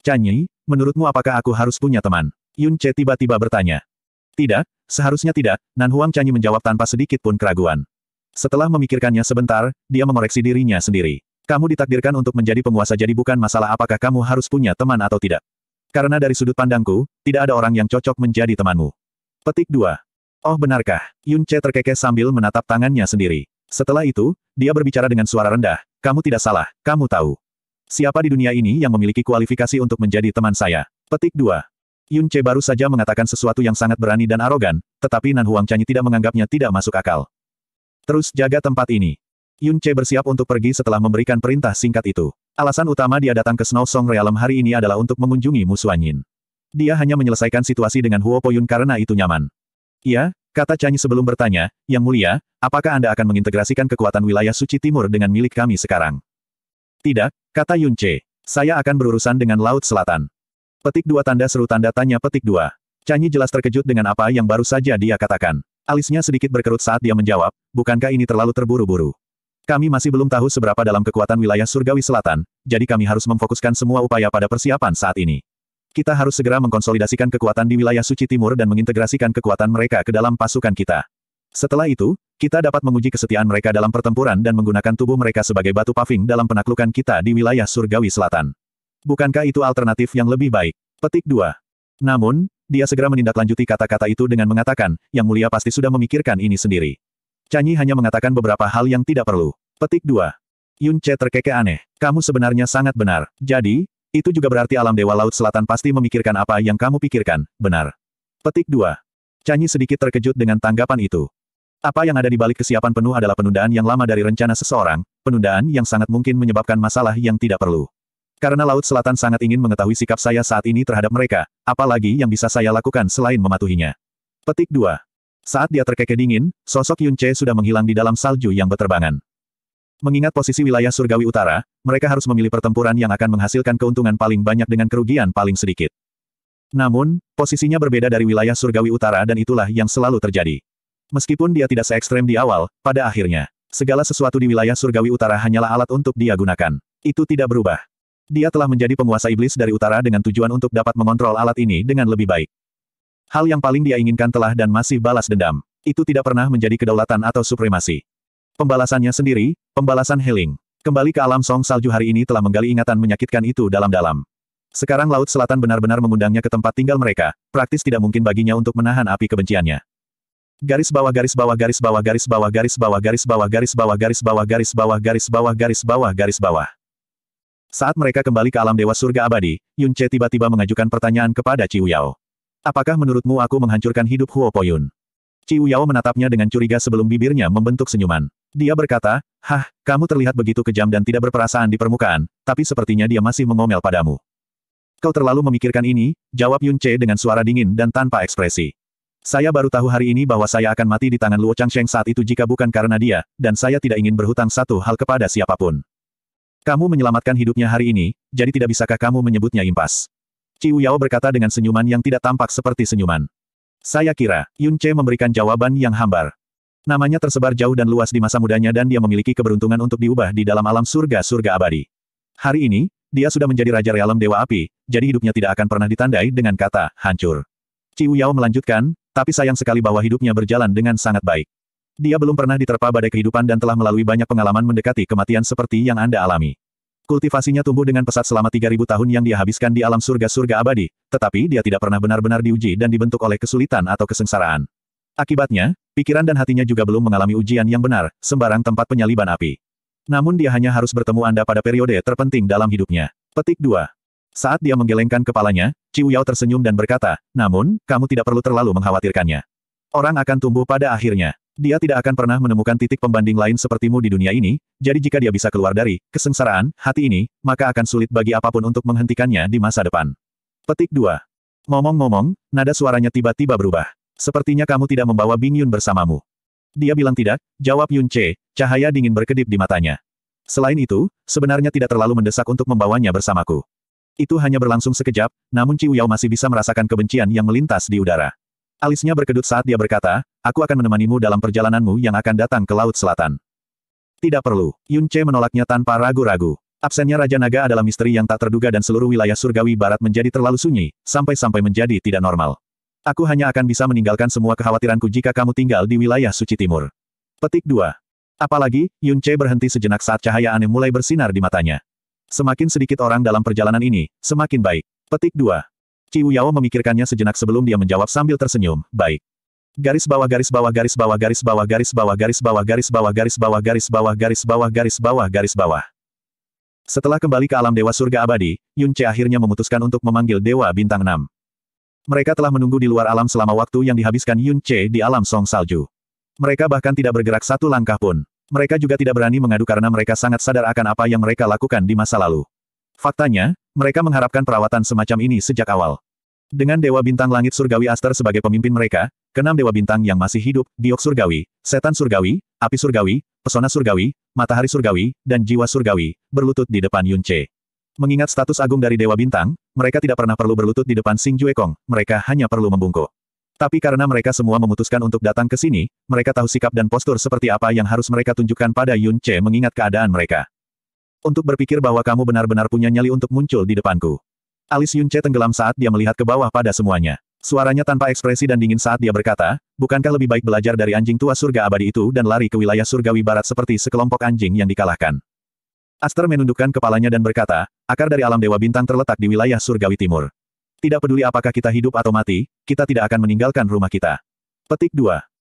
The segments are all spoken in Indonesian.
Canyi, menurutmu apakah aku harus punya teman? Yun Che tiba-tiba bertanya. Tidak, seharusnya tidak, Nan Huang Canyi menjawab tanpa sedikit pun keraguan. Setelah memikirkannya sebentar, dia mengoreksi dirinya sendiri. Kamu ditakdirkan untuk menjadi penguasa jadi bukan masalah apakah kamu harus punya teman atau tidak. Karena dari sudut pandangku, tidak ada orang yang cocok menjadi temanmu. Petik 2. Oh benarkah? Yun Che terkekeh sambil menatap tangannya sendiri. Setelah itu, dia berbicara dengan suara rendah, kamu tidak salah, kamu tahu. Siapa di dunia ini yang memiliki kualifikasi untuk menjadi teman saya? Petik 2. Yun Che baru saja mengatakan sesuatu yang sangat berani dan arogan, tetapi Nan Huang Chanyi tidak menganggapnya tidak masuk akal. Terus jaga tempat ini. Yun Che bersiap untuk pergi setelah memberikan perintah singkat itu. Alasan utama dia datang ke Snow Song Realm hari ini adalah untuk mengunjungi Yin. Dia hanya menyelesaikan situasi dengan Huo Po Yun karena itu nyaman. Iya, kata Chanyi sebelum bertanya, Yang Mulia, apakah Anda akan mengintegrasikan kekuatan wilayah suci timur dengan milik kami sekarang? Tidak, kata Yun Che. Saya akan berurusan dengan Laut Selatan. Petik dua tanda seru tanda tanya petik dua. Canyi jelas terkejut dengan apa yang baru saja dia katakan. Alisnya sedikit berkerut saat dia menjawab, bukankah ini terlalu terburu-buru? Kami masih belum tahu seberapa dalam kekuatan wilayah Surgawi Selatan, jadi kami harus memfokuskan semua upaya pada persiapan saat ini. Kita harus segera mengkonsolidasikan kekuatan di wilayah suci timur dan mengintegrasikan kekuatan mereka ke dalam pasukan kita. Setelah itu, kita dapat menguji kesetiaan mereka dalam pertempuran dan menggunakan tubuh mereka sebagai batu paving dalam penaklukan kita di wilayah surgawi selatan. Bukankah itu alternatif yang lebih baik? Petik 2. Namun, dia segera menindaklanjuti kata-kata itu dengan mengatakan, yang mulia pasti sudah memikirkan ini sendiri. Canyi hanya mengatakan beberapa hal yang tidak perlu. Petik 2. Yun Che terkekeh aneh. Kamu sebenarnya sangat benar. Jadi, itu juga berarti alam Dewa Laut Selatan pasti memikirkan apa yang kamu pikirkan, benar. Petik 2. Canyi sedikit terkejut dengan tanggapan itu. Apa yang ada di balik kesiapan penuh adalah penundaan yang lama dari rencana seseorang, penundaan yang sangat mungkin menyebabkan masalah yang tidak perlu. Karena Laut Selatan sangat ingin mengetahui sikap saya saat ini terhadap mereka, apalagi yang bisa saya lakukan selain mematuhinya. Petik 2. Saat dia terkekeh dingin, sosok Yun Che sudah menghilang di dalam salju yang berterbangan. Mengingat posisi wilayah surgawi utara, mereka harus memilih pertempuran yang akan menghasilkan keuntungan paling banyak dengan kerugian paling sedikit. Namun, posisinya berbeda dari wilayah surgawi utara dan itulah yang selalu terjadi. Meskipun dia tidak se-ekstrem di awal, pada akhirnya, segala sesuatu di wilayah surgawi utara hanyalah alat untuk dia gunakan. Itu tidak berubah. Dia telah menjadi penguasa iblis dari utara dengan tujuan untuk dapat mengontrol alat ini dengan lebih baik. Hal yang paling dia inginkan telah dan masih balas dendam. Itu tidak pernah menjadi kedaulatan atau supremasi. Pembalasannya sendiri, pembalasan healing. Kembali ke alam song salju hari ini telah menggali ingatan menyakitkan itu dalam-dalam. Sekarang Laut Selatan benar-benar mengundangnya ke tempat tinggal mereka, praktis tidak mungkin baginya untuk menahan api kebenciannya garis bawah garis bawah garis bawah garis bawah garis bawah garis bawah garis bawah garis bawah garis bawah garis bawah garis bawah garis bawah. Saat mereka kembali ke alam dewa surga abadi, Yun Che tiba-tiba mengajukan pertanyaan kepada Ciu Yao. Apakah menurutmu aku menghancurkan hidup Huo Poyun Yun? Yao menatapnya dengan curiga sebelum bibirnya membentuk senyuman. Dia berkata, Hah, kamu terlihat begitu kejam dan tidak berperasaan di permukaan, tapi sepertinya dia masih mengomel padamu. Kau terlalu memikirkan ini, jawab Yun Che dengan suara dingin dan tanpa ekspresi. Saya baru tahu hari ini bahwa saya akan mati di tangan Luo Changsheng saat itu jika bukan karena dia, dan saya tidak ingin berhutang satu hal kepada siapapun. Kamu menyelamatkan hidupnya hari ini, jadi tidak bisakah kamu menyebutnya impas? Ciu Yao berkata dengan senyuman yang tidak tampak seperti senyuman. Saya kira, Yun Che memberikan jawaban yang hambar. Namanya tersebar jauh dan luas di masa mudanya dan dia memiliki keberuntungan untuk diubah di dalam alam surga-surga abadi. Hari ini, dia sudah menjadi Raja Realem Dewa Api, jadi hidupnya tidak akan pernah ditandai dengan kata, hancur. Ciu Yao melanjutkan, tapi sayang sekali bahwa hidupnya berjalan dengan sangat baik. Dia belum pernah diterpa badai kehidupan dan telah melalui banyak pengalaman mendekati kematian seperti yang Anda alami. Kultivasinya tumbuh dengan pesat selama 3000 tahun yang dia habiskan di alam surga-surga abadi, tetapi dia tidak pernah benar-benar diuji dan dibentuk oleh kesulitan atau kesengsaraan. Akibatnya, pikiran dan hatinya juga belum mengalami ujian yang benar, sembarang tempat penyaliban api. Namun dia hanya harus bertemu Anda pada periode terpenting dalam hidupnya. Petik 2. Saat dia menggelengkan kepalanya, Ciu Yao tersenyum dan berkata, namun, kamu tidak perlu terlalu mengkhawatirkannya. Orang akan tumbuh pada akhirnya. Dia tidak akan pernah menemukan titik pembanding lain sepertimu di dunia ini, jadi jika dia bisa keluar dari kesengsaraan hati ini, maka akan sulit bagi apapun untuk menghentikannya di masa depan. Petik 2. Ngomong-ngomong, nada suaranya tiba-tiba berubah. Sepertinya kamu tidak membawa Bing Yun bersamamu. Dia bilang tidak, jawab Yun Che, cahaya dingin berkedip di matanya. Selain itu, sebenarnya tidak terlalu mendesak untuk membawanya bersamaku. Itu hanya berlangsung sekejap, namun Ciu Yao masih bisa merasakan kebencian yang melintas di udara. Alisnya berkedut saat dia berkata, aku akan menemanimu dalam perjalananmu yang akan datang ke Laut Selatan. Tidak perlu. Yun Che menolaknya tanpa ragu-ragu. Absennya Raja Naga adalah misteri yang tak terduga dan seluruh wilayah surgawi barat menjadi terlalu sunyi, sampai-sampai menjadi tidak normal. Aku hanya akan bisa meninggalkan semua kekhawatiranku jika kamu tinggal di wilayah suci timur. Petik 2. Apalagi, Yun Che berhenti sejenak saat cahaya aneh mulai bersinar di matanya. Semakin sedikit orang dalam perjalanan ini, semakin baik. Petik 2. Ciu memikirkannya sejenak sebelum dia menjawab sambil tersenyum, baik. Garis bawah garis bawah garis bawah garis bawah garis bawah garis bawah garis bawah garis bawah garis bawah garis bawah garis bawah garis bawah. Setelah kembali ke alam Dewa Surga Abadi, Yun akhirnya memutuskan untuk memanggil Dewa Bintang 6. Mereka telah menunggu di luar alam selama waktu yang dihabiskan Yun di alam Song Salju. Mereka bahkan tidak bergerak satu langkah pun. Mereka juga tidak berani mengadu karena mereka sangat sadar akan apa yang mereka lakukan di masa lalu. Faktanya, mereka mengharapkan perawatan semacam ini sejak awal. Dengan Dewa Bintang Langit Surgawi Aster sebagai pemimpin mereka, keenam Dewa Bintang yang masih hidup, Diok Surgawi, Setan Surgawi, Api Surgawi, Pesona Surgawi, Matahari Surgawi, dan Jiwa Surgawi, berlutut di depan Yun Che. Mengingat status agung dari Dewa Bintang, mereka tidak pernah perlu berlutut di depan Sing Jue Kong, mereka hanya perlu membungkuk. Tapi karena mereka semua memutuskan untuk datang ke sini, mereka tahu sikap dan postur seperti apa yang harus mereka tunjukkan pada Yun Che mengingat keadaan mereka. Untuk berpikir bahwa kamu benar-benar punya nyali untuk muncul di depanku. Alis Yun Che tenggelam saat dia melihat ke bawah pada semuanya. Suaranya tanpa ekspresi dan dingin saat dia berkata, bukankah lebih baik belajar dari anjing tua surga abadi itu dan lari ke wilayah surgawi barat seperti sekelompok anjing yang dikalahkan. Aster menundukkan kepalanya dan berkata, akar dari alam dewa bintang terletak di wilayah surgawi timur. Tidak peduli apakah kita hidup atau mati, kita tidak akan meninggalkan rumah kita. Petik 2.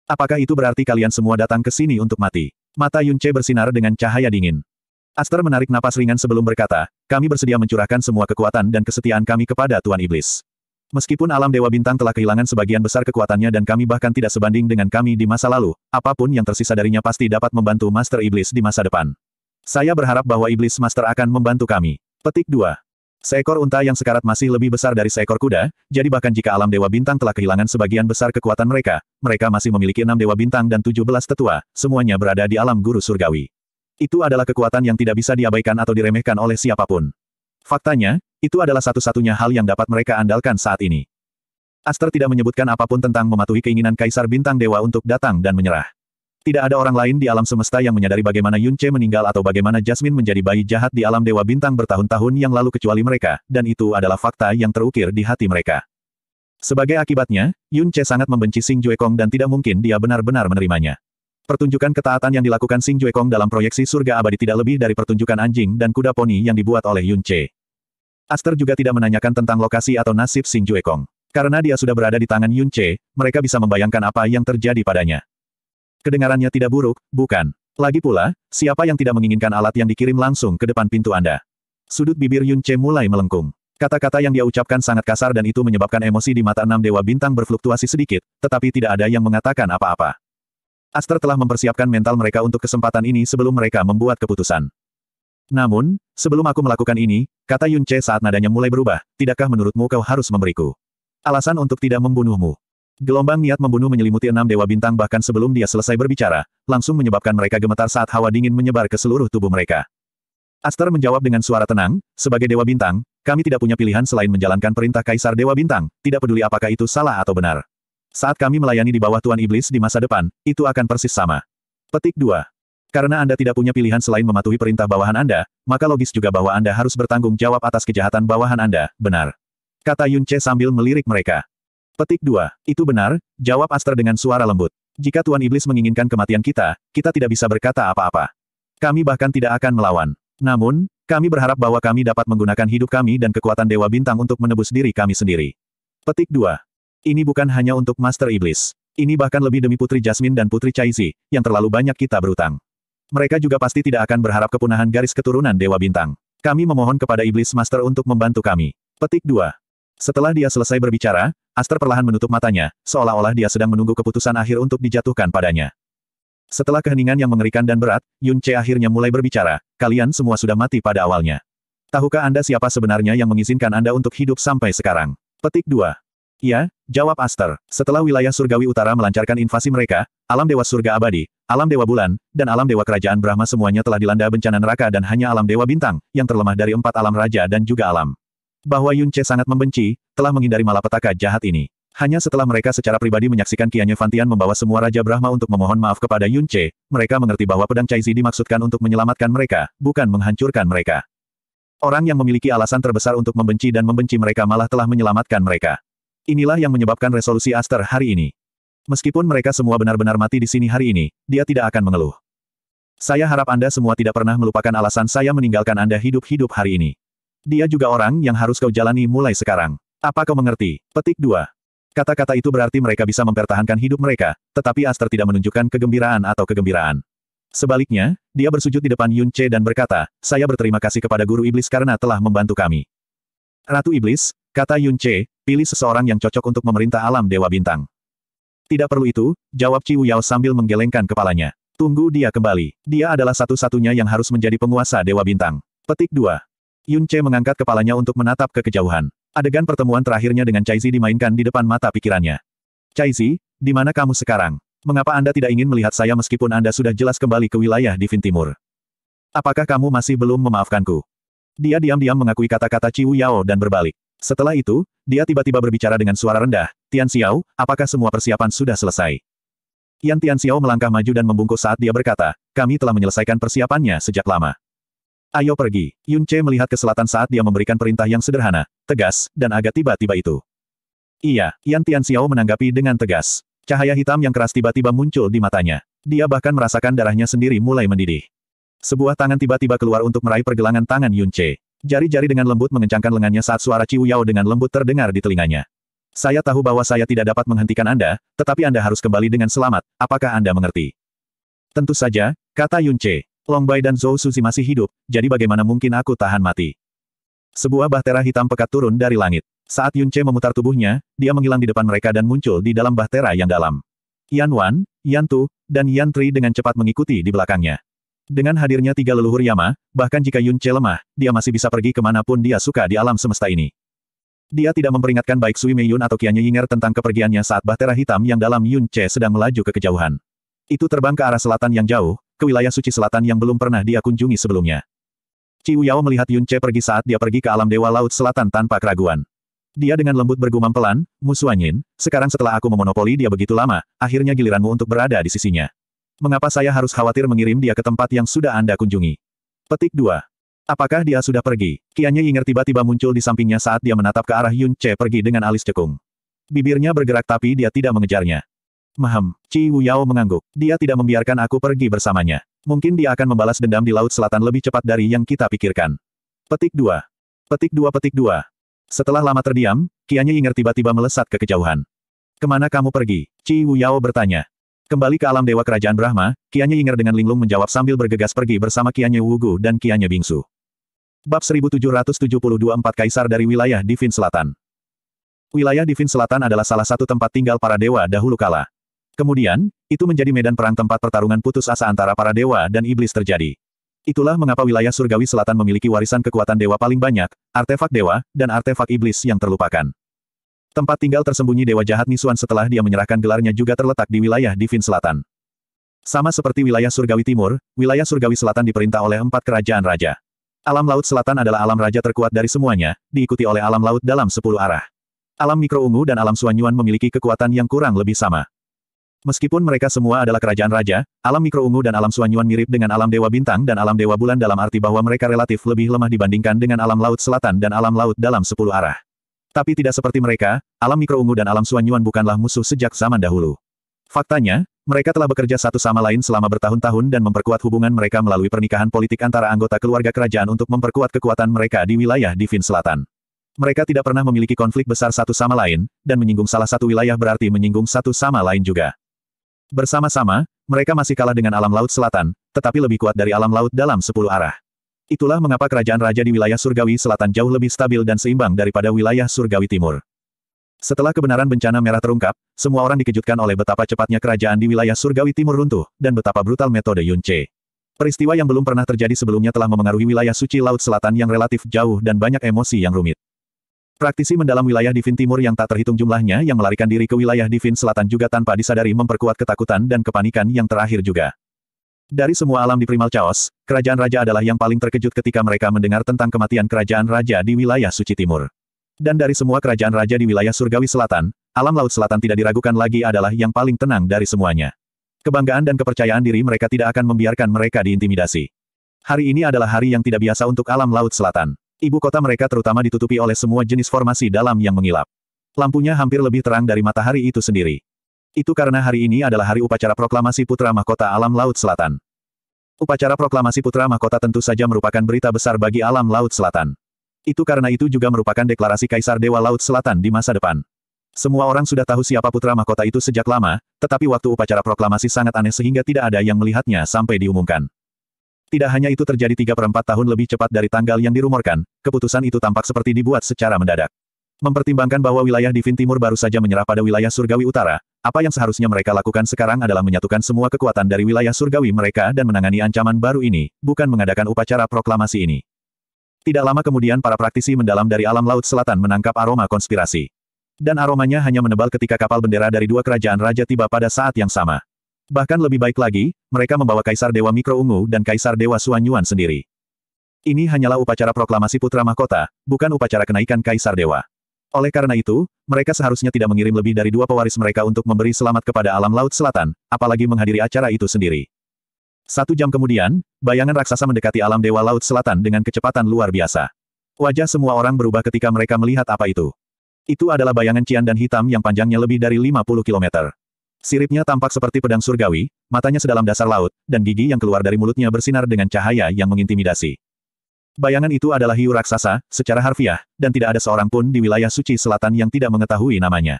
Apakah itu berarti kalian semua datang ke sini untuk mati? Mata Yunce bersinar dengan cahaya dingin. Aster menarik napas ringan sebelum berkata, kami bersedia mencurahkan semua kekuatan dan kesetiaan kami kepada Tuan Iblis. Meskipun alam Dewa Bintang telah kehilangan sebagian besar kekuatannya dan kami bahkan tidak sebanding dengan kami di masa lalu, apapun yang tersisa darinya pasti dapat membantu Master Iblis di masa depan. Saya berharap bahwa Iblis Master akan membantu kami. Petik 2. Seekor unta yang sekarat masih lebih besar dari seekor kuda, jadi bahkan jika alam Dewa Bintang telah kehilangan sebagian besar kekuatan mereka, mereka masih memiliki enam Dewa Bintang dan tujuh belas tetua, semuanya berada di alam guru surgawi. Itu adalah kekuatan yang tidak bisa diabaikan atau diremehkan oleh siapapun. Faktanya, itu adalah satu-satunya hal yang dapat mereka andalkan saat ini. Aster tidak menyebutkan apapun tentang mematuhi keinginan Kaisar Bintang Dewa untuk datang dan menyerah. Tidak ada orang lain di alam semesta yang menyadari bagaimana Yun Che meninggal atau bagaimana Jasmine menjadi bayi jahat di alam Dewa Bintang bertahun-tahun yang lalu kecuali mereka, dan itu adalah fakta yang terukir di hati mereka. Sebagai akibatnya, Yun Che sangat membenci Sing Jue Kong dan tidak mungkin dia benar-benar menerimanya. Pertunjukan ketaatan yang dilakukan Sing Jue Kong dalam proyeksi surga abadi tidak lebih dari pertunjukan anjing dan kuda poni yang dibuat oleh Yun Che. Aster juga tidak menanyakan tentang lokasi atau nasib Sing Jue Kong, Karena dia sudah berada di tangan Yun Che, mereka bisa membayangkan apa yang terjadi padanya. Kedengarannya tidak buruk, bukan? Lagi pula, siapa yang tidak menginginkan alat yang dikirim langsung ke depan pintu Anda? Sudut bibir Yun Che mulai melengkung. Kata-kata yang dia ucapkan sangat kasar dan itu menyebabkan emosi di mata enam dewa bintang berfluktuasi sedikit, tetapi tidak ada yang mengatakan apa-apa. Aster telah mempersiapkan mental mereka untuk kesempatan ini sebelum mereka membuat keputusan. Namun, sebelum aku melakukan ini, kata Yun Che saat nadanya mulai berubah, tidakkah menurutmu kau harus memberiku? Alasan untuk tidak membunuhmu. Gelombang niat membunuh menyelimuti enam dewa bintang bahkan sebelum dia selesai berbicara, langsung menyebabkan mereka gemetar saat hawa dingin menyebar ke seluruh tubuh mereka. Aster menjawab dengan suara tenang, sebagai dewa bintang, kami tidak punya pilihan selain menjalankan perintah Kaisar Dewa Bintang, tidak peduli apakah itu salah atau benar. Saat kami melayani di bawah Tuan Iblis di masa depan, itu akan persis sama. Petik 2. Karena Anda tidak punya pilihan selain mematuhi perintah bawahan Anda, maka logis juga bahwa Anda harus bertanggung jawab atas kejahatan bawahan Anda, benar. Kata Yun Che sambil melirik mereka. Petik 2. Itu benar, jawab Aster dengan suara lembut. Jika Tuan Iblis menginginkan kematian kita, kita tidak bisa berkata apa-apa. Kami bahkan tidak akan melawan. Namun, kami berharap bahwa kami dapat menggunakan hidup kami dan kekuatan Dewa Bintang untuk menebus diri kami sendiri. Petik 2. Ini bukan hanya untuk Master Iblis. Ini bahkan lebih demi Putri Jasmine dan Putri Chaizi, yang terlalu banyak kita berutang. Mereka juga pasti tidak akan berharap kepunahan garis keturunan Dewa Bintang. Kami memohon kepada Iblis Master untuk membantu kami. Petik 2. Setelah dia selesai berbicara, Aster perlahan menutup matanya, seolah-olah dia sedang menunggu keputusan akhir untuk dijatuhkan padanya. Setelah keheningan yang mengerikan dan berat, Yun Che akhirnya mulai berbicara, kalian semua sudah mati pada awalnya. Tahukah Anda siapa sebenarnya yang mengizinkan Anda untuk hidup sampai sekarang? Petik 2. Ya, jawab Aster. Setelah wilayah surgawi utara melancarkan invasi mereka, alam dewa surga abadi, alam dewa bulan, dan alam dewa kerajaan Brahma semuanya telah dilanda bencana neraka dan hanya alam dewa bintang, yang terlemah dari empat alam raja dan juga alam bahwa Yun Che sangat membenci, telah menghindari malapetaka jahat ini. Hanya setelah mereka secara pribadi menyaksikan Kianye Fantian membawa semua Raja Brahma untuk memohon maaf kepada Yun Che, mereka mengerti bahwa pedang Zi dimaksudkan untuk menyelamatkan mereka, bukan menghancurkan mereka. Orang yang memiliki alasan terbesar untuk membenci dan membenci mereka malah telah menyelamatkan mereka. Inilah yang menyebabkan resolusi Aster hari ini. Meskipun mereka semua benar-benar mati di sini hari ini, dia tidak akan mengeluh. Saya harap Anda semua tidak pernah melupakan alasan saya meninggalkan Anda hidup-hidup hari ini. Dia juga orang yang harus kau jalani mulai sekarang. Apa kau mengerti? Petik 2. Kata-kata itu berarti mereka bisa mempertahankan hidup mereka, tetapi Aster tidak menunjukkan kegembiraan atau kegembiraan. Sebaliknya, dia bersujud di depan Yun Che dan berkata, saya berterima kasih kepada Guru Iblis karena telah membantu kami. Ratu Iblis, kata Yun Che, pilih seseorang yang cocok untuk memerintah alam Dewa Bintang. Tidak perlu itu, jawab Chi Yao sambil menggelengkan kepalanya. Tunggu dia kembali. Dia adalah satu-satunya yang harus menjadi penguasa Dewa Bintang. Petik 2. Yun Che mengangkat kepalanya untuk menatap ke kejauhan. Adegan pertemuan terakhirnya dengan Zi dimainkan di depan mata pikirannya. Zi, di mana kamu sekarang? Mengapa Anda tidak ingin melihat saya meskipun Anda sudah jelas kembali ke wilayah Vin Timur? Apakah kamu masih belum memaafkanku? Dia diam-diam mengakui kata-kata Ciu Yao dan berbalik. Setelah itu, dia tiba-tiba berbicara dengan suara rendah, Tian Xiao, apakah semua persiapan sudah selesai? Yan Tian Xiao melangkah maju dan membungkuk saat dia berkata, kami telah menyelesaikan persiapannya sejak lama. Ayo pergi. Yun Che melihat ke selatan saat dia memberikan perintah yang sederhana, tegas, dan agak tiba-tiba itu. Iya, Yan Tian Xiao menanggapi dengan tegas. Cahaya hitam yang keras tiba-tiba muncul di matanya. Dia bahkan merasakan darahnya sendiri mulai mendidih. Sebuah tangan tiba-tiba keluar untuk meraih pergelangan tangan Yun Che. Jari-jari dengan lembut mengencangkan lengannya saat suara Ciu Yao dengan lembut terdengar di telinganya. Saya tahu bahwa saya tidak dapat menghentikan Anda, tetapi Anda harus kembali dengan selamat, apakah Anda mengerti? Tentu saja, kata Yun Che. Long Bai dan Zhou Suzi masih hidup, jadi bagaimana mungkin aku tahan mati? Sebuah bahtera hitam pekat turun dari langit. Saat Yun Che memutar tubuhnya, dia menghilang di depan mereka dan muncul di dalam bahtera yang dalam. Yan Wan, Yan Tu, dan Yan Tri dengan cepat mengikuti di belakangnya. Dengan hadirnya tiga leluhur Yama, bahkan jika Yun Che lemah, dia masih bisa pergi kemanapun dia suka di alam semesta ini. Dia tidak memperingatkan baik Sui Mei Yun atau Qianye Yinger tentang kepergiannya saat bahtera hitam yang dalam Yun Che sedang melaju ke kejauhan. Itu terbang ke arah selatan yang jauh, ke wilayah suci selatan yang belum pernah dia kunjungi sebelumnya. Ciu Yao melihat Yun Che pergi saat dia pergi ke alam dewa laut selatan tanpa keraguan. Dia dengan lembut bergumam pelan, Musuanyin, sekarang setelah aku memonopoli dia begitu lama, akhirnya giliranmu untuk berada di sisinya. Mengapa saya harus khawatir mengirim dia ke tempat yang sudah Anda kunjungi? Petik 2. Apakah dia sudah pergi? Kianya Yinger tiba-tiba muncul di sampingnya saat dia menatap ke arah Yun Che pergi dengan alis cekung. Bibirnya bergerak tapi dia tidak mengejarnya. Maham, Ci Wuyao mengangguk. Dia tidak membiarkan aku pergi bersamanya. Mungkin dia akan membalas dendam di Laut Selatan lebih cepat dari yang kita pikirkan. Petik 2. Petik 2 petik 2. Setelah lama terdiam, Kianya Yinger tiba-tiba melesat ke kejauhan. Kemana kamu pergi? Ci Wuyao bertanya. Kembali ke alam dewa kerajaan Brahma, Kianya Yinger dengan linglung menjawab sambil bergegas pergi bersama Kianya Wugu dan Kianya Bingsu. Bab 1772 Empat Kaisar dari wilayah Divin Selatan Wilayah Divin Selatan adalah salah satu tempat tinggal para dewa dahulu kala. Kemudian, itu menjadi medan perang tempat pertarungan putus asa antara para dewa dan iblis terjadi. Itulah mengapa wilayah surgawi selatan memiliki warisan kekuatan dewa paling banyak, artefak dewa, dan artefak iblis yang terlupakan. Tempat tinggal tersembunyi dewa jahat Nisuan setelah dia menyerahkan gelarnya juga terletak di wilayah Divin Selatan. Sama seperti wilayah surgawi timur, wilayah surgawi selatan diperintah oleh empat kerajaan raja. Alam laut selatan adalah alam raja terkuat dari semuanya, diikuti oleh alam laut dalam sepuluh arah. Alam mikro ungu dan alam suanyuan memiliki kekuatan yang kurang lebih sama. Meskipun mereka semua adalah kerajaan raja, alam mikroungu dan alam suanyuan mirip dengan alam dewa bintang dan alam dewa bulan dalam arti bahwa mereka relatif lebih lemah dibandingkan dengan alam laut selatan dan alam laut dalam sepuluh arah. Tapi tidak seperti mereka, alam mikroungu dan alam suanyuan bukanlah musuh sejak zaman dahulu. Faktanya, mereka telah bekerja satu sama lain selama bertahun-tahun dan memperkuat hubungan mereka melalui pernikahan politik antara anggota keluarga kerajaan untuk memperkuat kekuatan mereka di wilayah Divin Selatan. Mereka tidak pernah memiliki konflik besar satu sama lain, dan menyinggung salah satu wilayah berarti menyinggung satu sama lain juga. Bersama-sama, mereka masih kalah dengan alam laut selatan, tetapi lebih kuat dari alam laut dalam sepuluh arah. Itulah mengapa kerajaan raja di wilayah surgawi selatan jauh lebih stabil dan seimbang daripada wilayah surgawi timur. Setelah kebenaran bencana merah terungkap, semua orang dikejutkan oleh betapa cepatnya kerajaan di wilayah surgawi timur runtuh, dan betapa brutal metode Yunche. Peristiwa yang belum pernah terjadi sebelumnya telah memengaruhi wilayah suci Laut Selatan yang relatif jauh dan banyak emosi yang rumit. Praktisi mendalam wilayah Divin Timur yang tak terhitung jumlahnya yang melarikan diri ke wilayah Divin Selatan juga tanpa disadari memperkuat ketakutan dan kepanikan yang terakhir juga. Dari semua alam di Primal Chaos, kerajaan raja adalah yang paling terkejut ketika mereka mendengar tentang kematian kerajaan raja di wilayah Suci Timur. Dan dari semua kerajaan raja di wilayah Surgawi Selatan, alam laut selatan tidak diragukan lagi adalah yang paling tenang dari semuanya. Kebanggaan dan kepercayaan diri mereka tidak akan membiarkan mereka diintimidasi. Hari ini adalah hari yang tidak biasa untuk alam laut selatan. Ibu kota mereka terutama ditutupi oleh semua jenis formasi dalam yang mengilap. Lampunya hampir lebih terang dari matahari itu sendiri. Itu karena hari ini adalah hari upacara proklamasi Putra Mahkota Alam Laut Selatan. Upacara proklamasi Putra Mahkota tentu saja merupakan berita besar bagi alam laut selatan. Itu karena itu juga merupakan deklarasi Kaisar Dewa Laut Selatan di masa depan. Semua orang sudah tahu siapa Putra Mahkota itu sejak lama, tetapi waktu upacara proklamasi sangat aneh sehingga tidak ada yang melihatnya sampai diumumkan. Tidak hanya itu terjadi tiga perempat tahun lebih cepat dari tanggal yang dirumorkan, keputusan itu tampak seperti dibuat secara mendadak. Mempertimbangkan bahwa wilayah Divin Timur baru saja menyerah pada wilayah Surgawi Utara, apa yang seharusnya mereka lakukan sekarang adalah menyatukan semua kekuatan dari wilayah Surgawi mereka dan menangani ancaman baru ini, bukan mengadakan upacara proklamasi ini. Tidak lama kemudian para praktisi mendalam dari alam laut selatan menangkap aroma konspirasi. Dan aromanya hanya menebal ketika kapal bendera dari dua kerajaan raja tiba pada saat yang sama. Bahkan lebih baik lagi, mereka membawa Kaisar Dewa Mikro Ungu dan Kaisar Dewa Suan Yuan sendiri. Ini hanyalah upacara proklamasi Putra Mahkota, bukan upacara kenaikan Kaisar Dewa. Oleh karena itu, mereka seharusnya tidak mengirim lebih dari dua pewaris mereka untuk memberi selamat kepada alam laut selatan, apalagi menghadiri acara itu sendiri. Satu jam kemudian, bayangan raksasa mendekati alam dewa laut selatan dengan kecepatan luar biasa. Wajah semua orang berubah ketika mereka melihat apa itu. Itu adalah bayangan cian dan hitam yang panjangnya lebih dari 50 km. Siripnya tampak seperti pedang surgawi, matanya sedalam dasar laut, dan gigi yang keluar dari mulutnya bersinar dengan cahaya yang mengintimidasi. Bayangan itu adalah hiu raksasa, secara harfiah, dan tidak ada seorang pun di wilayah suci selatan yang tidak mengetahui namanya.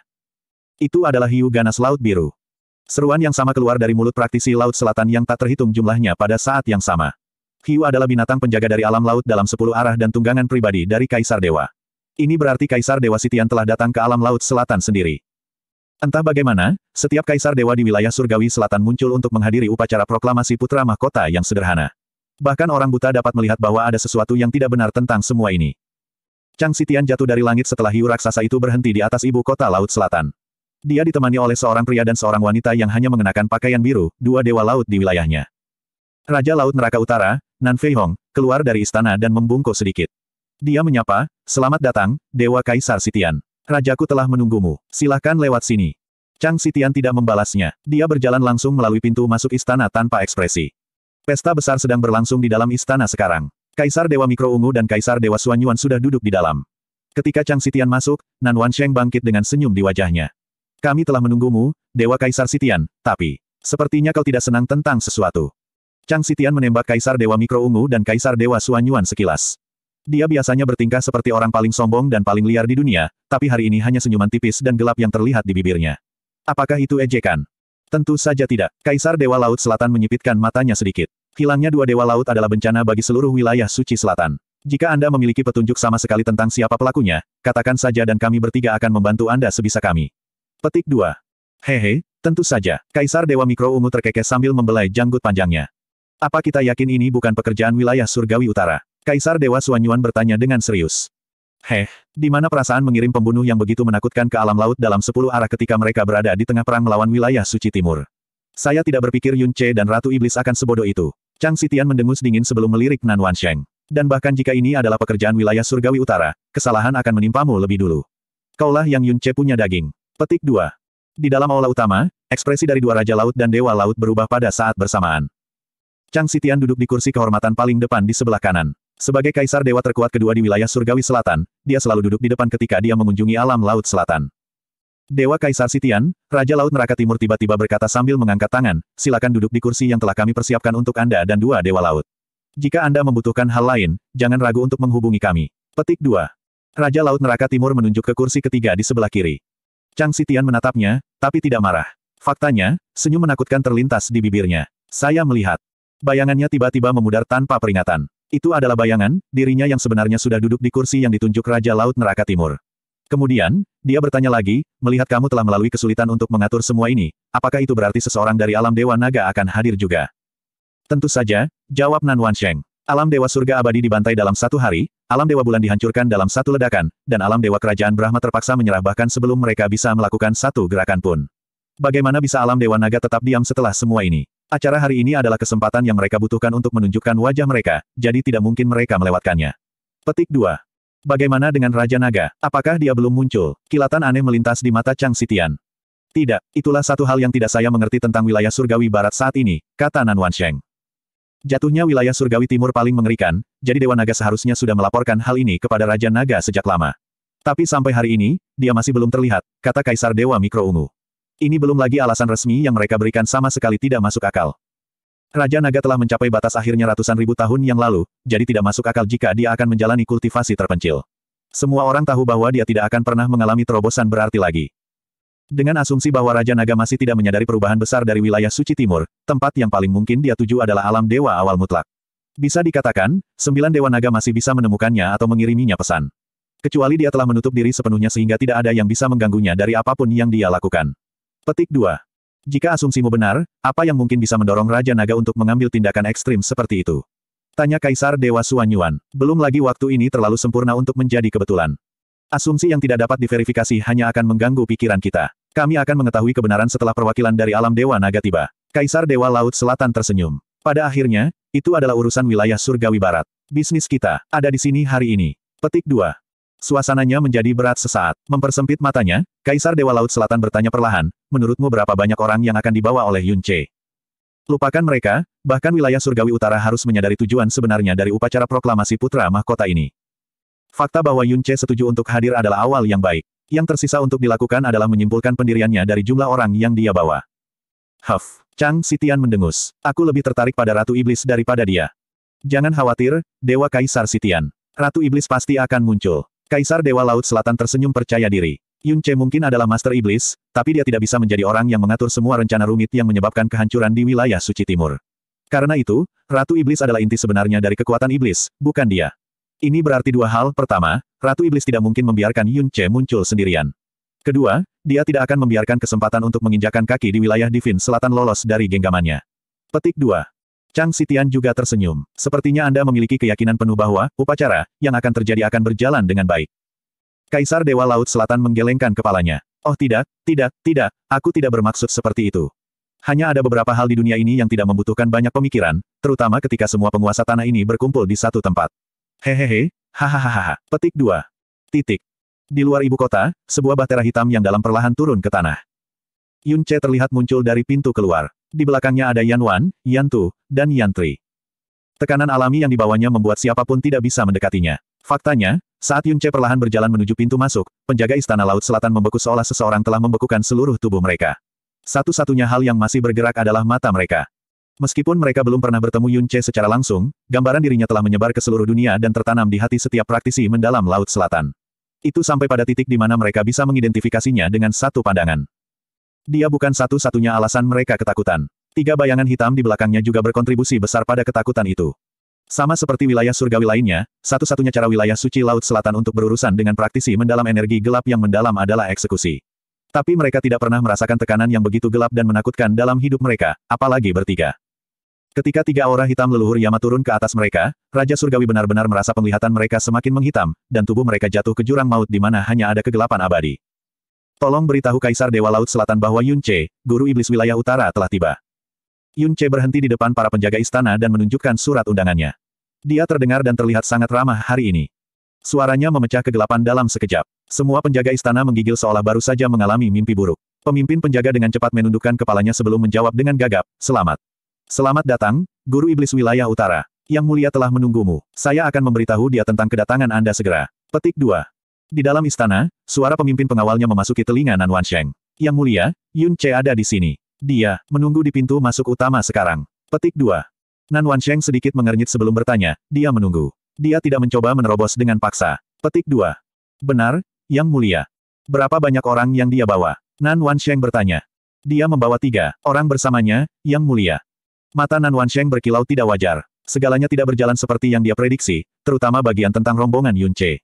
Itu adalah hiu ganas laut biru. Seruan yang sama keluar dari mulut praktisi laut selatan yang tak terhitung jumlahnya pada saat yang sama. Hiu adalah binatang penjaga dari alam laut dalam sepuluh arah dan tunggangan pribadi dari Kaisar Dewa. Ini berarti Kaisar Dewa Sitian telah datang ke alam laut selatan sendiri. Entah bagaimana, setiap kaisar dewa di wilayah surgawi selatan muncul untuk menghadiri upacara proklamasi putra mahkota yang sederhana. Bahkan orang buta dapat melihat bahwa ada sesuatu yang tidak benar tentang semua ini. Chang Sitian jatuh dari langit setelah hiu raksasa itu berhenti di atas ibu kota Laut Selatan. Dia ditemani oleh seorang pria dan seorang wanita yang hanya mengenakan pakaian biru, dua dewa laut di wilayahnya. Raja Laut Neraka Utara, Nan Fei Hong, keluar dari istana dan membungkuk sedikit. Dia menyapa, selamat datang, Dewa Kaisar Sitian. Rajaku telah menunggumu, silahkan lewat sini. Chang Sitian tidak membalasnya. Dia berjalan langsung melalui pintu masuk istana tanpa ekspresi. Pesta besar sedang berlangsung di dalam istana sekarang. Kaisar Dewa Mikro Ungu dan Kaisar Dewa Suanyuan sudah duduk di dalam. Ketika Chang Sitian masuk, Nan Wansheng bangkit dengan senyum di wajahnya. Kami telah menunggumu, Dewa Kaisar Sitian, tapi, sepertinya kau tidak senang tentang sesuatu. Chang Sitian menembak Kaisar Dewa Mikro Ungu dan Kaisar Dewa Suanyuan sekilas. Dia biasanya bertingkah seperti orang paling sombong dan paling liar di dunia, tapi hari ini hanya senyuman tipis dan gelap yang terlihat di bibirnya. Apakah itu ejekan? Tentu saja tidak. Kaisar Dewa Laut Selatan menyipitkan matanya sedikit. Hilangnya dua Dewa Laut adalah bencana bagi seluruh wilayah suci selatan. Jika Anda memiliki petunjuk sama sekali tentang siapa pelakunya, katakan saja dan kami bertiga akan membantu Anda sebisa kami. Petik 2. Hehe, tentu saja. Kaisar Dewa Mikro Ungu terkekeh sambil membelai janggut panjangnya. Apa kita yakin ini bukan pekerjaan wilayah surgawi utara? Kaisar Dewa Suanyuan bertanya dengan serius. Heh, di mana perasaan mengirim pembunuh yang begitu menakutkan ke alam laut dalam sepuluh arah ketika mereka berada di tengah perang melawan wilayah suci timur? Saya tidak berpikir Yun Che dan Ratu Iblis akan sebodoh itu. Chang Sitian mendengus dingin sebelum melirik Nan Wansheng. Dan bahkan jika ini adalah pekerjaan wilayah surgawi utara, kesalahan akan menimpamu lebih dulu. Kaulah yang Yun Che punya daging. Petik 2. Di dalam aula utama, ekspresi dari dua raja laut dan dewa laut berubah pada saat bersamaan. Chang Sitian duduk di kursi kehormatan paling depan di sebelah kanan. Sebagai kaisar dewa terkuat kedua di wilayah surgawi selatan, dia selalu duduk di depan ketika dia mengunjungi alam laut selatan. Dewa Kaisar Sitian, Raja Laut Neraka Timur tiba-tiba berkata sambil mengangkat tangan, silakan duduk di kursi yang telah kami persiapkan untuk Anda dan dua Dewa Laut. Jika Anda membutuhkan hal lain, jangan ragu untuk menghubungi kami. Petik 2. Raja Laut Neraka Timur menunjuk ke kursi ketiga di sebelah kiri. Chang Sitian menatapnya, tapi tidak marah. Faktanya, senyum menakutkan terlintas di bibirnya. Saya melihat. Bayangannya tiba-tiba memudar tanpa peringatan. Itu adalah bayangan, dirinya yang sebenarnya sudah duduk di kursi yang ditunjuk Raja Laut Neraka Timur. Kemudian, dia bertanya lagi, melihat kamu telah melalui kesulitan untuk mengatur semua ini, apakah itu berarti seseorang dari alam Dewa Naga akan hadir juga? Tentu saja, jawab Nan Wansheng. Alam Dewa Surga Abadi dibantai dalam satu hari, alam Dewa Bulan dihancurkan dalam satu ledakan, dan alam Dewa Kerajaan Brahma terpaksa menyerah bahkan sebelum mereka bisa melakukan satu gerakan pun. Bagaimana bisa alam Dewa Naga tetap diam setelah semua ini? Acara hari ini adalah kesempatan yang mereka butuhkan untuk menunjukkan wajah mereka, jadi tidak mungkin mereka melewatkannya. Petik 2. Bagaimana dengan Raja Naga? Apakah dia belum muncul? Kilatan aneh melintas di mata Chang Sitian. Tidak, itulah satu hal yang tidak saya mengerti tentang wilayah surgawi barat saat ini, kata Nan Wan Sheng. Jatuhnya wilayah surgawi timur paling mengerikan, jadi Dewa Naga seharusnya sudah melaporkan hal ini kepada Raja Naga sejak lama. Tapi sampai hari ini, dia masih belum terlihat, kata Kaisar Dewa Mikro Ungu. Ini belum lagi alasan resmi yang mereka berikan sama sekali tidak masuk akal. Raja Naga telah mencapai batas akhirnya ratusan ribu tahun yang lalu, jadi tidak masuk akal jika dia akan menjalani kultivasi terpencil. Semua orang tahu bahwa dia tidak akan pernah mengalami terobosan berarti lagi. Dengan asumsi bahwa Raja Naga masih tidak menyadari perubahan besar dari wilayah suci timur, tempat yang paling mungkin dia tuju adalah alam dewa awal mutlak. Bisa dikatakan, sembilan dewa naga masih bisa menemukannya atau mengiriminya pesan. Kecuali dia telah menutup diri sepenuhnya sehingga tidak ada yang bisa mengganggunya dari apapun yang dia lakukan. Petik 2. Jika asumsimu benar, apa yang mungkin bisa mendorong Raja Naga untuk mengambil tindakan ekstrim seperti itu? Tanya Kaisar Dewa Suanyuan. Belum lagi waktu ini terlalu sempurna untuk menjadi kebetulan. Asumsi yang tidak dapat diverifikasi hanya akan mengganggu pikiran kita. Kami akan mengetahui kebenaran setelah perwakilan dari alam Dewa Naga tiba. Kaisar Dewa Laut Selatan tersenyum. Pada akhirnya, itu adalah urusan wilayah surgawi barat. Bisnis kita, ada di sini hari ini. Petik 2. Suasananya menjadi berat sesaat. Mempersempit matanya, Kaisar Dewa Laut Selatan bertanya perlahan, menurutmu berapa banyak orang yang akan dibawa oleh Yun Che? Lupakan mereka, bahkan wilayah surgawi utara harus menyadari tujuan sebenarnya dari upacara proklamasi putra mahkota ini. Fakta bahwa Yun Che setuju untuk hadir adalah awal yang baik. Yang tersisa untuk dilakukan adalah menyimpulkan pendiriannya dari jumlah orang yang dia bawa. Huff, Chang Sitian mendengus. Aku lebih tertarik pada Ratu Iblis daripada dia. Jangan khawatir, Dewa Kaisar Sitian. Ratu Iblis pasti akan muncul. Kaisar Dewa Laut Selatan tersenyum percaya diri. Yun Che mungkin adalah Master Iblis, tapi dia tidak bisa menjadi orang yang mengatur semua rencana rumit yang menyebabkan kehancuran di wilayah Suci Timur. Karena itu, Ratu Iblis adalah inti sebenarnya dari kekuatan Iblis, bukan dia. Ini berarti dua hal, pertama, Ratu Iblis tidak mungkin membiarkan Yun Che muncul sendirian. Kedua, dia tidak akan membiarkan kesempatan untuk menginjakan kaki di wilayah Divin Selatan lolos dari genggamannya. Petik 2. Chang Sitian juga tersenyum. Sepertinya Anda memiliki keyakinan penuh bahwa, upacara, yang akan terjadi akan berjalan dengan baik. Kaisar Dewa Laut Selatan menggelengkan kepalanya. Oh tidak, tidak, tidak, aku tidak bermaksud seperti itu. Hanya ada beberapa hal di dunia ini yang tidak membutuhkan banyak pemikiran, terutama ketika semua penguasa tanah ini berkumpul di satu tempat. Hehehe, hahaha, petik dua. Titik. Di luar ibu kota, sebuah bahtera hitam yang dalam perlahan turun ke tanah. Yun Che terlihat muncul dari pintu keluar. Di belakangnya ada Yan Wan, Yan Tu, dan Yan Tri. Tekanan alami yang dibawanya membuat siapapun tidak bisa mendekatinya. Faktanya, saat Yun Che perlahan berjalan menuju pintu masuk, penjaga Istana Laut Selatan membeku seolah seseorang telah membekukan seluruh tubuh mereka. Satu-satunya hal yang masih bergerak adalah mata mereka. Meskipun mereka belum pernah bertemu Yun Che secara langsung, gambaran dirinya telah menyebar ke seluruh dunia dan tertanam di hati setiap praktisi mendalam Laut Selatan. Itu sampai pada titik di mana mereka bisa mengidentifikasinya dengan satu pandangan. Dia bukan satu-satunya alasan mereka ketakutan. Tiga bayangan hitam di belakangnya juga berkontribusi besar pada ketakutan itu. Sama seperti wilayah surgawi lainnya, satu-satunya cara wilayah suci Laut Selatan untuk berurusan dengan praktisi mendalam energi gelap yang mendalam adalah eksekusi. Tapi mereka tidak pernah merasakan tekanan yang begitu gelap dan menakutkan dalam hidup mereka, apalagi bertiga. Ketika tiga aura hitam leluhur Yama turun ke atas mereka, Raja Surgawi benar-benar merasa penglihatan mereka semakin menghitam, dan tubuh mereka jatuh ke jurang maut di mana hanya ada kegelapan abadi. Tolong beritahu Kaisar Dewa Laut Selatan bahwa Yun Che, Guru Iblis Wilayah Utara telah tiba. Yun Che berhenti di depan para penjaga istana dan menunjukkan surat undangannya. Dia terdengar dan terlihat sangat ramah hari ini. Suaranya memecah kegelapan dalam sekejap. Semua penjaga istana menggigil seolah baru saja mengalami mimpi buruk. Pemimpin penjaga dengan cepat menundukkan kepalanya sebelum menjawab dengan gagap, Selamat. Selamat datang, Guru Iblis Wilayah Utara. Yang mulia telah menunggumu. Saya akan memberitahu dia tentang kedatangan Anda segera. Petik 2. Di dalam istana, suara pemimpin pengawalnya memasuki telinga Nan Wansheng. Yang mulia, Yun Che ada di sini. Dia menunggu di pintu masuk utama sekarang. Petik 2. Nan Wansheng sedikit mengernyit sebelum bertanya, dia menunggu. Dia tidak mencoba menerobos dengan paksa. Petik 2. Benar, Yang Mulia. Berapa banyak orang yang dia bawa? Nan Wansheng bertanya. Dia membawa tiga, orang bersamanya, Yang Mulia. Mata Nan Wansheng berkilau tidak wajar. Segalanya tidak berjalan seperti yang dia prediksi, terutama bagian tentang rombongan Yun Che.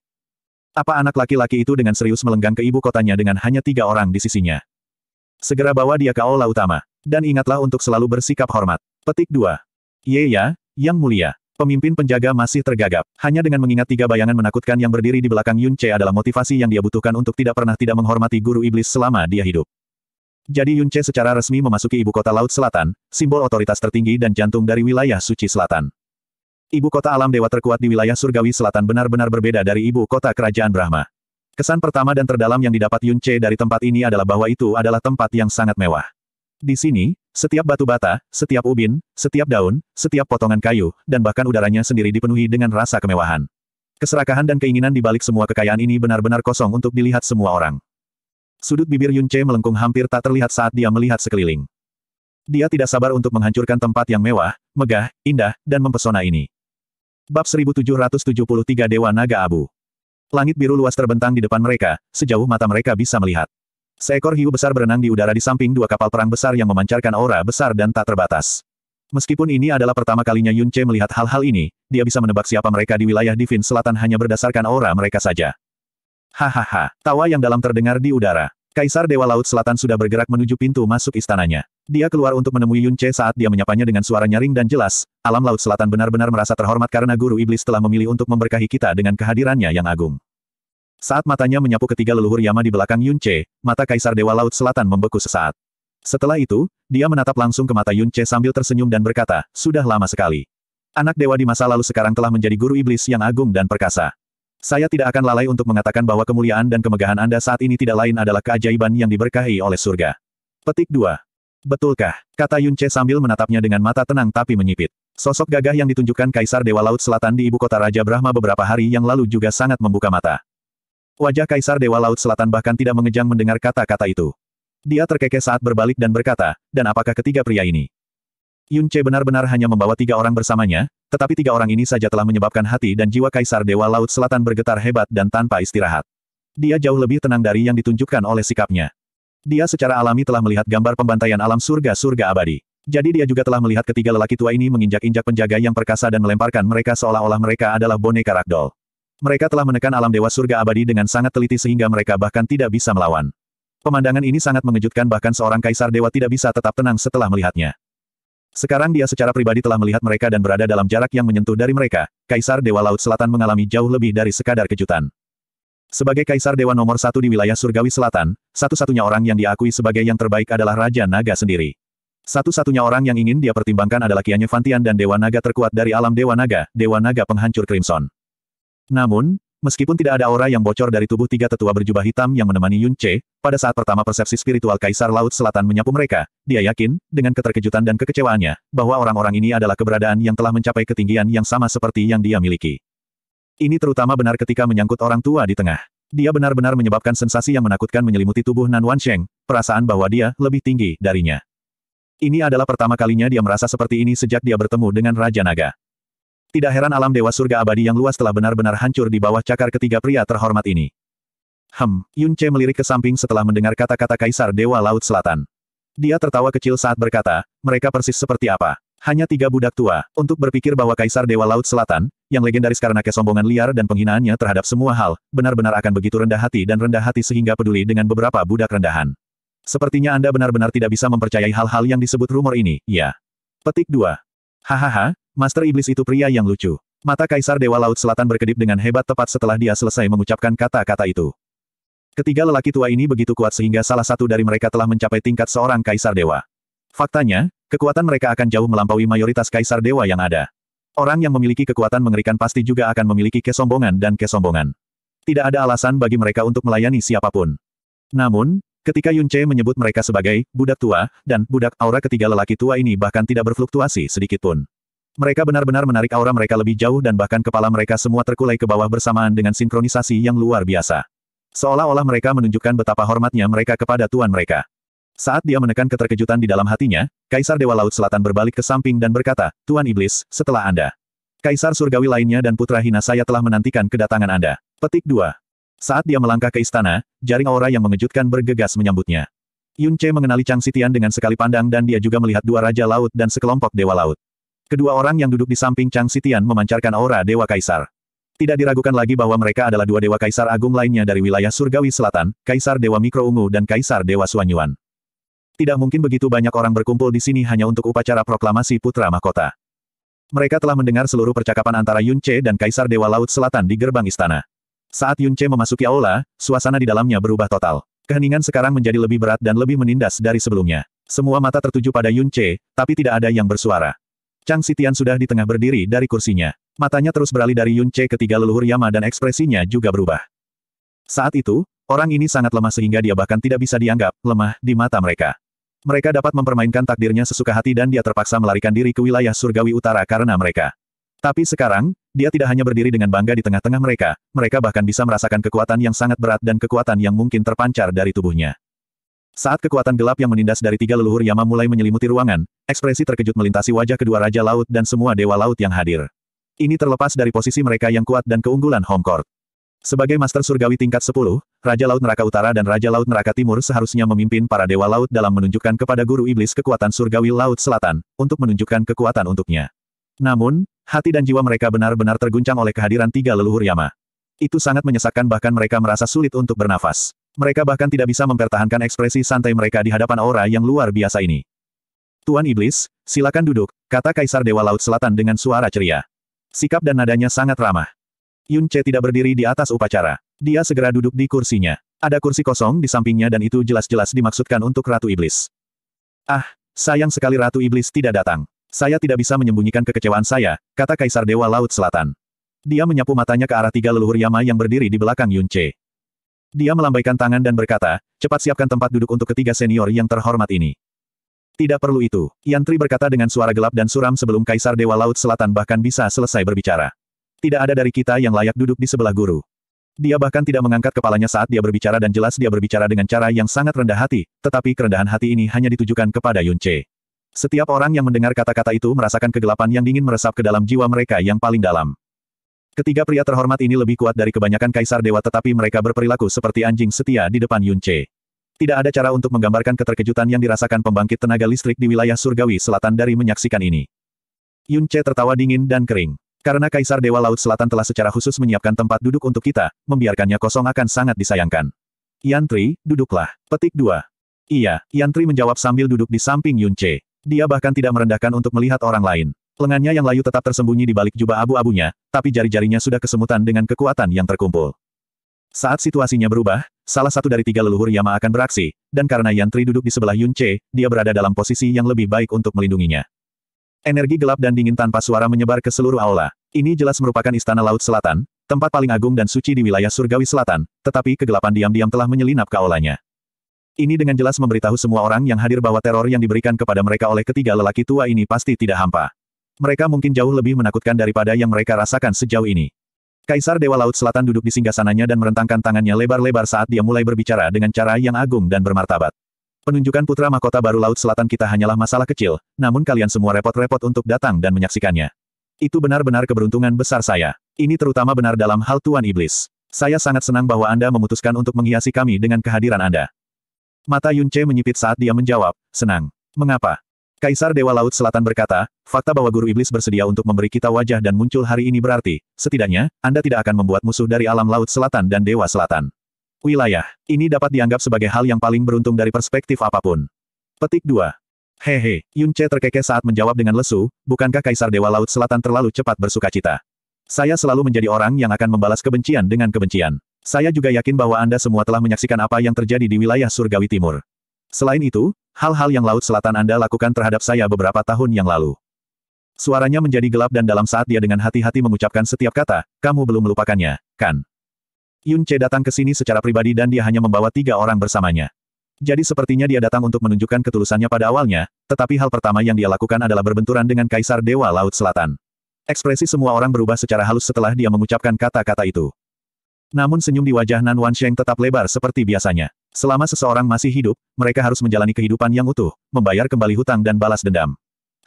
Apa anak laki-laki itu dengan serius melenggang ke ibu kotanya dengan hanya tiga orang di sisinya? Segera bawa dia ke aula utama. Dan ingatlah untuk selalu bersikap hormat. Petik 2. Ye ya, yang mulia. Pemimpin penjaga masih tergagap. Hanya dengan mengingat tiga bayangan menakutkan yang berdiri di belakang Yun Che adalah motivasi yang dia butuhkan untuk tidak pernah tidak menghormati guru iblis selama dia hidup. Jadi Yun Che secara resmi memasuki ibu kota Laut Selatan, simbol otoritas tertinggi dan jantung dari wilayah suci selatan. Ibu kota alam dewa terkuat di wilayah surgawi selatan benar-benar berbeda dari ibu kota kerajaan Brahma. Kesan pertama dan terdalam yang didapat Yun Che dari tempat ini adalah bahwa itu adalah tempat yang sangat mewah. Di sini, setiap batu bata, setiap ubin, setiap daun, setiap potongan kayu, dan bahkan udaranya sendiri dipenuhi dengan rasa kemewahan. Keserakahan dan keinginan di balik semua kekayaan ini benar-benar kosong untuk dilihat semua orang. Sudut bibir Yun Che melengkung hampir tak terlihat saat dia melihat sekeliling. Dia tidak sabar untuk menghancurkan tempat yang mewah, megah, indah, dan mempesona ini. Bab 1773 Dewa Naga Abu Langit biru luas terbentang di depan mereka, sejauh mata mereka bisa melihat. Seekor hiu besar berenang di udara di samping dua kapal perang besar yang memancarkan aura besar dan tak terbatas. Meskipun ini adalah pertama kalinya Yun Che melihat hal-hal ini, dia bisa menebak siapa mereka di wilayah Divin Selatan hanya berdasarkan aura mereka saja. Hahaha, tawa yang dalam terdengar di udara. Kaisar Dewa Laut Selatan sudah bergerak menuju pintu masuk istananya. Dia keluar untuk menemui Yun Che saat dia menyapanya dengan suara nyaring dan jelas, alam Laut Selatan benar-benar merasa terhormat karena Guru Iblis telah memilih untuk memberkahi kita dengan kehadirannya yang agung. Saat matanya menyapu ketiga leluhur Yama di belakang Yun Che, mata Kaisar Dewa Laut Selatan membeku sesaat. Setelah itu, dia menatap langsung ke mata Yun Che sambil tersenyum dan berkata, sudah lama sekali. Anak dewa di masa lalu sekarang telah menjadi guru iblis yang agung dan perkasa. Saya tidak akan lalai untuk mengatakan bahwa kemuliaan dan kemegahan Anda saat ini tidak lain adalah keajaiban yang diberkahi oleh surga. Petik 2. Betulkah? Kata Yun Che sambil menatapnya dengan mata tenang tapi menyipit. Sosok gagah yang ditunjukkan Kaisar Dewa Laut Selatan di ibu kota Raja Brahma beberapa hari yang lalu juga sangat membuka mata. Wajah Kaisar Dewa Laut Selatan bahkan tidak mengejang mendengar kata-kata itu. Dia terkekeh saat berbalik dan berkata, dan apakah ketiga pria ini? Yun Che benar-benar hanya membawa tiga orang bersamanya, tetapi tiga orang ini saja telah menyebabkan hati dan jiwa Kaisar Dewa Laut Selatan bergetar hebat dan tanpa istirahat. Dia jauh lebih tenang dari yang ditunjukkan oleh sikapnya. Dia secara alami telah melihat gambar pembantaian alam surga-surga abadi. Jadi dia juga telah melihat ketiga lelaki tua ini menginjak-injak penjaga yang perkasa dan melemparkan mereka seolah-olah mereka adalah boneka ragdoll. Mereka telah menekan alam dewa surga abadi dengan sangat teliti sehingga mereka bahkan tidak bisa melawan. Pemandangan ini sangat mengejutkan bahkan seorang kaisar dewa tidak bisa tetap tenang setelah melihatnya. Sekarang dia secara pribadi telah melihat mereka dan berada dalam jarak yang menyentuh dari mereka, Kaisar Dewa Laut Selatan mengalami jauh lebih dari sekadar kejutan. Sebagai Kaisar Dewa nomor satu di wilayah Surgawi Selatan, satu-satunya orang yang diakui sebagai yang terbaik adalah Raja Naga sendiri. Satu-satunya orang yang ingin dia pertimbangkan adalah Kianya Fantian dan Dewa Naga terkuat dari alam Dewa Naga, Dewa Naga penghancur Crimson. Namun, meskipun tidak ada aura yang bocor dari tubuh tiga tetua berjubah hitam yang menemani Yun Che, pada saat pertama persepsi spiritual Kaisar Laut Selatan menyapu mereka, dia yakin, dengan keterkejutan dan kekecewaannya, bahwa orang-orang ini adalah keberadaan yang telah mencapai ketinggian yang sama seperti yang dia miliki. Ini terutama benar ketika menyangkut orang tua di tengah. Dia benar-benar menyebabkan sensasi yang menakutkan menyelimuti tubuh Nan Wansheng, perasaan bahwa dia lebih tinggi darinya. Ini adalah pertama kalinya dia merasa seperti ini sejak dia bertemu dengan Raja Naga. Tidak heran alam dewa surga abadi yang luas telah benar-benar hancur di bawah cakar ketiga pria terhormat ini. Hem, Yun Che melirik ke samping setelah mendengar kata-kata Kaisar Dewa Laut Selatan. Dia tertawa kecil saat berkata, mereka persis seperti apa. Hanya tiga budak tua, untuk berpikir bahwa Kaisar Dewa Laut Selatan, yang legendaris karena kesombongan liar dan penghinaannya terhadap semua hal, benar-benar akan begitu rendah hati dan rendah hati sehingga peduli dengan beberapa budak rendahan. Sepertinya Anda benar-benar tidak bisa mempercayai hal-hal yang disebut rumor ini, ya. Petik 2. Hahaha, Master Iblis itu pria yang lucu. Mata Kaisar Dewa Laut Selatan berkedip dengan hebat tepat setelah dia selesai mengucapkan kata-kata itu. Ketiga lelaki tua ini begitu kuat sehingga salah satu dari mereka telah mencapai tingkat seorang Kaisar Dewa. Faktanya, kekuatan mereka akan jauh melampaui mayoritas Kaisar Dewa yang ada. Orang yang memiliki kekuatan mengerikan pasti juga akan memiliki kesombongan dan kesombongan. Tidak ada alasan bagi mereka untuk melayani siapapun. Namun, Ketika Yun Che menyebut mereka sebagai budak tua, dan budak aura ketiga lelaki tua ini bahkan tidak berfluktuasi sedikit pun. Mereka benar-benar menarik aura mereka lebih jauh dan bahkan kepala mereka semua terkulai ke bawah bersamaan dengan sinkronisasi yang luar biasa. Seolah-olah mereka menunjukkan betapa hormatnya mereka kepada tuan mereka. Saat dia menekan keterkejutan di dalam hatinya, Kaisar Dewa Laut Selatan berbalik ke samping dan berkata, Tuan Iblis, setelah Anda. Kaisar Surgawi lainnya dan Putra Hina saya telah menantikan kedatangan Anda. Petik 2. Saat dia melangkah ke istana, jaring aura yang mengejutkan bergegas menyambutnya. Yun Che mengenali Chang Sitian dengan sekali pandang dan dia juga melihat dua raja laut dan sekelompok dewa laut. Kedua orang yang duduk di samping Chang Sitian memancarkan aura dewa kaisar. Tidak diragukan lagi bahwa mereka adalah dua dewa kaisar agung lainnya dari wilayah Surgawi Selatan, Kaisar Dewa Mikro Ungu dan Kaisar Dewa Suanyuan. Tidak mungkin begitu banyak orang berkumpul di sini hanya untuk upacara proklamasi Putra Mahkota. Mereka telah mendengar seluruh percakapan antara Yun Che dan Kaisar Dewa Laut Selatan di gerbang istana. Saat Yun Che memasuki aula, suasana di dalamnya berubah total. Keheningan sekarang menjadi lebih berat dan lebih menindas dari sebelumnya. Semua mata tertuju pada Yun Che, tapi tidak ada yang bersuara. Chang Sitian sudah di tengah berdiri dari kursinya. Matanya terus beralih dari Yun Che ke tiga leluhur Yama dan ekspresinya juga berubah. Saat itu, orang ini sangat lemah sehingga dia bahkan tidak bisa dianggap lemah di mata mereka. Mereka dapat mempermainkan takdirnya sesuka hati dan dia terpaksa melarikan diri ke wilayah surgawi utara karena mereka. Tapi sekarang, dia tidak hanya berdiri dengan bangga di tengah-tengah mereka, mereka bahkan bisa merasakan kekuatan yang sangat berat dan kekuatan yang mungkin terpancar dari tubuhnya. Saat kekuatan gelap yang menindas dari tiga leluhur Yama mulai menyelimuti ruangan, ekspresi terkejut melintasi wajah kedua Raja Laut dan semua Dewa Laut yang hadir. Ini terlepas dari posisi mereka yang kuat dan keunggulan home court. Sebagai Master Surgawi tingkat 10, Raja Laut Neraka Utara dan Raja Laut Neraka Timur seharusnya memimpin para Dewa Laut dalam menunjukkan kepada Guru Iblis kekuatan Surgawi Laut Selatan, untuk menunjukkan kekuatan untuknya. Namun, Hati dan jiwa mereka benar-benar terguncang oleh kehadiran tiga leluhur Yama. Itu sangat menyesakkan bahkan mereka merasa sulit untuk bernafas. Mereka bahkan tidak bisa mempertahankan ekspresi santai mereka di hadapan aura yang luar biasa ini. Tuan Iblis, silakan duduk, kata Kaisar Dewa Laut Selatan dengan suara ceria. Sikap dan nadanya sangat ramah. Yun Che tidak berdiri di atas upacara. Dia segera duduk di kursinya. Ada kursi kosong di sampingnya dan itu jelas-jelas dimaksudkan untuk Ratu Iblis. Ah, sayang sekali Ratu Iblis tidak datang. Saya tidak bisa menyembunyikan kekecewaan saya, kata Kaisar Dewa Laut Selatan. Dia menyapu matanya ke arah tiga leluhur Yama yang berdiri di belakang Yun Che. Dia melambaikan tangan dan berkata, cepat siapkan tempat duduk untuk ketiga senior yang terhormat ini. Tidak perlu itu, Yan Tri berkata dengan suara gelap dan suram sebelum Kaisar Dewa Laut Selatan bahkan bisa selesai berbicara. Tidak ada dari kita yang layak duduk di sebelah guru. Dia bahkan tidak mengangkat kepalanya saat dia berbicara dan jelas dia berbicara dengan cara yang sangat rendah hati, tetapi kerendahan hati ini hanya ditujukan kepada Yun Che. Setiap orang yang mendengar kata-kata itu merasakan kegelapan yang dingin meresap ke dalam jiwa mereka yang paling dalam. Ketiga pria terhormat ini lebih kuat dari kebanyakan kaisar dewa tetapi mereka berperilaku seperti anjing setia di depan Yunche. Tidak ada cara untuk menggambarkan keterkejutan yang dirasakan pembangkit tenaga listrik di wilayah surgawi selatan dari menyaksikan ini. Yunche tertawa dingin dan kering. Karena Kaisar Dewa Laut Selatan telah secara khusus menyiapkan tempat duduk untuk kita, membiarkannya kosong akan sangat disayangkan. Yantri, duduklah. Petik 2. Iya, Yantri menjawab sambil duduk di samping Yunche. Dia bahkan tidak merendahkan untuk melihat orang lain. Lengannya yang layu tetap tersembunyi di balik jubah abu-abunya, tapi jari-jarinya sudah kesemutan dengan kekuatan yang terkumpul. Saat situasinya berubah, salah satu dari tiga leluhur Yama akan beraksi, dan karena Yantri duduk di sebelah Yun Che, dia berada dalam posisi yang lebih baik untuk melindunginya. Energi gelap dan dingin tanpa suara menyebar ke seluruh aula. Ini jelas merupakan Istana Laut Selatan, tempat paling agung dan suci di wilayah Surgawi Selatan, tetapi kegelapan diam-diam telah menyelinap ke aulanya. Ini dengan jelas memberitahu semua orang yang hadir bahwa teror yang diberikan kepada mereka oleh ketiga lelaki tua ini pasti tidak hampa. Mereka mungkin jauh lebih menakutkan daripada yang mereka rasakan sejauh ini. Kaisar Dewa Laut Selatan duduk di singgasananya dan merentangkan tangannya lebar-lebar saat dia mulai berbicara dengan cara yang agung dan bermartabat. Penunjukan putra mahkota baru Laut Selatan kita hanyalah masalah kecil, namun kalian semua repot-repot untuk datang dan menyaksikannya. Itu benar-benar keberuntungan besar saya. Ini terutama benar dalam hal Tuan Iblis. Saya sangat senang bahwa Anda memutuskan untuk menghiasi kami dengan kehadiran Anda. Mata Yun Che menyipit saat dia menjawab, senang. Mengapa? Kaisar Dewa Laut Selatan berkata, fakta bahwa Guru Iblis bersedia untuk memberi kita wajah dan muncul hari ini berarti, setidaknya, Anda tidak akan membuat musuh dari alam Laut Selatan dan Dewa Selatan. Wilayah. Ini dapat dianggap sebagai hal yang paling beruntung dari perspektif apapun. Petik 2. Hehe, Yun Che terkekeh saat menjawab dengan lesu, bukankah Kaisar Dewa Laut Selatan terlalu cepat bersukacita? Saya selalu menjadi orang yang akan membalas kebencian dengan kebencian. Saya juga yakin bahwa Anda semua telah menyaksikan apa yang terjadi di wilayah surgawi timur. Selain itu, hal-hal yang Laut Selatan Anda lakukan terhadap saya beberapa tahun yang lalu. Suaranya menjadi gelap dan dalam saat dia dengan hati-hati mengucapkan setiap kata, kamu belum melupakannya, kan? Yun Che datang ke sini secara pribadi dan dia hanya membawa tiga orang bersamanya. Jadi sepertinya dia datang untuk menunjukkan ketulusannya pada awalnya, tetapi hal pertama yang dia lakukan adalah berbenturan dengan Kaisar Dewa Laut Selatan. Ekspresi semua orang berubah secara halus setelah dia mengucapkan kata-kata itu. Namun senyum di wajah Nan Wan Sheng tetap lebar seperti biasanya. Selama seseorang masih hidup, mereka harus menjalani kehidupan yang utuh, membayar kembali hutang dan balas dendam.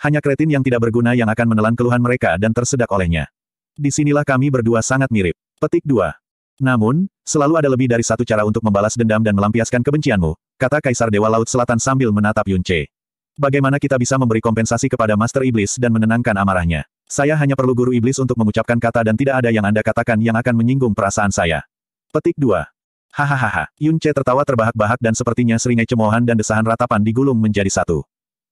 Hanya kretin yang tidak berguna yang akan menelan keluhan mereka dan tersedak olehnya. Disinilah kami berdua sangat mirip. Petik 2. Namun, selalu ada lebih dari satu cara untuk membalas dendam dan melampiaskan kebencianmu, kata Kaisar Dewa Laut Selatan sambil menatap Yunce. Bagaimana kita bisa memberi kompensasi kepada Master Iblis dan menenangkan amarahnya? Saya hanya perlu guru iblis untuk mengucapkan kata dan tidak ada yang Anda katakan yang akan menyinggung perasaan saya. Petik 2. Hahaha, Yun Che tertawa terbahak-bahak dan sepertinya seringai cemoohan dan desahan ratapan digulung menjadi satu.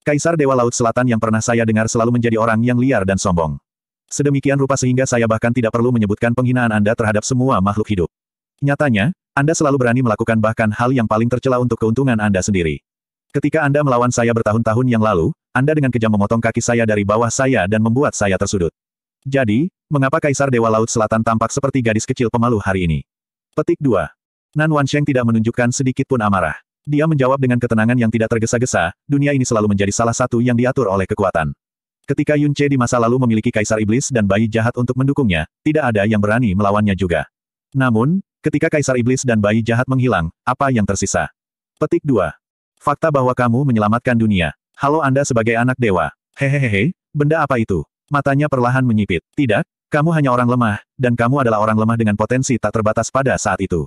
Kaisar Dewa Laut Selatan yang pernah saya dengar selalu menjadi orang yang liar dan sombong. Sedemikian rupa sehingga saya bahkan tidak perlu menyebutkan penghinaan Anda terhadap semua makhluk hidup. Nyatanya, Anda selalu berani melakukan bahkan hal yang paling tercela untuk keuntungan Anda sendiri. Ketika Anda melawan saya bertahun-tahun yang lalu, anda dengan kejam memotong kaki saya dari bawah saya dan membuat saya tersudut. Jadi, mengapa Kaisar Dewa Laut Selatan tampak seperti gadis kecil pemalu hari ini? Petik 2. Nan Wansheng tidak menunjukkan sedikit pun amarah. Dia menjawab dengan ketenangan yang tidak tergesa-gesa, dunia ini selalu menjadi salah satu yang diatur oleh kekuatan. Ketika Yun Che di masa lalu memiliki kaisar iblis dan bayi jahat untuk mendukungnya, tidak ada yang berani melawannya juga. Namun, ketika kaisar iblis dan bayi jahat menghilang, apa yang tersisa? Petik 2. Fakta bahwa kamu menyelamatkan dunia. Halo Anda sebagai anak dewa. Hehehe, benda apa itu? Matanya perlahan menyipit. Tidak, kamu hanya orang lemah, dan kamu adalah orang lemah dengan potensi tak terbatas pada saat itu.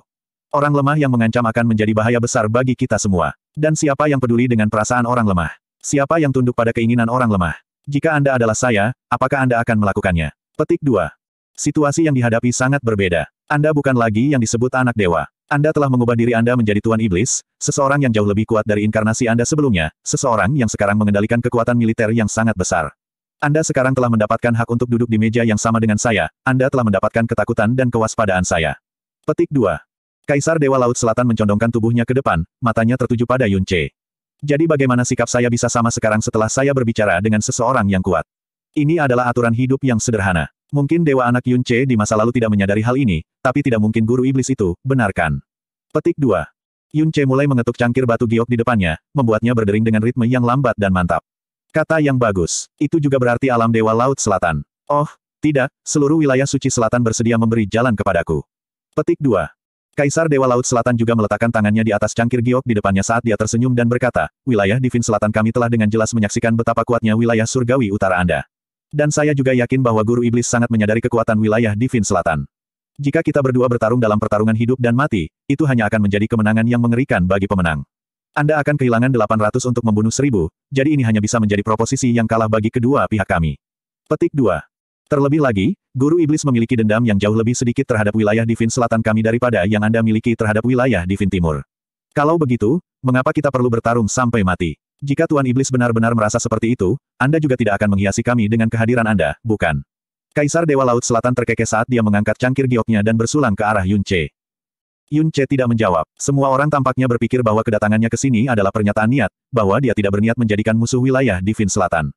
Orang lemah yang mengancam akan menjadi bahaya besar bagi kita semua. Dan siapa yang peduli dengan perasaan orang lemah? Siapa yang tunduk pada keinginan orang lemah? Jika Anda adalah saya, apakah Anda akan melakukannya? Petik 2. Situasi yang dihadapi sangat berbeda. Anda bukan lagi yang disebut anak dewa. Anda telah mengubah diri Anda menjadi Tuan Iblis, seseorang yang jauh lebih kuat dari inkarnasi Anda sebelumnya, seseorang yang sekarang mengendalikan kekuatan militer yang sangat besar. Anda sekarang telah mendapatkan hak untuk duduk di meja yang sama dengan saya, Anda telah mendapatkan ketakutan dan kewaspadaan saya. Petik 2. Kaisar Dewa Laut Selatan mencondongkan tubuhnya ke depan, matanya tertuju pada Yun Che. Jadi bagaimana sikap saya bisa sama sekarang setelah saya berbicara dengan seseorang yang kuat? Ini adalah aturan hidup yang sederhana. Mungkin Dewa Anak Yun di masa lalu tidak menyadari hal ini, tapi tidak mungkin guru iblis itu, benarkan. Petik 2. Yun mulai mengetuk cangkir batu giok di depannya, membuatnya berdering dengan ritme yang lambat dan mantap. Kata yang bagus. Itu juga berarti alam Dewa Laut Selatan. Oh, tidak, seluruh wilayah suci selatan bersedia memberi jalan kepadaku. Petik 2. Kaisar Dewa Laut Selatan juga meletakkan tangannya di atas cangkir giok di depannya saat dia tersenyum dan berkata, wilayah Divin Selatan kami telah dengan jelas menyaksikan betapa kuatnya wilayah surgawi utara Anda. Dan saya juga yakin bahwa Guru Iblis sangat menyadari kekuatan wilayah Divin Selatan. Jika kita berdua bertarung dalam pertarungan hidup dan mati, itu hanya akan menjadi kemenangan yang mengerikan bagi pemenang. Anda akan kehilangan 800 untuk membunuh 1000, jadi ini hanya bisa menjadi proposisi yang kalah bagi kedua pihak kami. Petik 2. Terlebih lagi, Guru Iblis memiliki dendam yang jauh lebih sedikit terhadap wilayah Divin Selatan kami daripada yang Anda miliki terhadap wilayah Divin Timur. Kalau begitu, mengapa kita perlu bertarung sampai mati? Jika Tuan Iblis benar-benar merasa seperti itu, Anda juga tidak akan menghiasi kami dengan kehadiran Anda, bukan? Kaisar Dewa Laut Selatan terkekeh saat dia mengangkat cangkir gioknya dan bersulang ke arah Yun Che. Yun Che tidak menjawab. Semua orang tampaknya berpikir bahwa kedatangannya ke sini adalah pernyataan niat, bahwa dia tidak berniat menjadikan musuh wilayah di Fin Selatan.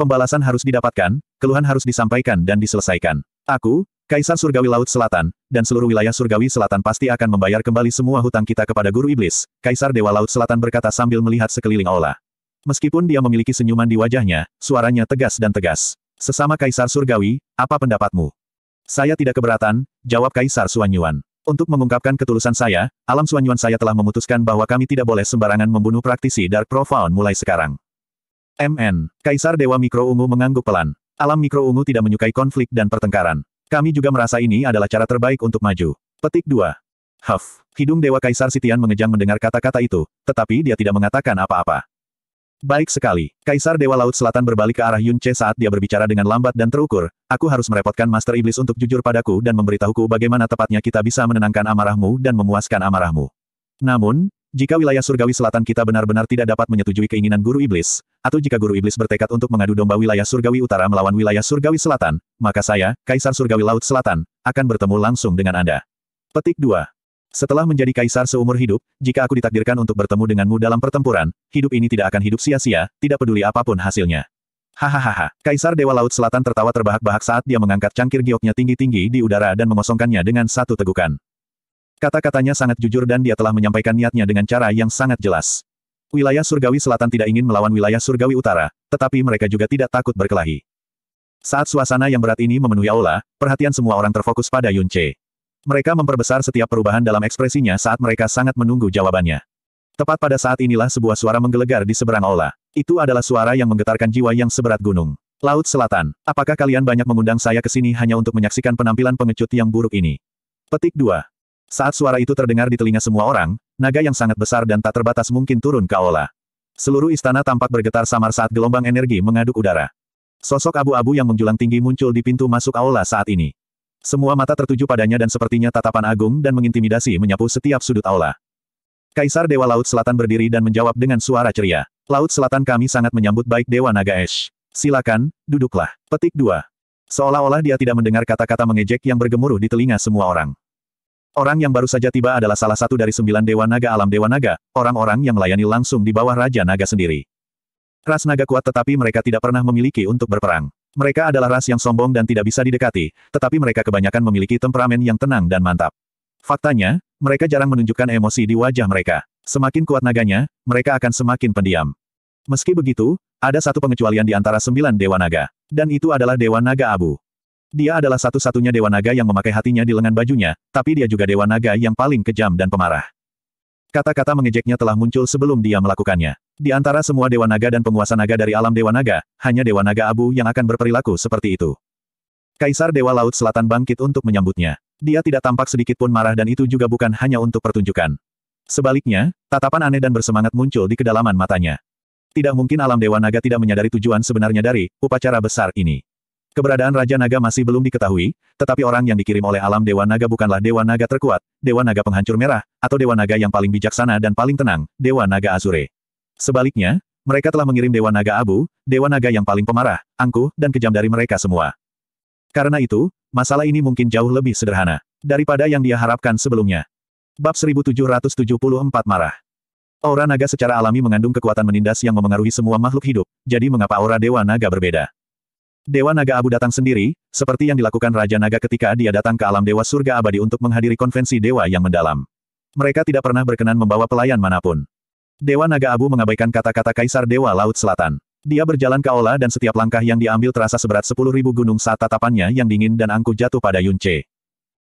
Pembalasan harus didapatkan, keluhan harus disampaikan dan diselesaikan. Aku, Kaisar Surgawi Laut Selatan, dan seluruh wilayah Surgawi Selatan pasti akan membayar kembali semua hutang kita kepada Guru Iblis, Kaisar Dewa Laut Selatan berkata sambil melihat sekeliling aula. Meskipun dia memiliki senyuman di wajahnya, suaranya tegas dan tegas. Sesama Kaisar Surgawi, apa pendapatmu? Saya tidak keberatan, jawab Kaisar Suanyuan. Untuk mengungkapkan ketulusan saya, alam Suanyuan saya telah memutuskan bahwa kami tidak boleh sembarangan membunuh praktisi Dark Profound mulai sekarang. MN, Kaisar Dewa Mikro Ungu mengangguk pelan. Alam Mikro Ungu tidak menyukai konflik dan pertengkaran. Kami juga merasa ini adalah cara terbaik untuk maju. Petik 2. Huff. Hidung Dewa Kaisar Sitian mengejang mendengar kata-kata itu, tetapi dia tidak mengatakan apa-apa. Baik sekali. Kaisar Dewa Laut Selatan berbalik ke arah Yun saat dia berbicara dengan lambat dan terukur. Aku harus merepotkan Master Iblis untuk jujur padaku dan memberitahuku bagaimana tepatnya kita bisa menenangkan amarahmu dan memuaskan amarahmu. Namun, jika wilayah surgawi selatan kita benar-benar tidak dapat menyetujui keinginan Guru Iblis, atau jika guru iblis bertekad untuk mengadu domba wilayah surgawi utara melawan wilayah surgawi selatan, maka saya, Kaisar Surgawi Laut Selatan, akan bertemu langsung dengan Anda. Petik 2. Setelah menjadi kaisar seumur hidup, jika aku ditakdirkan untuk bertemu denganmu dalam pertempuran, hidup ini tidak akan hidup sia-sia, tidak peduli apapun hasilnya. Hahaha, Kaisar Dewa Laut Selatan tertawa terbahak-bahak saat dia mengangkat cangkir gioknya tinggi-tinggi di udara dan mengosongkannya dengan satu tegukan. Kata-katanya sangat jujur dan dia telah menyampaikan niatnya dengan cara yang sangat jelas. Wilayah surgawi selatan tidak ingin melawan wilayah surgawi utara, tetapi mereka juga tidak takut berkelahi. Saat suasana yang berat ini memenuhi aula, perhatian semua orang terfokus pada Yun Che. Mereka memperbesar setiap perubahan dalam ekspresinya saat mereka sangat menunggu jawabannya. Tepat pada saat inilah sebuah suara menggelegar di seberang aula. Itu adalah suara yang menggetarkan jiwa yang seberat gunung. Laut Selatan, apakah kalian banyak mengundang saya ke sini hanya untuk menyaksikan penampilan pengecut yang buruk ini? Petik 2. Saat suara itu terdengar di telinga semua orang, naga yang sangat besar dan tak terbatas mungkin turun ke Aula. Seluruh istana tampak bergetar samar saat gelombang energi mengaduk udara. Sosok abu-abu yang menjulang tinggi muncul di pintu masuk Aula saat ini. Semua mata tertuju padanya dan sepertinya tatapan agung dan mengintimidasi menyapu setiap sudut Aula. Kaisar Dewa Laut Selatan berdiri dan menjawab dengan suara ceria. Laut Selatan kami sangat menyambut baik Dewa Naga Ash. Silakan, duduklah. Petik 2. Seolah-olah dia tidak mendengar kata-kata mengejek yang bergemuruh di telinga semua orang. Orang yang baru saja tiba adalah salah satu dari sembilan Dewa Naga Alam Dewa Naga, orang-orang yang melayani langsung di bawah Raja Naga sendiri. Ras naga kuat tetapi mereka tidak pernah memiliki untuk berperang. Mereka adalah ras yang sombong dan tidak bisa didekati, tetapi mereka kebanyakan memiliki temperamen yang tenang dan mantap. Faktanya, mereka jarang menunjukkan emosi di wajah mereka. Semakin kuat naganya, mereka akan semakin pendiam. Meski begitu, ada satu pengecualian di antara sembilan Dewa Naga. Dan itu adalah Dewa Naga Abu. Dia adalah satu-satunya dewa naga yang memakai hatinya di lengan bajunya, tapi dia juga dewa naga yang paling kejam dan pemarah. Kata-kata mengejeknya telah muncul sebelum dia melakukannya. Di antara semua dewa naga dan penguasa naga dari alam dewa naga, hanya dewa naga abu yang akan berperilaku seperti itu. Kaisar Dewa Laut Selatan bangkit untuk menyambutnya. Dia tidak tampak sedikit pun marah dan itu juga bukan hanya untuk pertunjukan. Sebaliknya, tatapan aneh dan bersemangat muncul di kedalaman matanya. Tidak mungkin alam Dewa Naga tidak menyadari tujuan sebenarnya dari upacara besar ini. Keberadaan Raja Naga masih belum diketahui, tetapi orang yang dikirim oleh alam Dewa Naga bukanlah Dewa Naga terkuat, Dewa Naga Penghancur Merah, atau Dewa Naga yang paling bijaksana dan paling tenang, Dewa Naga Azure. Sebaliknya, mereka telah mengirim Dewa Naga Abu, Dewa Naga yang paling pemarah, angkuh, dan kejam dari mereka semua. Karena itu, masalah ini mungkin jauh lebih sederhana daripada yang dia harapkan sebelumnya. Bab 1774 Marah Aura naga secara alami mengandung kekuatan menindas yang memengaruhi semua makhluk hidup, jadi mengapa aura dewa naga berbeda? Dewa Naga Abu datang sendiri, seperti yang dilakukan Raja Naga ketika dia datang ke alam Dewa Surga Abadi untuk menghadiri konvensi Dewa yang mendalam. Mereka tidak pernah berkenan membawa pelayan manapun. Dewa Naga Abu mengabaikan kata-kata Kaisar Dewa Laut Selatan. Dia berjalan ke ola dan setiap langkah yang diambil terasa seberat sepuluh ribu gunung saat tatapannya yang dingin dan angkuh jatuh pada Yun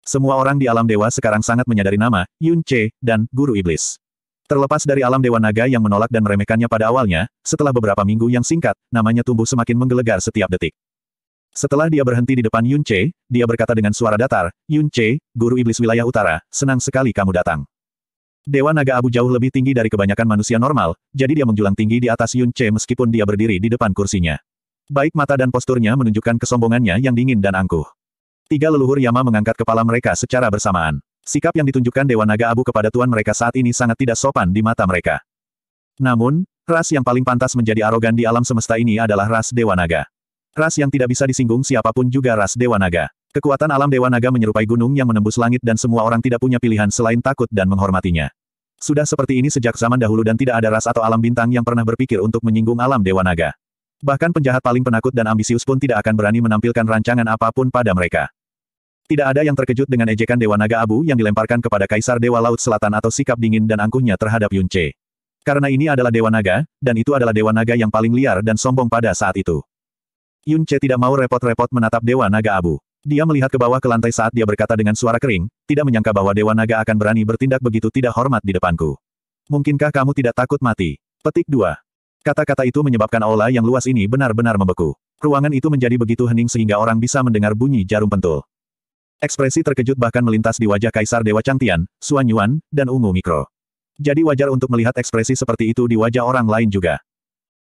Semua orang di alam dewa sekarang sangat menyadari nama, Yun dan Guru Iblis. Terlepas dari alam Dewa Naga yang menolak dan meremehkannya pada awalnya, setelah beberapa minggu yang singkat, namanya tumbuh semakin menggelegar setiap detik. Setelah dia berhenti di depan Yun Che, dia berkata dengan suara datar, Yun Che, Guru Iblis Wilayah Utara, senang sekali kamu datang. Dewa Naga Abu jauh lebih tinggi dari kebanyakan manusia normal, jadi dia menjulang tinggi di atas Yun Che meskipun dia berdiri di depan kursinya. Baik mata dan posturnya menunjukkan kesombongannya yang dingin dan angkuh. Tiga leluhur Yama mengangkat kepala mereka secara bersamaan. Sikap yang ditunjukkan Dewa Naga Abu kepada tuan mereka saat ini sangat tidak sopan di mata mereka. Namun, ras yang paling pantas menjadi arogan di alam semesta ini adalah ras Dewa Naga. Ras yang tidak bisa disinggung siapapun juga ras Dewa Naga. Kekuatan alam Dewa Naga menyerupai gunung yang menembus langit dan semua orang tidak punya pilihan selain takut dan menghormatinya. Sudah seperti ini sejak zaman dahulu dan tidak ada ras atau alam bintang yang pernah berpikir untuk menyinggung alam Dewa Naga. Bahkan penjahat paling penakut dan ambisius pun tidak akan berani menampilkan rancangan apapun pada mereka. Tidak ada yang terkejut dengan ejekan Dewa Naga Abu yang dilemparkan kepada Kaisar Dewa Laut Selatan atau sikap dingin dan angkuhnya terhadap Yun Karena ini adalah Dewa Naga, dan itu adalah Dewa Naga yang paling liar dan sombong pada saat itu. Yun tidak mau repot-repot menatap Dewa Naga Abu. Dia melihat ke bawah ke lantai saat dia berkata dengan suara kering, tidak menyangka bahwa Dewa Naga akan berani bertindak begitu tidak hormat di depanku. Mungkinkah kamu tidak takut mati? Petik 2. Kata-kata itu menyebabkan aula yang luas ini benar-benar membeku. Ruangan itu menjadi begitu hening sehingga orang bisa mendengar bunyi jarum pentul. Ekspresi terkejut bahkan melintas di wajah Kaisar Dewa Changtian, Xuan Yuan, dan Ungu Mikro. Jadi wajar untuk melihat ekspresi seperti itu di wajah orang lain juga.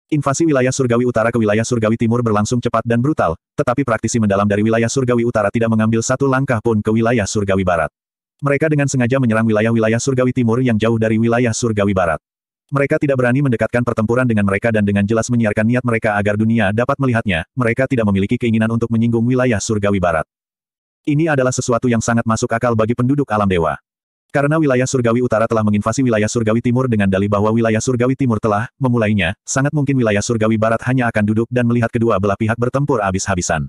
Invasi wilayah surgawi utara ke wilayah surgawi timur berlangsung cepat dan brutal, tetapi praktisi mendalam dari wilayah surgawi utara tidak mengambil satu langkah pun ke wilayah surgawi barat. Mereka dengan sengaja menyerang wilayah-wilayah surgawi timur yang jauh dari wilayah surgawi barat. Mereka tidak berani mendekatkan pertempuran dengan mereka dan dengan jelas menyiarkan niat mereka agar dunia dapat melihatnya, mereka tidak memiliki keinginan untuk menyinggung wilayah surgawi barat. Ini adalah sesuatu yang sangat masuk akal bagi penduduk alam dewa. Karena wilayah surgawi utara telah menginvasi wilayah surgawi timur dengan dalih bahwa wilayah surgawi timur telah memulainya, sangat mungkin wilayah surgawi barat hanya akan duduk dan melihat kedua belah pihak bertempur habis-habisan.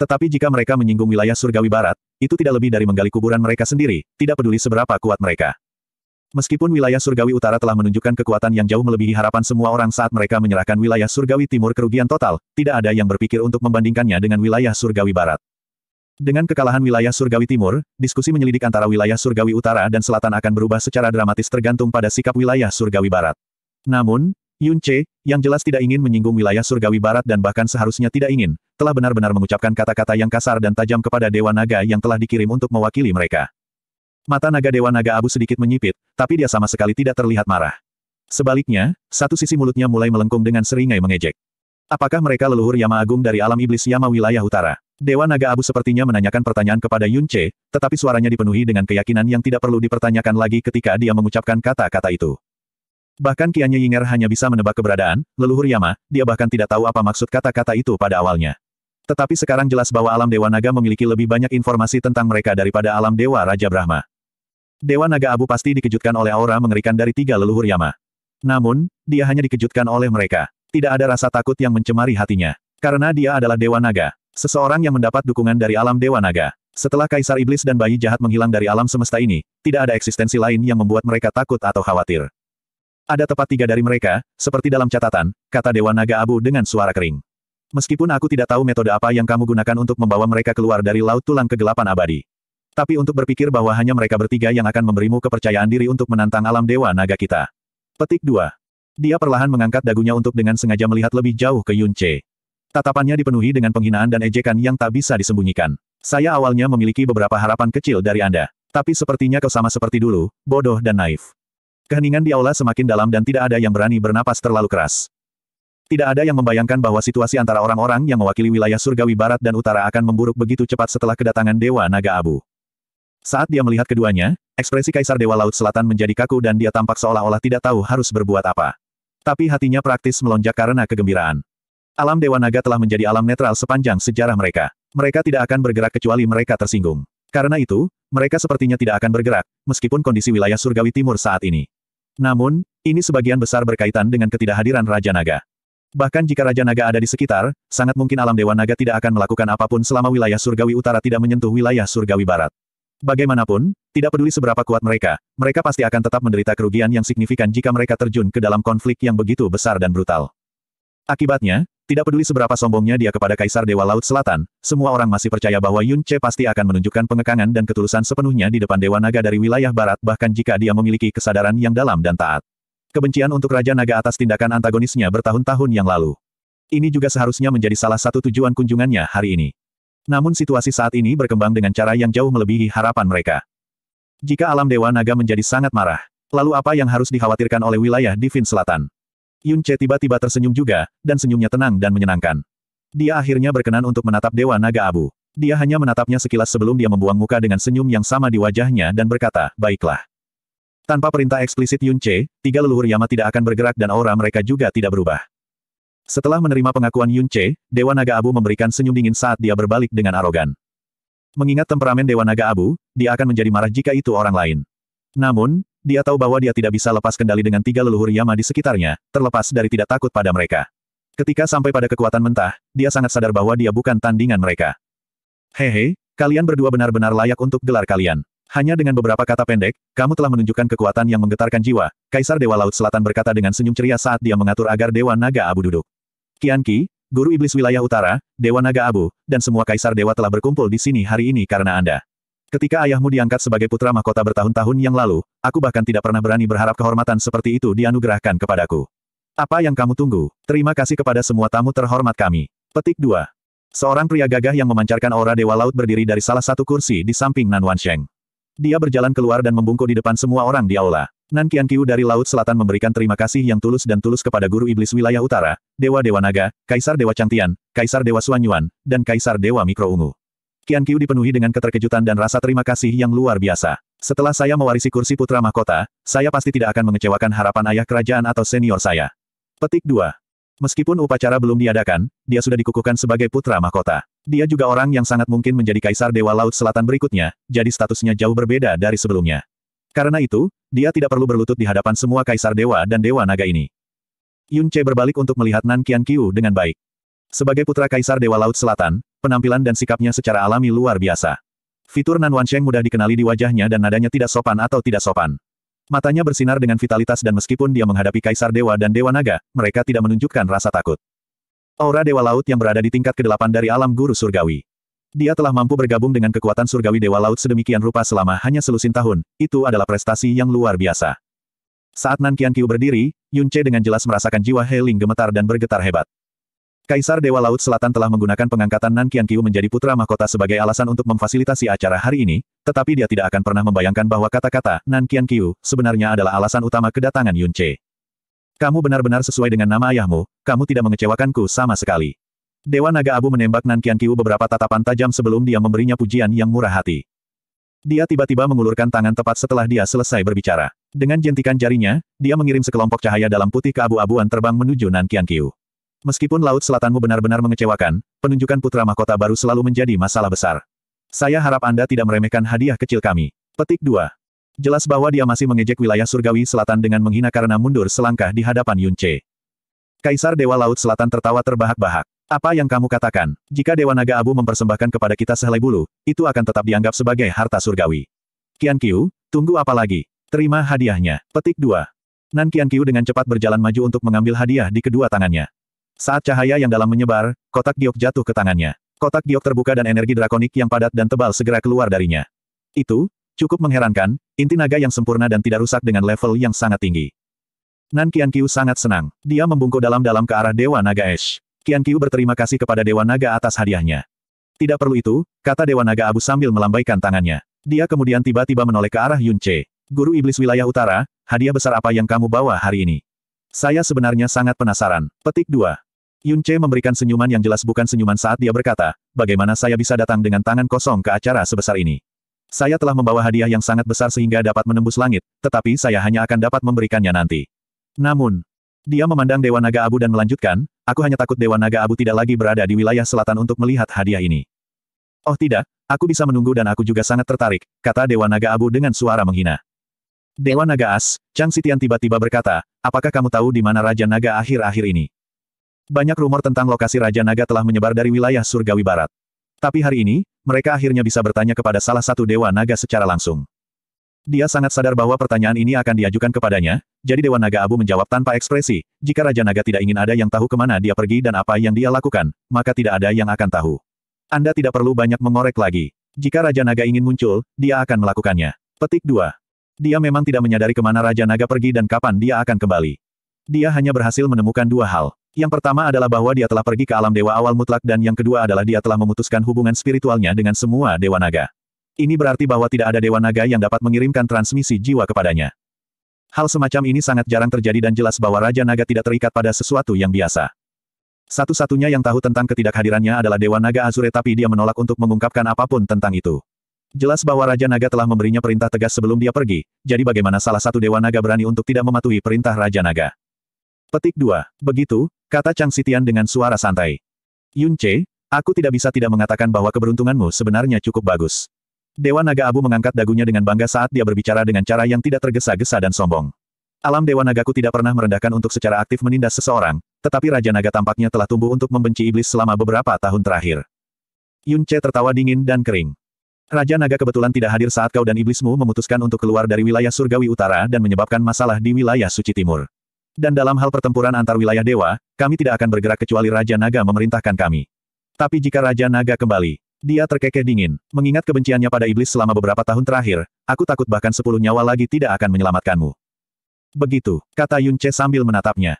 Tetapi jika mereka menyinggung wilayah surgawi barat, itu tidak lebih dari menggali kuburan mereka sendiri, tidak peduli seberapa kuat mereka. Meskipun wilayah surgawi utara telah menunjukkan kekuatan yang jauh melebihi harapan semua orang saat mereka menyerahkan wilayah surgawi timur kerugian total, tidak ada yang berpikir untuk membandingkannya dengan wilayah surgawi barat. Dengan kekalahan wilayah surgawi timur, diskusi menyelidik antara wilayah surgawi utara dan selatan akan berubah secara dramatis tergantung pada sikap wilayah surgawi barat. Namun, Yun Che, yang jelas tidak ingin menyinggung wilayah surgawi barat dan bahkan seharusnya tidak ingin, telah benar-benar mengucapkan kata-kata yang kasar dan tajam kepada Dewa Naga yang telah dikirim untuk mewakili mereka. Mata Naga Dewa Naga Abu sedikit menyipit, tapi dia sama sekali tidak terlihat marah. Sebaliknya, satu sisi mulutnya mulai melengkung dengan seringai mengejek. Apakah mereka leluhur Yama Agung dari alam iblis Yama wilayah utara? Dewa Naga Abu sepertinya menanyakan pertanyaan kepada Yun Che, tetapi suaranya dipenuhi dengan keyakinan yang tidak perlu dipertanyakan lagi ketika dia mengucapkan kata-kata itu. Bahkan Kianya Yinger hanya bisa menebak keberadaan, leluhur Yama, dia bahkan tidak tahu apa maksud kata-kata itu pada awalnya. Tetapi sekarang jelas bahwa alam Dewa Naga memiliki lebih banyak informasi tentang mereka daripada alam Dewa Raja Brahma. Dewa Naga Abu pasti dikejutkan oleh aura mengerikan dari tiga leluhur Yama. Namun, dia hanya dikejutkan oleh mereka. Tidak ada rasa takut yang mencemari hatinya. Karena dia adalah Dewa Naga. Seseorang yang mendapat dukungan dari alam Dewa Naga. Setelah Kaisar Iblis dan bayi jahat menghilang dari alam semesta ini, tidak ada eksistensi lain yang membuat mereka takut atau khawatir. Ada tepat tiga dari mereka, seperti dalam catatan, kata Dewa Naga Abu dengan suara kering. Meskipun aku tidak tahu metode apa yang kamu gunakan untuk membawa mereka keluar dari Laut Tulang Kegelapan Abadi. Tapi untuk berpikir bahwa hanya mereka bertiga yang akan memberimu kepercayaan diri untuk menantang alam Dewa Naga kita. Petik 2. Dia perlahan mengangkat dagunya untuk dengan sengaja melihat lebih jauh ke Yunce. Tatapannya dipenuhi dengan penghinaan dan ejekan yang tak bisa disembunyikan. Saya awalnya memiliki beberapa harapan kecil dari Anda. Tapi sepertinya kau sama seperti dulu, bodoh dan naif. Keheningan di aula semakin dalam dan tidak ada yang berani bernapas terlalu keras. Tidak ada yang membayangkan bahwa situasi antara orang-orang yang mewakili wilayah surgawi barat dan utara akan memburuk begitu cepat setelah kedatangan Dewa Naga Abu. Saat dia melihat keduanya, ekspresi Kaisar Dewa Laut Selatan menjadi kaku dan dia tampak seolah-olah tidak tahu harus berbuat apa. Tapi hatinya praktis melonjak karena kegembiraan. Alam Dewa Naga telah menjadi alam netral sepanjang sejarah mereka. Mereka tidak akan bergerak kecuali mereka tersinggung. Karena itu, mereka sepertinya tidak akan bergerak, meskipun kondisi wilayah surgawi timur saat ini. Namun, ini sebagian besar berkaitan dengan ketidakhadiran Raja Naga. Bahkan jika Raja Naga ada di sekitar, sangat mungkin alam Dewa Naga tidak akan melakukan apapun selama wilayah surgawi utara tidak menyentuh wilayah surgawi barat. Bagaimanapun, tidak peduli seberapa kuat mereka, mereka pasti akan tetap menderita kerugian yang signifikan jika mereka terjun ke dalam konflik yang begitu besar dan brutal. Akibatnya, tidak peduli seberapa sombongnya dia kepada Kaisar Dewa Laut Selatan, semua orang masih percaya bahwa Yun Che pasti akan menunjukkan pengekangan dan ketulusan sepenuhnya di depan Dewa Naga dari wilayah barat bahkan jika dia memiliki kesadaran yang dalam dan taat. Kebencian untuk Raja Naga atas tindakan antagonisnya bertahun-tahun yang lalu. Ini juga seharusnya menjadi salah satu tujuan kunjungannya hari ini. Namun situasi saat ini berkembang dengan cara yang jauh melebihi harapan mereka. Jika alam Dewa Naga menjadi sangat marah, lalu apa yang harus dikhawatirkan oleh wilayah Divin Selatan? Yun Che tiba-tiba tersenyum juga, dan senyumnya tenang dan menyenangkan. Dia akhirnya berkenan untuk menatap Dewa Naga Abu. Dia hanya menatapnya sekilas sebelum dia membuang muka dengan senyum yang sama di wajahnya dan berkata, baiklah. Tanpa perintah eksplisit Yun Che, tiga leluhur Yama tidak akan bergerak dan aura mereka juga tidak berubah. Setelah menerima pengakuan Yun Che, Dewa Naga Abu memberikan senyum dingin saat dia berbalik dengan arogan. Mengingat temperamen Dewa Naga Abu, dia akan menjadi marah jika itu orang lain. Namun, dia tahu bahwa dia tidak bisa lepas kendali dengan tiga leluhur Yama di sekitarnya, terlepas dari tidak takut pada mereka. Ketika sampai pada kekuatan mentah, dia sangat sadar bahwa dia bukan tandingan mereka. Hehe, kalian berdua benar-benar layak untuk gelar kalian. Hanya dengan beberapa kata pendek, kamu telah menunjukkan kekuatan yang menggetarkan jiwa, Kaisar Dewa Laut Selatan berkata dengan senyum ceria saat dia mengatur agar Dewa Naga Abu duduk. Qian Qi, Guru Iblis Wilayah Utara, Dewa Naga Abu, dan semua kaisar dewa telah berkumpul di sini hari ini karena Anda. Ketika ayahmu diangkat sebagai putra mahkota bertahun-tahun yang lalu, aku bahkan tidak pernah berani berharap kehormatan seperti itu dianugerahkan kepadaku. Apa yang kamu tunggu? Terima kasih kepada semua tamu terhormat kami. Petik 2. Seorang pria gagah yang memancarkan aura dewa laut berdiri dari salah satu kursi di samping Nan Wansheng. Dia berjalan keluar dan membungkuk di depan semua orang di aula. Nan Qianqiu dari Laut Selatan memberikan terima kasih yang tulus dan tulus kepada Guru Iblis Wilayah Utara, Dewa Dewa Naga, Kaisar Dewa Changtian, Kaisar Dewa Suanyuan, dan Kaisar Dewa Mikro Ungu. Qianqiu dipenuhi dengan keterkejutan dan rasa terima kasih yang luar biasa. Setelah saya mewarisi kursi putra mahkota, saya pasti tidak akan mengecewakan harapan ayah kerajaan atau senior saya. Petik 2. Meskipun upacara belum diadakan, dia sudah dikukuhkan sebagai putra mahkota. Dia juga orang yang sangat mungkin menjadi kaisar Dewa Laut Selatan berikutnya, jadi statusnya jauh berbeda dari sebelumnya. Karena itu, dia tidak perlu berlutut di hadapan semua kaisar dewa dan dewa naga ini. Yun Che berbalik untuk melihat Nan Qian Qiu dengan baik. Sebagai putra kaisar Dewa Laut Selatan, penampilan dan sikapnya secara alami luar biasa. Fitur Nan Wansheng mudah dikenali di wajahnya dan nadanya tidak sopan atau tidak sopan. Matanya bersinar dengan vitalitas dan meskipun dia menghadapi kaisar dewa dan dewa naga, mereka tidak menunjukkan rasa takut. Aura Dewa Laut yang berada di tingkat ke-8 dari alam guru surgawi. Dia telah mampu bergabung dengan kekuatan surgawi Dewa Laut sedemikian rupa selama hanya selusin tahun, itu adalah prestasi yang luar biasa. Saat Nan Qiankiu berdiri, Yun Che dengan jelas merasakan jiwa Heling gemetar dan bergetar hebat. Kaisar Dewa Laut Selatan telah menggunakan pengangkatan Nan Qiankiu menjadi putra mahkota sebagai alasan untuk memfasilitasi acara hari ini, tetapi dia tidak akan pernah membayangkan bahwa kata-kata Nan Qiankiu sebenarnya adalah alasan utama kedatangan Yun Che. Kamu benar-benar sesuai dengan nama ayahmu, kamu tidak mengecewakanku sama sekali. Dewa Naga Abu menembak Nan Qian Qiu beberapa tatapan tajam sebelum dia memberinya pujian yang murah hati. Dia tiba-tiba mengulurkan tangan tepat setelah dia selesai berbicara. Dengan jentikan jarinya, dia mengirim sekelompok cahaya dalam putih ke abu abuan terbang menuju Nan Qian Qiu. Meskipun Laut Selatanmu benar-benar mengecewakan, penunjukan putra mahkota baru selalu menjadi masalah besar. Saya harap Anda tidak meremehkan hadiah kecil kami. Petik 2. Jelas bahwa dia masih mengejek wilayah surgawi selatan dengan menghina karena mundur selangkah di hadapan Yun Kaisar Dewa Laut Selatan tertawa terbahak-bahak. Apa yang kamu katakan, jika Dewa Naga Abu mempersembahkan kepada kita sehelai bulu, itu akan tetap dianggap sebagai harta surgawi. Qian Qiu, tunggu apa lagi? Terima hadiahnya. Petik 2. Nan Qian Qiu dengan cepat berjalan maju untuk mengambil hadiah di kedua tangannya. Saat cahaya yang dalam menyebar, kotak giok jatuh ke tangannya. Kotak giok terbuka dan energi drakonik yang padat dan tebal segera keluar darinya. Itu, cukup mengherankan, inti naga yang sempurna dan tidak rusak dengan level yang sangat tinggi. Nan Qian Qiu sangat senang. Dia membungkuk dalam-dalam ke arah Dewa Naga Ash. Qian Qiu berterima kasih kepada Dewa Naga atas hadiahnya. Tidak perlu itu, kata Dewa Naga Abu sambil melambaikan tangannya. Dia kemudian tiba-tiba menoleh ke arah Yun Che. Guru Iblis Wilayah Utara, hadiah besar apa yang kamu bawa hari ini? Saya sebenarnya sangat penasaran. Petik 2. Yun Che memberikan senyuman yang jelas bukan senyuman saat dia berkata, bagaimana saya bisa datang dengan tangan kosong ke acara sebesar ini? Saya telah membawa hadiah yang sangat besar sehingga dapat menembus langit, tetapi saya hanya akan dapat memberikannya nanti. Namun, dia memandang Dewa Naga Abu dan melanjutkan, aku hanya takut Dewa Naga Abu tidak lagi berada di wilayah selatan untuk melihat hadiah ini. Oh tidak, aku bisa menunggu dan aku juga sangat tertarik, kata Dewa Naga Abu dengan suara menghina. Dewa Naga As, Chang Sitian tiba-tiba berkata, apakah kamu tahu di mana Raja Naga akhir-akhir ini? Banyak rumor tentang lokasi Raja Naga telah menyebar dari wilayah Surgawi Barat. Tapi hari ini, mereka akhirnya bisa bertanya kepada salah satu Dewa Naga secara langsung. Dia sangat sadar bahwa pertanyaan ini akan diajukan kepadanya, jadi Dewan Naga Abu menjawab tanpa ekspresi, jika Raja Naga tidak ingin ada yang tahu kemana dia pergi dan apa yang dia lakukan, maka tidak ada yang akan tahu. Anda tidak perlu banyak mengorek lagi. Jika Raja Naga ingin muncul, dia akan melakukannya. Petik 2. Dia memang tidak menyadari kemana Raja Naga pergi dan kapan dia akan kembali. Dia hanya berhasil menemukan dua hal. Yang pertama adalah bahwa dia telah pergi ke alam dewa awal mutlak dan yang kedua adalah dia telah memutuskan hubungan spiritualnya dengan semua dewa naga. Ini berarti bahwa tidak ada Dewa Naga yang dapat mengirimkan transmisi jiwa kepadanya. Hal semacam ini sangat jarang terjadi dan jelas bahwa Raja Naga tidak terikat pada sesuatu yang biasa. Satu-satunya yang tahu tentang ketidakhadirannya adalah Dewa Naga Azure tapi dia menolak untuk mengungkapkan apapun tentang itu. Jelas bahwa Raja Naga telah memberinya perintah tegas sebelum dia pergi, jadi bagaimana salah satu Dewa Naga berani untuk tidak mematuhi perintah Raja Naga? Petik 2. Begitu, kata Chang Sitian dengan suara santai. Yun Che, aku tidak bisa tidak mengatakan bahwa keberuntunganmu sebenarnya cukup bagus. Dewa Naga Abu mengangkat dagunya dengan bangga saat dia berbicara dengan cara yang tidak tergesa-gesa dan sombong. Alam Dewa Nagaku tidak pernah merendahkan untuk secara aktif menindas seseorang, tetapi Raja Naga tampaknya telah tumbuh untuk membenci iblis selama beberapa tahun terakhir. Yun Che tertawa dingin dan kering. Raja Naga kebetulan tidak hadir saat kau dan iblismu memutuskan untuk keluar dari wilayah surgawi utara dan menyebabkan masalah di wilayah suci timur. Dan dalam hal pertempuran antar wilayah dewa, kami tidak akan bergerak kecuali Raja Naga memerintahkan kami. Tapi jika Raja Naga kembali, dia terkekeh dingin. Mengingat kebenciannya pada iblis selama beberapa tahun terakhir, aku takut bahkan sepuluh nyawa lagi tidak akan menyelamatkanmu. Begitu, kata Yun Che sambil menatapnya.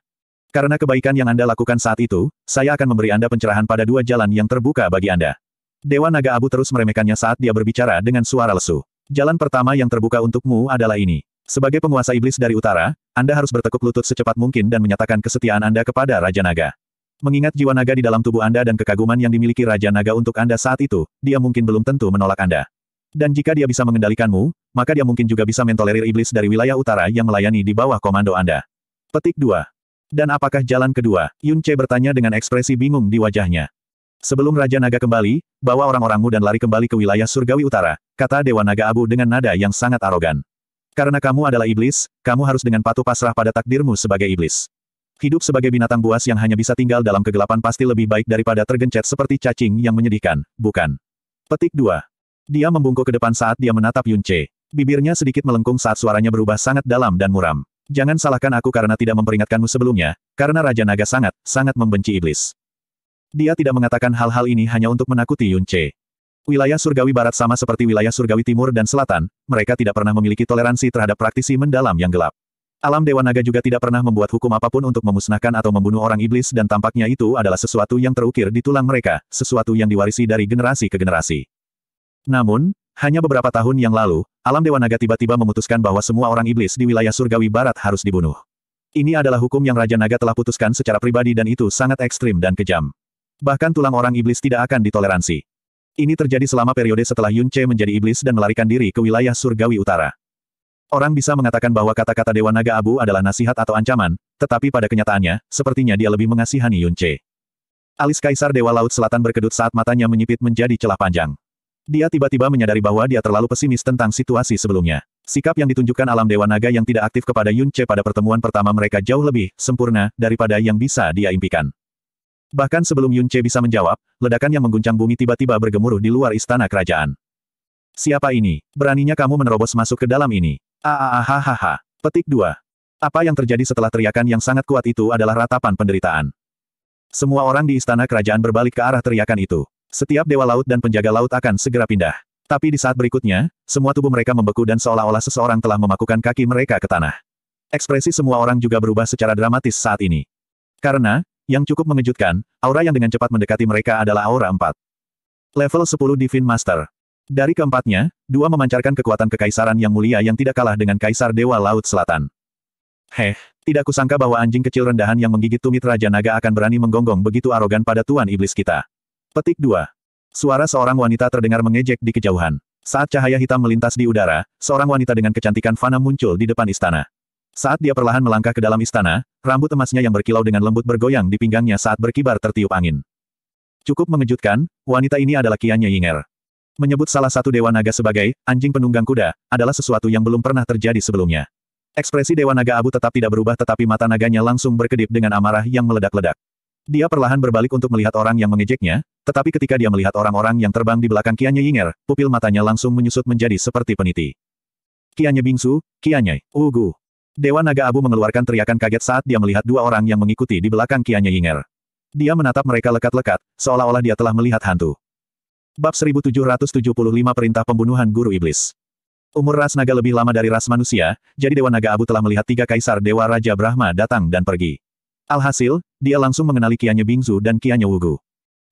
Karena kebaikan yang Anda lakukan saat itu, saya akan memberi Anda pencerahan pada dua jalan yang terbuka bagi Anda. Dewa Naga Abu terus meremehkannya saat dia berbicara dengan suara lesu. Jalan pertama yang terbuka untukmu adalah ini. Sebagai penguasa iblis dari utara, Anda harus bertekuk lutut secepat mungkin dan menyatakan kesetiaan Anda kepada Raja Naga. Mengingat jiwa naga di dalam tubuh Anda dan kekaguman yang dimiliki Raja Naga untuk Anda saat itu, dia mungkin belum tentu menolak Anda. Dan jika dia bisa mengendalikanmu, maka dia mungkin juga bisa mentolerir iblis dari wilayah utara yang melayani di bawah komando Anda. Petik 2. Dan apakah jalan kedua? Yun Che bertanya dengan ekspresi bingung di wajahnya. Sebelum Raja Naga kembali, bawa orang-orangmu dan lari kembali ke wilayah surgawi utara, kata Dewa Naga Abu dengan nada yang sangat arogan. Karena kamu adalah iblis, kamu harus dengan patuh pasrah pada takdirmu sebagai iblis. Hidup sebagai binatang buas yang hanya bisa tinggal dalam kegelapan pasti lebih baik daripada tergencet seperti cacing yang menyedihkan, bukan? Petik 2. Dia membungkuk ke depan saat dia menatap Yun Che. Bibirnya sedikit melengkung saat suaranya berubah sangat dalam dan muram. Jangan salahkan aku karena tidak memperingatkanmu sebelumnya, karena Raja Naga sangat, sangat membenci iblis. Dia tidak mengatakan hal-hal ini hanya untuk menakuti Yun Che. Wilayah surgawi barat sama seperti wilayah surgawi timur dan selatan, mereka tidak pernah memiliki toleransi terhadap praktisi mendalam yang gelap. Alam Dewa Naga juga tidak pernah membuat hukum apapun untuk memusnahkan atau membunuh orang iblis dan tampaknya itu adalah sesuatu yang terukir di tulang mereka, sesuatu yang diwarisi dari generasi ke generasi. Namun, hanya beberapa tahun yang lalu, Alam Dewa Naga tiba-tiba memutuskan bahwa semua orang iblis di wilayah surgawi barat harus dibunuh. Ini adalah hukum yang Raja Naga telah putuskan secara pribadi dan itu sangat ekstrim dan kejam. Bahkan tulang orang iblis tidak akan ditoleransi. Ini terjadi selama periode setelah Yun Che menjadi iblis dan melarikan diri ke wilayah surgawi utara. Orang bisa mengatakan bahwa kata-kata Dewa Naga Abu adalah nasihat atau ancaman, tetapi pada kenyataannya, sepertinya dia lebih mengasihani Yun Che. Alis Kaisar Dewa Laut Selatan berkedut saat matanya menyipit menjadi celah panjang. Dia tiba-tiba menyadari bahwa dia terlalu pesimis tentang situasi sebelumnya. Sikap yang ditunjukkan alam Dewa Naga yang tidak aktif kepada Yun Che pada pertemuan pertama mereka jauh lebih sempurna daripada yang bisa dia impikan. Bahkan sebelum Yun Che bisa menjawab, ledakan yang mengguncang bumi tiba-tiba bergemuruh di luar istana kerajaan. Siapa ini? Beraninya kamu menerobos masuk ke dalam ini? Ahahaha. Petik 2. Apa yang terjadi setelah teriakan yang sangat kuat itu adalah ratapan penderitaan. Semua orang di istana kerajaan berbalik ke arah teriakan itu. Setiap dewa laut dan penjaga laut akan segera pindah. Tapi di saat berikutnya, semua tubuh mereka membeku dan seolah-olah seseorang telah memakukan kaki mereka ke tanah. Ekspresi semua orang juga berubah secara dramatis saat ini. Karena, yang cukup mengejutkan, aura yang dengan cepat mendekati mereka adalah aura 4. Level 10 Divine Master. Dari keempatnya, dua memancarkan kekuatan kekaisaran yang mulia yang tidak kalah dengan Kaisar Dewa Laut Selatan. Heh, tidak kusangka bahwa anjing kecil rendahan yang menggigit tumit Raja Naga akan berani menggonggong begitu arogan pada Tuan Iblis kita. Petik 2. Suara seorang wanita terdengar mengejek di kejauhan. Saat cahaya hitam melintas di udara, seorang wanita dengan kecantikan fana muncul di depan istana. Saat dia perlahan melangkah ke dalam istana, rambut emasnya yang berkilau dengan lembut bergoyang di pinggangnya saat berkibar tertiup angin. Cukup mengejutkan, wanita ini adalah Kianya Yinger menyebut salah satu Dewa Naga sebagai anjing penunggang kuda, adalah sesuatu yang belum pernah terjadi sebelumnya. Ekspresi Dewa Naga Abu tetap tidak berubah tetapi mata naganya langsung berkedip dengan amarah yang meledak-ledak. Dia perlahan berbalik untuk melihat orang yang mengejeknya, tetapi ketika dia melihat orang-orang yang terbang di belakang Kianye Yinger, pupil matanya langsung menyusut menjadi seperti peniti. Kianye bingsu, Kianye, Ugu. Dewa Naga Abu mengeluarkan teriakan kaget saat dia melihat dua orang yang mengikuti di belakang Kianye Yinger. Dia menatap mereka lekat-lekat, seolah-olah dia telah melihat hantu. Bab 1775 Perintah Pembunuhan Guru Iblis Umur ras naga lebih lama dari ras manusia, jadi Dewa Naga Abu telah melihat tiga kaisar Dewa Raja Brahma datang dan pergi. Alhasil, dia langsung mengenali Kianya Bingzu dan Kianya Wugu.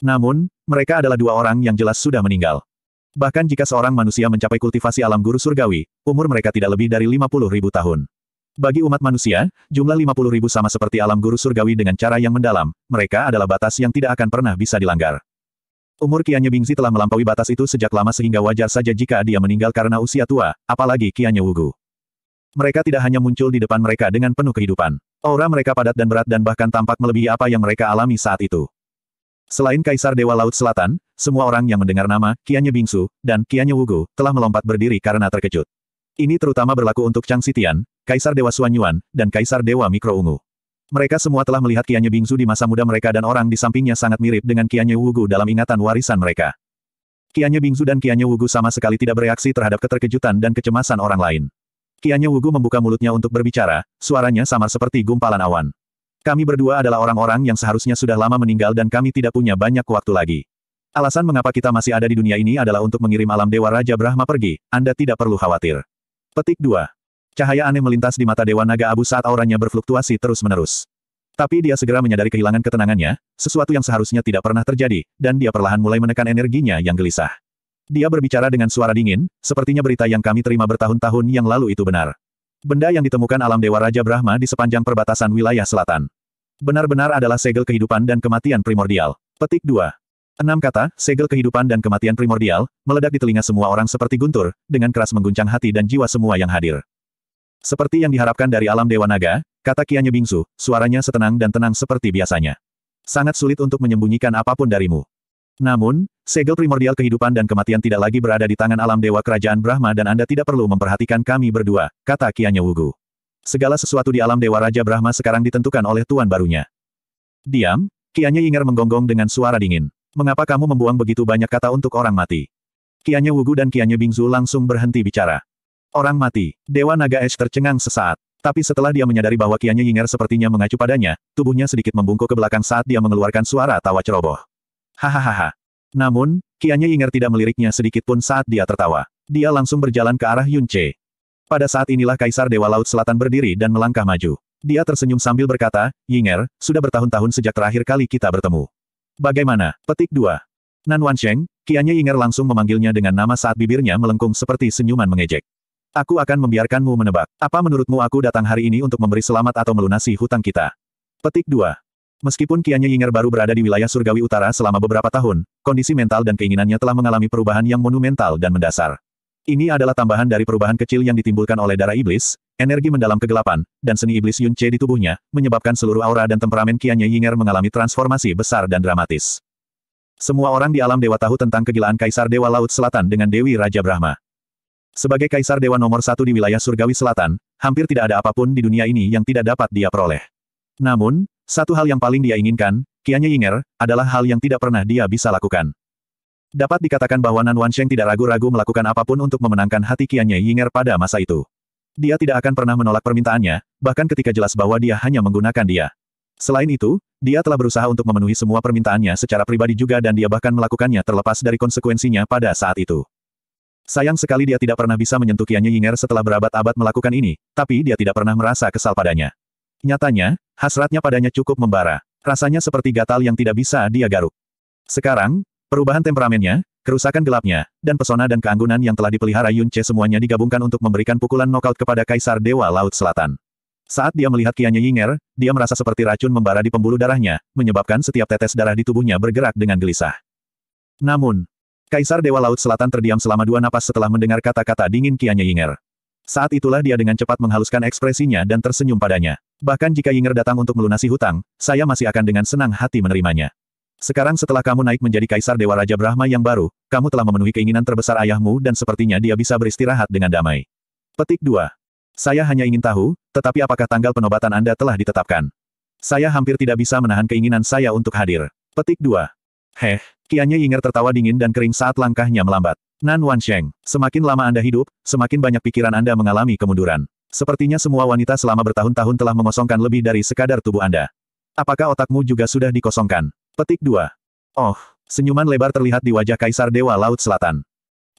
Namun, mereka adalah dua orang yang jelas sudah meninggal. Bahkan jika seorang manusia mencapai kultivasi alam guru surgawi, umur mereka tidak lebih dari 50 ribu tahun. Bagi umat manusia, jumlah 50 ribu sama seperti alam guru surgawi dengan cara yang mendalam, mereka adalah batas yang tidak akan pernah bisa dilanggar. Umur Kianye Bingzi telah melampaui batas itu sejak lama sehingga wajar saja jika dia meninggal karena usia tua, apalagi Kianye Wugu. Mereka tidak hanya muncul di depan mereka dengan penuh kehidupan. Aura mereka padat dan berat dan bahkan tampak melebihi apa yang mereka alami saat itu. Selain Kaisar Dewa Laut Selatan, semua orang yang mendengar nama Kianye Bingsu dan Kianye Wugu telah melompat berdiri karena terkejut. Ini terutama berlaku untuk Chang Sitian, Kaisar Dewa Suanyuan, dan Kaisar Dewa Mikro Ungu. Mereka semua telah melihat Kianye Bingzu di masa muda mereka dan orang di sampingnya sangat mirip dengan Kianye Wugu dalam ingatan warisan mereka. Kianye Bingzu dan Kianye Wugu sama sekali tidak bereaksi terhadap keterkejutan dan kecemasan orang lain. Kianye Wugu membuka mulutnya untuk berbicara, suaranya samar seperti gumpalan awan. Kami berdua adalah orang-orang yang seharusnya sudah lama meninggal dan kami tidak punya banyak waktu lagi. Alasan mengapa kita masih ada di dunia ini adalah untuk mengirim alam Dewa Raja Brahma pergi, Anda tidak perlu khawatir. Petik 2. Cahaya aneh melintas di mata Dewa Naga Abu saat auranya berfluktuasi terus-menerus. Tapi dia segera menyadari kehilangan ketenangannya, sesuatu yang seharusnya tidak pernah terjadi, dan dia perlahan mulai menekan energinya yang gelisah. Dia berbicara dengan suara dingin, sepertinya berita yang kami terima bertahun-tahun yang lalu itu benar. Benda yang ditemukan alam Dewa Raja Brahma di sepanjang perbatasan wilayah selatan. Benar-benar adalah segel kehidupan dan kematian primordial. Petik 2. Enam kata, segel kehidupan dan kematian primordial, meledak di telinga semua orang seperti guntur, dengan keras mengguncang hati dan jiwa semua yang hadir. Seperti yang diharapkan dari alam Dewa Naga, kata Kianya bingsu, suaranya setenang dan tenang seperti biasanya. Sangat sulit untuk menyembunyikan apapun darimu. Namun, segel primordial kehidupan dan kematian tidak lagi berada di tangan alam Dewa Kerajaan Brahma dan Anda tidak perlu memperhatikan kami berdua, kata Kianya Wugu. Segala sesuatu di alam Dewa Raja Brahma sekarang ditentukan oleh Tuan barunya. Diam, Kianya Yingar menggonggong dengan suara dingin. Mengapa kamu membuang begitu banyak kata untuk orang mati? Kianya Wugu dan Kianya Bingzu langsung berhenti bicara. Orang mati. Dewa Naga Es tercengang sesaat. Tapi setelah dia menyadari bahwa kiannya Yinger sepertinya mengacu padanya, tubuhnya sedikit membungkuk ke belakang saat dia mengeluarkan suara tawa ceroboh. Hahaha. Namun, kiannya Yinger tidak meliriknya sedikit pun saat dia tertawa. Dia langsung berjalan ke arah Yunche. Pada saat inilah Kaisar Dewa Laut Selatan berdiri dan melangkah maju. Dia tersenyum sambil berkata, Yinger, sudah bertahun-tahun sejak terakhir kali kita bertemu. Bagaimana? Petik 2. Nan Wansheng, kiannya Yinger langsung memanggilnya dengan nama saat bibirnya melengkung seperti senyuman mengejek. Aku akan membiarkanmu menebak. Apa menurutmu aku datang hari ini untuk memberi selamat atau melunasi hutang kita? Petik 2. Meskipun Kianya Yinger baru berada di wilayah surgawi utara selama beberapa tahun, kondisi mental dan keinginannya telah mengalami perubahan yang monumental dan mendasar. Ini adalah tambahan dari perubahan kecil yang ditimbulkan oleh darah iblis, energi mendalam kegelapan, dan seni iblis Yun Che di tubuhnya, menyebabkan seluruh aura dan temperamen Kianya Yinger mengalami transformasi besar dan dramatis. Semua orang di alam dewa tahu tentang kegilaan Kaisar Dewa Laut Selatan dengan Dewi Raja Brahma. Sebagai kaisar dewa nomor satu di wilayah surgawi selatan, hampir tidak ada apapun di dunia ini yang tidak dapat dia peroleh. Namun, satu hal yang paling dia inginkan, Kianya Yinger, adalah hal yang tidak pernah dia bisa lakukan. Dapat dikatakan bahwa Nan Wansheng tidak ragu-ragu melakukan apapun untuk memenangkan hati Kianya Yinger pada masa itu. Dia tidak akan pernah menolak permintaannya, bahkan ketika jelas bahwa dia hanya menggunakan dia. Selain itu, dia telah berusaha untuk memenuhi semua permintaannya secara pribadi juga dan dia bahkan melakukannya terlepas dari konsekuensinya pada saat itu. Sayang sekali dia tidak pernah bisa menyentuh Qianye Yinger setelah berabad-abad melakukan ini, tapi dia tidak pernah merasa kesal padanya. Nyatanya, hasratnya padanya cukup membara. Rasanya seperti gatal yang tidak bisa dia garuk. Sekarang, perubahan temperamennya, kerusakan gelapnya, dan pesona dan keanggunan yang telah dipelihara Yun Che semuanya digabungkan untuk memberikan pukulan nokaut kepada Kaisar Dewa Laut Selatan. Saat dia melihat Qianye Yinger, dia merasa seperti racun membara di pembuluh darahnya, menyebabkan setiap tetes darah di tubuhnya bergerak dengan gelisah. Namun, Kaisar Dewa Laut Selatan terdiam selama dua napas setelah mendengar kata-kata dingin kianya Yinger. Saat itulah dia dengan cepat menghaluskan ekspresinya dan tersenyum padanya. Bahkan jika Yinger datang untuk melunasi hutang, saya masih akan dengan senang hati menerimanya. Sekarang setelah kamu naik menjadi Kaisar Dewa Raja Brahma yang baru, kamu telah memenuhi keinginan terbesar ayahmu dan sepertinya dia bisa beristirahat dengan damai. Petik 2. Saya hanya ingin tahu, tetapi apakah tanggal penobatan Anda telah ditetapkan? Saya hampir tidak bisa menahan keinginan saya untuk hadir. Petik 2. Heh, Kianya Yinger tertawa dingin dan kering saat langkahnya melambat. Nan Wansheng, semakin lama Anda hidup, semakin banyak pikiran Anda mengalami kemunduran. Sepertinya semua wanita selama bertahun-tahun telah mengosongkan lebih dari sekadar tubuh Anda. Apakah otakmu juga sudah dikosongkan? Petik 2. Oh, senyuman lebar terlihat di wajah Kaisar Dewa Laut Selatan.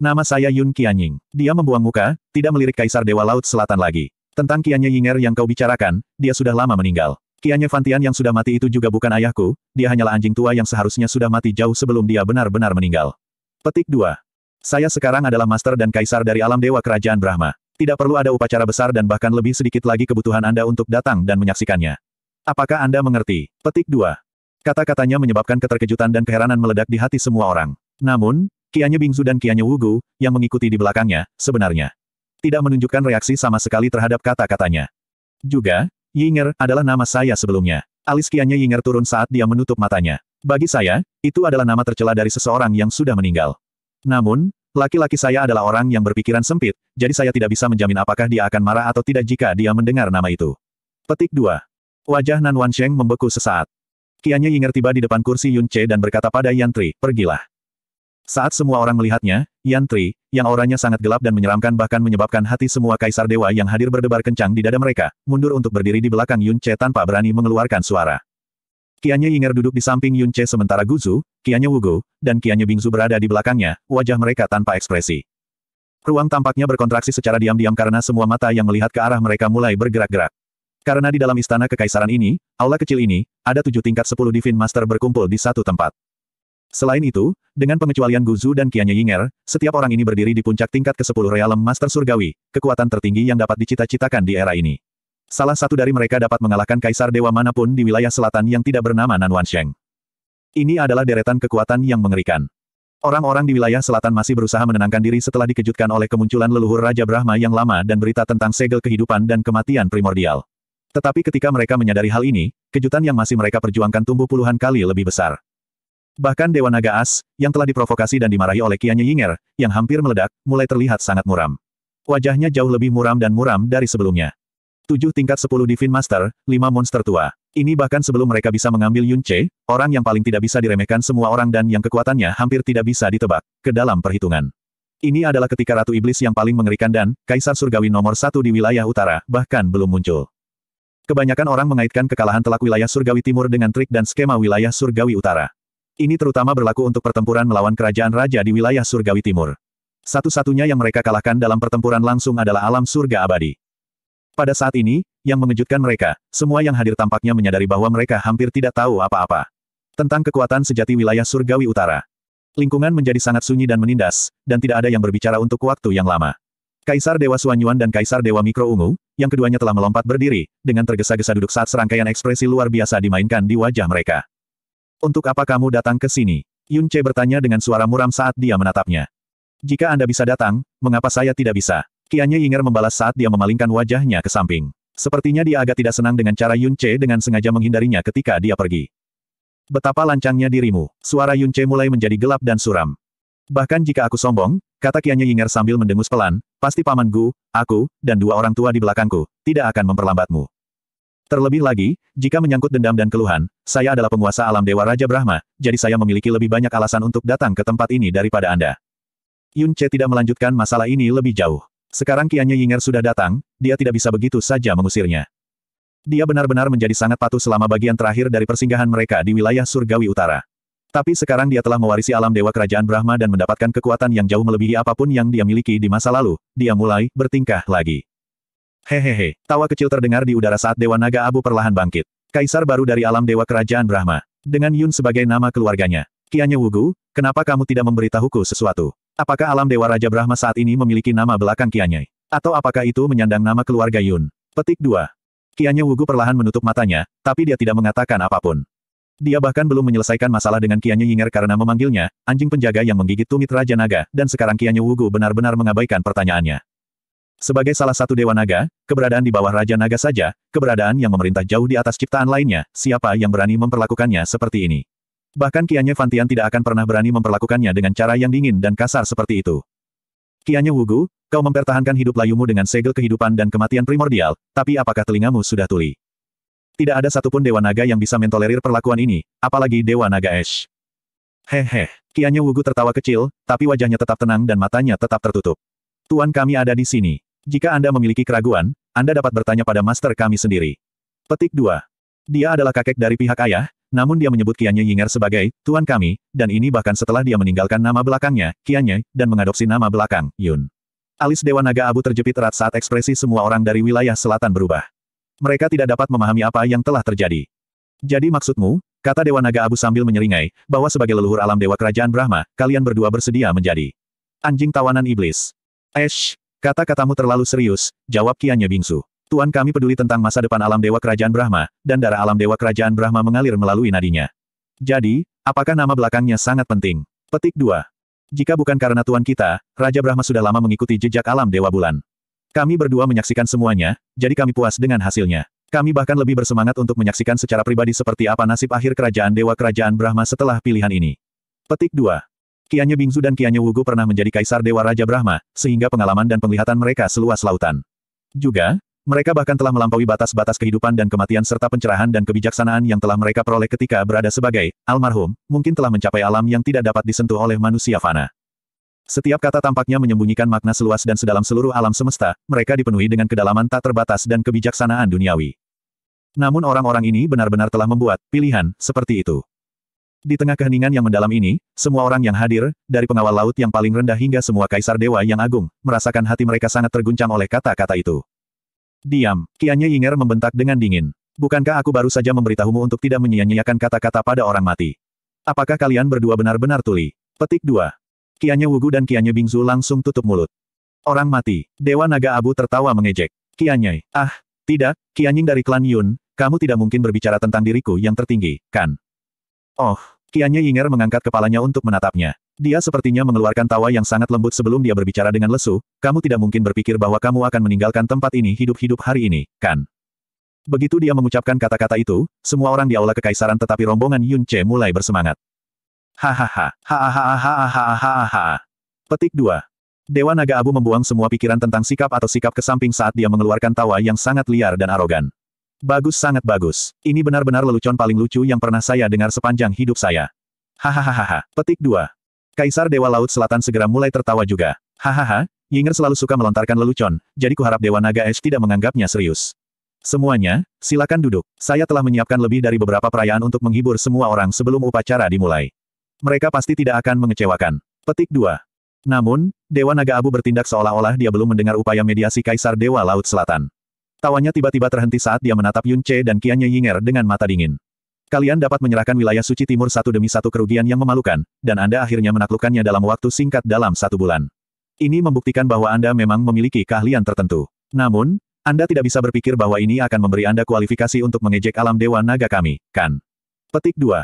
Nama saya Yun Qianying. Dia membuang muka, tidak melirik Kaisar Dewa Laut Selatan lagi. Tentang Qianye Yinger yang kau bicarakan, dia sudah lama meninggal. Kianya Fantian yang sudah mati itu juga bukan ayahku, dia hanyalah anjing tua yang seharusnya sudah mati jauh sebelum dia benar-benar meninggal. Petik 2. Saya sekarang adalah master dan kaisar dari alam dewa kerajaan Brahma. Tidak perlu ada upacara besar dan bahkan lebih sedikit lagi kebutuhan Anda untuk datang dan menyaksikannya. Apakah Anda mengerti? Petik 2. Kata-katanya menyebabkan keterkejutan dan keheranan meledak di hati semua orang. Namun, Kianya Bingzu dan Kianya Wugu, yang mengikuti di belakangnya, sebenarnya tidak menunjukkan reaksi sama sekali terhadap kata-katanya. Juga, Yinger adalah nama saya sebelumnya. Alis kianya Yinger turun saat dia menutup matanya. Bagi saya, itu adalah nama tercela dari seseorang yang sudah meninggal. Namun, laki-laki saya adalah orang yang berpikiran sempit, jadi saya tidak bisa menjamin apakah dia akan marah atau tidak jika dia mendengar nama itu. Petik 2. Wajah Nan Sheng membeku sesaat. Kianya Yinger tiba di depan kursi Yun Che dan berkata pada Yantri, pergilah. Saat semua orang melihatnya, Yan Tri, yang auranya sangat gelap dan menyeramkan bahkan menyebabkan hati semua kaisar dewa yang hadir berdebar kencang di dada mereka, mundur untuk berdiri di belakang Yun Che tanpa berani mengeluarkan suara. Kianya Yinger duduk di samping Yun Che sementara Guzu, Kianya Wugu, dan Kianya Bingzu berada di belakangnya, wajah mereka tanpa ekspresi. Ruang tampaknya berkontraksi secara diam-diam karena semua mata yang melihat ke arah mereka mulai bergerak-gerak. Karena di dalam istana kekaisaran ini, aula kecil ini, ada tujuh tingkat sepuluh divin Master berkumpul di satu tempat. Selain itu, dengan pengecualian Guzu dan Kianya Yinger, setiap orang ini berdiri di puncak tingkat ke-10 realem Master Surgawi, kekuatan tertinggi yang dapat dicita-citakan di era ini. Salah satu dari mereka dapat mengalahkan kaisar dewa manapun di wilayah selatan yang tidak bernama Nan Sheng. Ini adalah deretan kekuatan yang mengerikan. Orang-orang di wilayah selatan masih berusaha menenangkan diri setelah dikejutkan oleh kemunculan leluhur Raja Brahma yang lama dan berita tentang segel kehidupan dan kematian primordial. Tetapi ketika mereka menyadari hal ini, kejutan yang masih mereka perjuangkan tumbuh puluhan kali lebih besar. Bahkan Dewa Naga As, yang telah diprovokasi dan dimarahi oleh kianya Yinger, yang hampir meledak, mulai terlihat sangat muram. Wajahnya jauh lebih muram dan muram dari sebelumnya. Tujuh tingkat sepuluh Divine Master, lima monster tua. Ini bahkan sebelum mereka bisa mengambil Yun Che, orang yang paling tidak bisa diremehkan semua orang dan yang kekuatannya hampir tidak bisa ditebak, ke dalam perhitungan. Ini adalah ketika Ratu Iblis yang paling mengerikan dan, Kaisar Surgawi nomor satu di wilayah utara, bahkan belum muncul. Kebanyakan orang mengaitkan kekalahan telak wilayah Surgawi Timur dengan trik dan skema wilayah Surgawi Utara. Ini terutama berlaku untuk pertempuran melawan kerajaan raja di wilayah surgawi timur. Satu-satunya yang mereka kalahkan dalam pertempuran langsung adalah alam surga abadi. Pada saat ini, yang mengejutkan mereka, semua yang hadir tampaknya menyadari bahwa mereka hampir tidak tahu apa-apa tentang kekuatan sejati wilayah surgawi utara. Lingkungan menjadi sangat sunyi dan menindas, dan tidak ada yang berbicara untuk waktu yang lama. Kaisar Dewa Suanyuan dan Kaisar Dewa Mikro Ungu, yang keduanya telah melompat berdiri, dengan tergesa-gesa duduk saat serangkaian ekspresi luar biasa dimainkan di wajah mereka. Untuk apa kamu datang ke sini? Yun Che bertanya dengan suara muram saat dia menatapnya. Jika Anda bisa datang, mengapa saya tidak bisa? Kianya Yinger membalas saat dia memalingkan wajahnya ke samping. Sepertinya dia agak tidak senang dengan cara Yun Che dengan sengaja menghindarinya ketika dia pergi. Betapa lancangnya dirimu. Suara Yun Che mulai menjadi gelap dan suram. Bahkan jika aku sombong, kata Kianya Yinger sambil mendengus pelan, pasti paman Gu, aku, dan dua orang tua di belakangku, tidak akan memperlambatmu. Terlebih lagi, jika menyangkut dendam dan keluhan, saya adalah penguasa alam Dewa Raja Brahma, jadi saya memiliki lebih banyak alasan untuk datang ke tempat ini daripada Anda. Yun Che tidak melanjutkan masalah ini lebih jauh. Sekarang kiannya Yinger sudah datang, dia tidak bisa begitu saja mengusirnya. Dia benar-benar menjadi sangat patuh selama bagian terakhir dari persinggahan mereka di wilayah Surgawi Utara. Tapi sekarang dia telah mewarisi alam Dewa Kerajaan Brahma dan mendapatkan kekuatan yang jauh melebihi apapun yang dia miliki di masa lalu, dia mulai bertingkah lagi. Hehehe, tawa kecil terdengar di udara saat Dewa Naga Abu perlahan bangkit. Kaisar baru dari alam Dewa Kerajaan Brahma. Dengan Yun sebagai nama keluarganya. Kianya Wugu, kenapa kamu tidak memberitahuku sesuatu? Apakah alam Dewa Raja Brahma saat ini memiliki nama belakang Kianyai? Atau apakah itu menyandang nama keluarga Yun? Petik 2. Kianya Wugu perlahan menutup matanya, tapi dia tidak mengatakan apapun. Dia bahkan belum menyelesaikan masalah dengan Kianya Yinger karena memanggilnya, anjing penjaga yang menggigit tumit Raja Naga, dan sekarang Kianya Wugu benar-benar mengabaikan pertanyaannya. Sebagai salah satu Dewa Naga, keberadaan di bawah Raja Naga saja, keberadaan yang memerintah jauh di atas ciptaan lainnya, siapa yang berani memperlakukannya seperti ini? Bahkan Kianye Fantian tidak akan pernah berani memperlakukannya dengan cara yang dingin dan kasar seperti itu. Kianye Wugu, kau mempertahankan hidup layumu dengan segel kehidupan dan kematian primordial, tapi apakah telingamu sudah tuli? Tidak ada satupun Dewa Naga yang bisa mentolerir perlakuan ini, apalagi Dewa Naga Ash. Hehe, Kianye Wugu tertawa kecil, tapi wajahnya tetap tenang dan matanya tetap tertutup. Tuan kami ada di sini. Jika Anda memiliki keraguan, Anda dapat bertanya pada master kami sendiri. Petik 2. Dia adalah kakek dari pihak ayah, namun dia menyebut Qiannya Yinger sebagai Tuan kami, dan ini bahkan setelah dia meninggalkan nama belakangnya, Kiannya, dan mengadopsi nama belakang, Yun. Alis Dewa Naga Abu terjepit erat saat ekspresi semua orang dari wilayah selatan berubah. Mereka tidak dapat memahami apa yang telah terjadi. Jadi maksudmu, kata Dewa Naga Abu sambil menyeringai, bahwa sebagai leluhur alam Dewa Kerajaan Brahma, kalian berdua bersedia menjadi anjing tawanan iblis. Esh, Kata-katamu terlalu serius, jawab Kiannya bingsu. Tuan kami peduli tentang masa depan alam dewa kerajaan Brahma, dan darah alam dewa kerajaan Brahma mengalir melalui nadinya. Jadi, apakah nama belakangnya sangat penting? Petik 2. Jika bukan karena Tuan kita, Raja Brahma sudah lama mengikuti jejak alam dewa bulan. Kami berdua menyaksikan semuanya, jadi kami puas dengan hasilnya. Kami bahkan lebih bersemangat untuk menyaksikan secara pribadi seperti apa nasib akhir kerajaan dewa kerajaan Brahma setelah pilihan ini. Petik 2. Kianya Bingzu dan Kianya Wugu pernah menjadi kaisar Dewa Raja Brahma, sehingga pengalaman dan penglihatan mereka seluas lautan. Juga, mereka bahkan telah melampaui batas-batas kehidupan dan kematian serta pencerahan dan kebijaksanaan yang telah mereka peroleh ketika berada sebagai almarhum, mungkin telah mencapai alam yang tidak dapat disentuh oleh manusia fana. Setiap kata tampaknya menyembunyikan makna seluas dan sedalam seluruh alam semesta, mereka dipenuhi dengan kedalaman tak terbatas dan kebijaksanaan duniawi. Namun orang-orang ini benar-benar telah membuat pilihan seperti itu. Di tengah keheningan yang mendalam ini, semua orang yang hadir, dari pengawal laut yang paling rendah hingga semua kaisar dewa yang agung, merasakan hati mereka sangat terguncang oleh kata-kata itu. Diam, Kianye Yinger membentak dengan dingin. Bukankah aku baru saja memberitahumu untuk tidak menyia-nyiakan kata-kata pada orang mati? Apakah kalian berdua benar-benar tuli? Petik 2. Kianya Wugu dan Kianye Bingzu langsung tutup mulut. Orang mati. Dewa Naga Abu tertawa mengejek. Kianye, ah, tidak, Kianying dari klan Yun, kamu tidak mungkin berbicara tentang diriku yang tertinggi, kan? Oh, Kianya Yinger mengangkat kepalanya untuk menatapnya. Dia sepertinya mengeluarkan tawa yang sangat lembut sebelum dia berbicara dengan lesu, kamu tidak mungkin berpikir bahwa kamu akan meninggalkan tempat ini hidup-hidup hari ini, kan? Begitu dia mengucapkan kata-kata itu, semua orang di aula kekaisaran tetapi rombongan Yun Che mulai bersemangat. Hahaha, hahaha, Petik 2. Dewa Naga Abu membuang semua pikiran tentang sikap atau sikap ke samping saat dia mengeluarkan tawa yang sangat liar dan arogan. Bagus sangat bagus. Ini benar-benar lelucon paling lucu yang pernah saya dengar sepanjang hidup saya. Hahaha. Petik 2. Kaisar Dewa Laut Selatan segera mulai tertawa juga. Hahaha, Yinger selalu suka melontarkan lelucon, jadi kuharap Dewa Naga Es tidak menganggapnya serius. Semuanya, silakan duduk. Saya telah menyiapkan lebih dari beberapa perayaan untuk menghibur semua orang sebelum upacara dimulai. Mereka pasti tidak akan mengecewakan. Petik 2. Namun, Dewa Naga Abu bertindak seolah-olah dia belum mendengar upaya mediasi Kaisar Dewa Laut Selatan. Tawanya tiba-tiba terhenti saat dia menatap Yun Che dan Qian Yinger dengan mata dingin. Kalian dapat menyerahkan wilayah suci timur satu demi satu kerugian yang memalukan, dan Anda akhirnya menaklukkannya dalam waktu singkat dalam satu bulan. Ini membuktikan bahwa Anda memang memiliki keahlian tertentu. Namun, Anda tidak bisa berpikir bahwa ini akan memberi Anda kualifikasi untuk mengejek alam Dewa Naga kami, kan? Petik 2.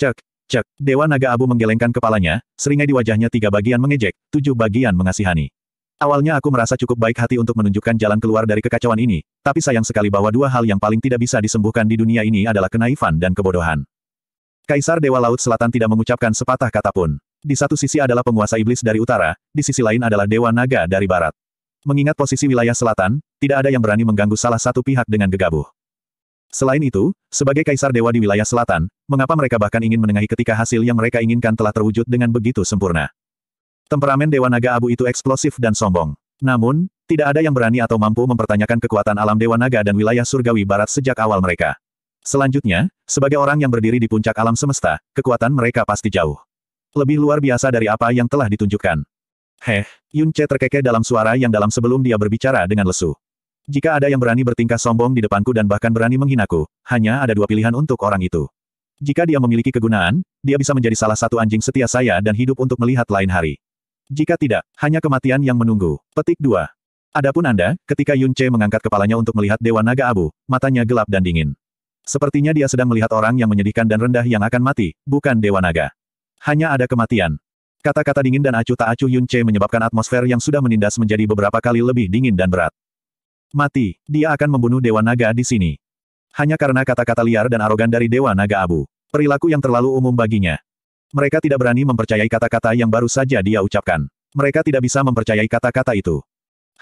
Cek, cek, Dewa Naga Abu menggelengkan kepalanya, seringai di wajahnya tiga bagian mengejek, tujuh bagian mengasihani. Awalnya aku merasa cukup baik hati untuk menunjukkan jalan keluar dari kekacauan ini, tapi sayang sekali bahwa dua hal yang paling tidak bisa disembuhkan di dunia ini adalah kenaifan dan kebodohan. Kaisar Dewa Laut Selatan tidak mengucapkan sepatah kata pun. Di satu sisi adalah penguasa iblis dari utara, di sisi lain adalah Dewa Naga dari barat. Mengingat posisi wilayah selatan, tidak ada yang berani mengganggu salah satu pihak dengan gegabah. Selain itu, sebagai kaisar dewa di wilayah selatan, mengapa mereka bahkan ingin menengahi ketika hasil yang mereka inginkan telah terwujud dengan begitu sempurna? Temperamen Dewa Naga Abu itu eksplosif dan sombong. Namun, tidak ada yang berani atau mampu mempertanyakan kekuatan alam Dewa Naga dan wilayah surgawi barat sejak awal mereka. Selanjutnya, sebagai orang yang berdiri di puncak alam semesta, kekuatan mereka pasti jauh. Lebih luar biasa dari apa yang telah ditunjukkan. Heh, Yun Che terkekeh dalam suara yang dalam sebelum dia berbicara dengan lesu. Jika ada yang berani bertingkah sombong di depanku dan bahkan berani menghinaku, hanya ada dua pilihan untuk orang itu. Jika dia memiliki kegunaan, dia bisa menjadi salah satu anjing setia saya dan hidup untuk melihat lain hari. Jika tidak, hanya kematian yang menunggu. Petik 2. Adapun Anda, ketika Yun Che mengangkat kepalanya untuk melihat Dewa Naga Abu, matanya gelap dan dingin. Sepertinya dia sedang melihat orang yang menyedihkan dan rendah yang akan mati, bukan Dewa Naga. Hanya ada kematian. Kata-kata dingin dan acuh tak acuh Yun Che menyebabkan atmosfer yang sudah menindas menjadi beberapa kali lebih dingin dan berat. Mati, dia akan membunuh Dewa Naga di sini. Hanya karena kata-kata liar dan arogan dari Dewa Naga Abu. Perilaku yang terlalu umum baginya. Mereka tidak berani mempercayai kata-kata yang baru saja dia ucapkan. Mereka tidak bisa mempercayai kata-kata itu.